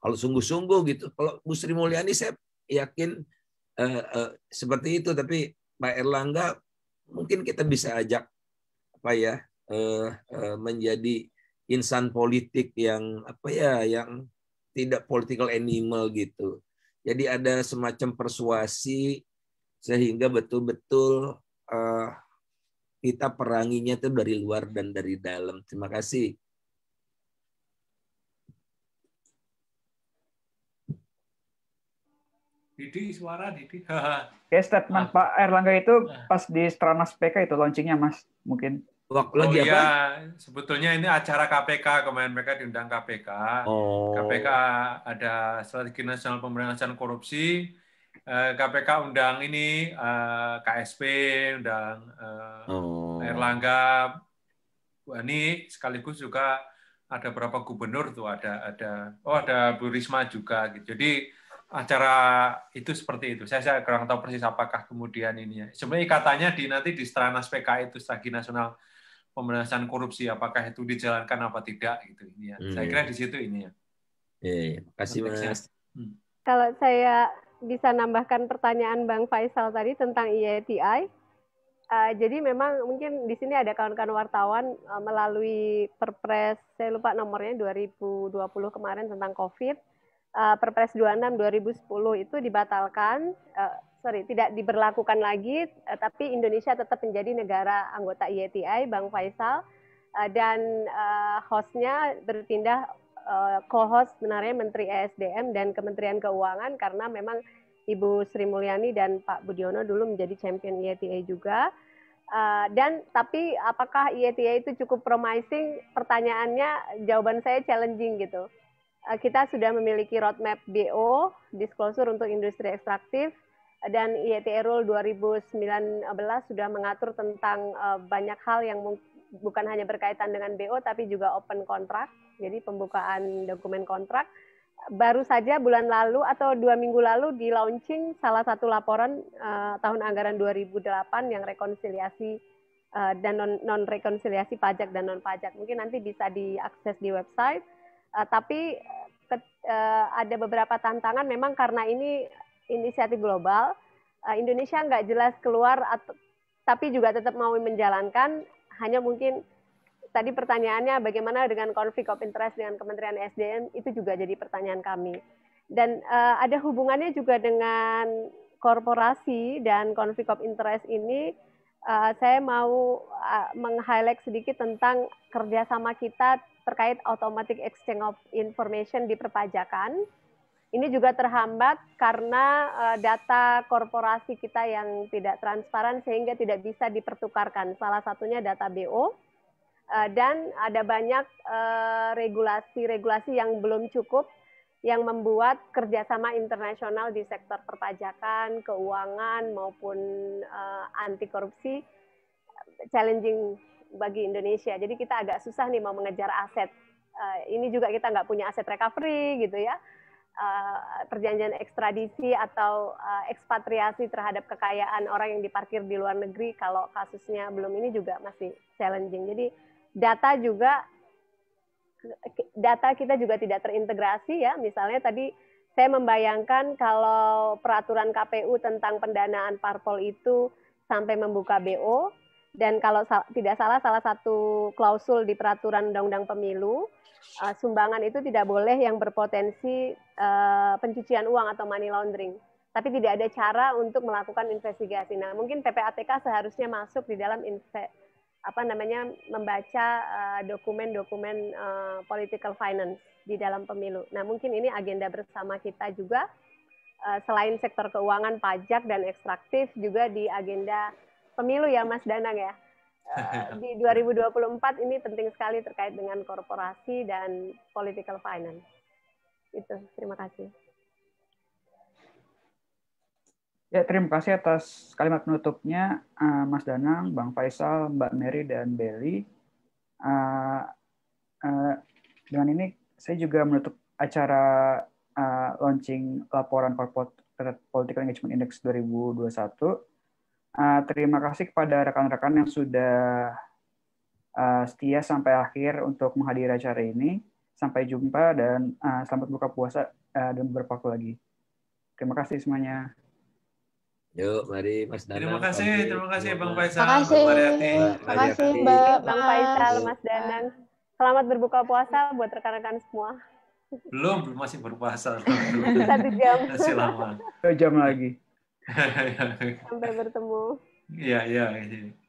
kalau sungguh-sungguh gitu kalau Bu Sri Mulyani saya yakin uh, uh, seperti itu tapi Pak Erlangga mungkin kita bisa ajak apa ya eh, eh, menjadi insan politik yang apa ya yang tidak political animal gitu. Jadi ada semacam persuasi sehingga betul-betul eh, kita peranginya itu dari luar dan dari dalam. Terima kasih. Didi suara Didi. Oke, statement ah. Pak Erlangga itu ah. pas di Stranas PK itu launchingnya Mas mungkin. Waktu oh, lagi iya. sebetulnya ini acara KPK kemarin mereka diundang KPK. Oh. KPK ada strategi nasional pemberantasan korupsi. KPK eh, undang ini eh, KSP, undang eh, oh. Erlangga, Bu Ani sekaligus juga ada berapa gubernur tuh ada ada oh ada Bu Risma juga gitu. Jadi acara itu seperti itu. Saya, saya kurang tahu persis apakah kemudian ini ya. Sebenarnya katanya di nanti di Stranas PK itu Strategi Nasional Pemberantasan Korupsi apakah itu dijalankan apa tidak gitu ini ya. Hmm. Saya kira di situ ini ya. Iya, iya. kasih Mas. Ya. Hmm. Kalau saya bisa nambahkan pertanyaan Bang Faisal tadi tentang IETI. Uh, eh, jadi memang mungkin di sini ada kawan-kawan wartawan uh, melalui Perpres saya lupa nomornya 2020 kemarin tentang COVID uh, Perpres 26 2010 itu dibatalkan uh, sorry tidak diberlakukan lagi uh, tapi Indonesia tetap menjadi negara anggota IETI Bang Faisal uh, dan uh, hostnya berpindah uh, co-host sebenarnya Menteri ESDM dan Kementerian Keuangan karena memang Ibu Sri Mulyani dan Pak Budiono dulu menjadi champion IETA juga. Uh, dan tapi apakah IETA itu cukup promising? Pertanyaannya jawaban saya challenging gitu. Eh, kita sudah memiliki roadmap BO, disclosure untuk industri ekstraktif, dan IET Rule 2019 sudah mengatur tentang eh, banyak hal yang bukan hanya berkaitan dengan BO, tapi juga open contract, jadi pembukaan dokumen kontrak. Baru saja bulan lalu atau dua minggu lalu di launching salah satu laporan uh, tahun anggaran 2008 yang rekonsiliasi uh, dan non-rekonsiliasi pajak dan non-pajak. Mungkin nanti bisa diakses di website Uh, tapi uh, ada beberapa tantangan memang karena ini inisiatif global, uh, Indonesia nggak jelas keluar, atau, tapi juga tetap mau menjalankan. Hanya mungkin tadi pertanyaannya bagaimana dengan konflik of interest dengan Kementerian SDM itu juga jadi pertanyaan kami. Dan uh, ada hubungannya juga dengan korporasi dan konflik of interest ini uh, saya mau uh, meng-highlight sedikit tentang kerjasama kita terkait automatic exchange of information di perpajakan. Ini juga terhambat karena eh, data korporasi kita yang tidak transparan sehingga tidak bisa dipertukarkan. Salah satunya data BO eh, dan ada banyak eh, regulasi-regulasi yang belum cukup yang membuat kerjasama internasional di sektor perpajakan, keuangan maupun anti korupsi challenging bagi Indonesia. Jadi kita agak susah nih mau mengejar aset. Eh, ini juga kita nggak punya aset recovery gitu ya. Eh, perjanjian ekstradisi atau eh, ekspatriasi terhadap kekayaan orang yang diparkir di luar negeri kalau kasusnya belum ini juga masih challenging. Jadi data juga data kita juga tidak terintegrasi ya. Misalnya tadi saya membayangkan kalau peraturan KPU tentang pendanaan parpol itu sampai membuka BO, dan kalau sal tidak salah salah satu klausul di peraturan undang-undang pemilu uh, sumbangan itu tidak boleh yang berpotensi uh, pencucian uang atau money laundering tapi tidak ada cara untuk melakukan investigasi nah mungkin PPATK seharusnya masuk di dalam apa namanya membaca eh, dokumen-dokumen uh, uh, political finance di dalam pemilu nah mungkin ini agenda bersama kita juga uh, selain sektor keuangan pajak dan ekstraktif juga di agenda pemilu ya Mas Danang ya. Eh, di 2024 ini penting sekali terkait dengan korporasi dan political finance. Itu, terima kasih. Ya, terima kasih atas kalimat penutupnya eh, Mas Danang, Bang Faisal, Mbak Mary, dan Belly. Uh, eh, dengan ini saya juga menutup acara uh, launching laporan Corporate Political Engagement Index 2021. Uh, terima kasih kepada rekan-rekan yang sudah uh, setia sampai akhir untuk menghadiri acara ini. Sampai jumpa dan uh, selamat buka puasa uh, dan waktu lagi. Terima kasih semuanya. Yuk, mari Mas Danang. Terima kasih, terima kasih Bang Faisal. Terima kasih, terima kasih Mbak Bang Faisal, Mas Danang. Selamat berbuka puasa buat rekan-rekan semua. Belum Belum, masih berpuasa. Satu jam. Masih lama. Satu jam lagi. Iya, iya. sampai bertemu. Iya, iya. iya.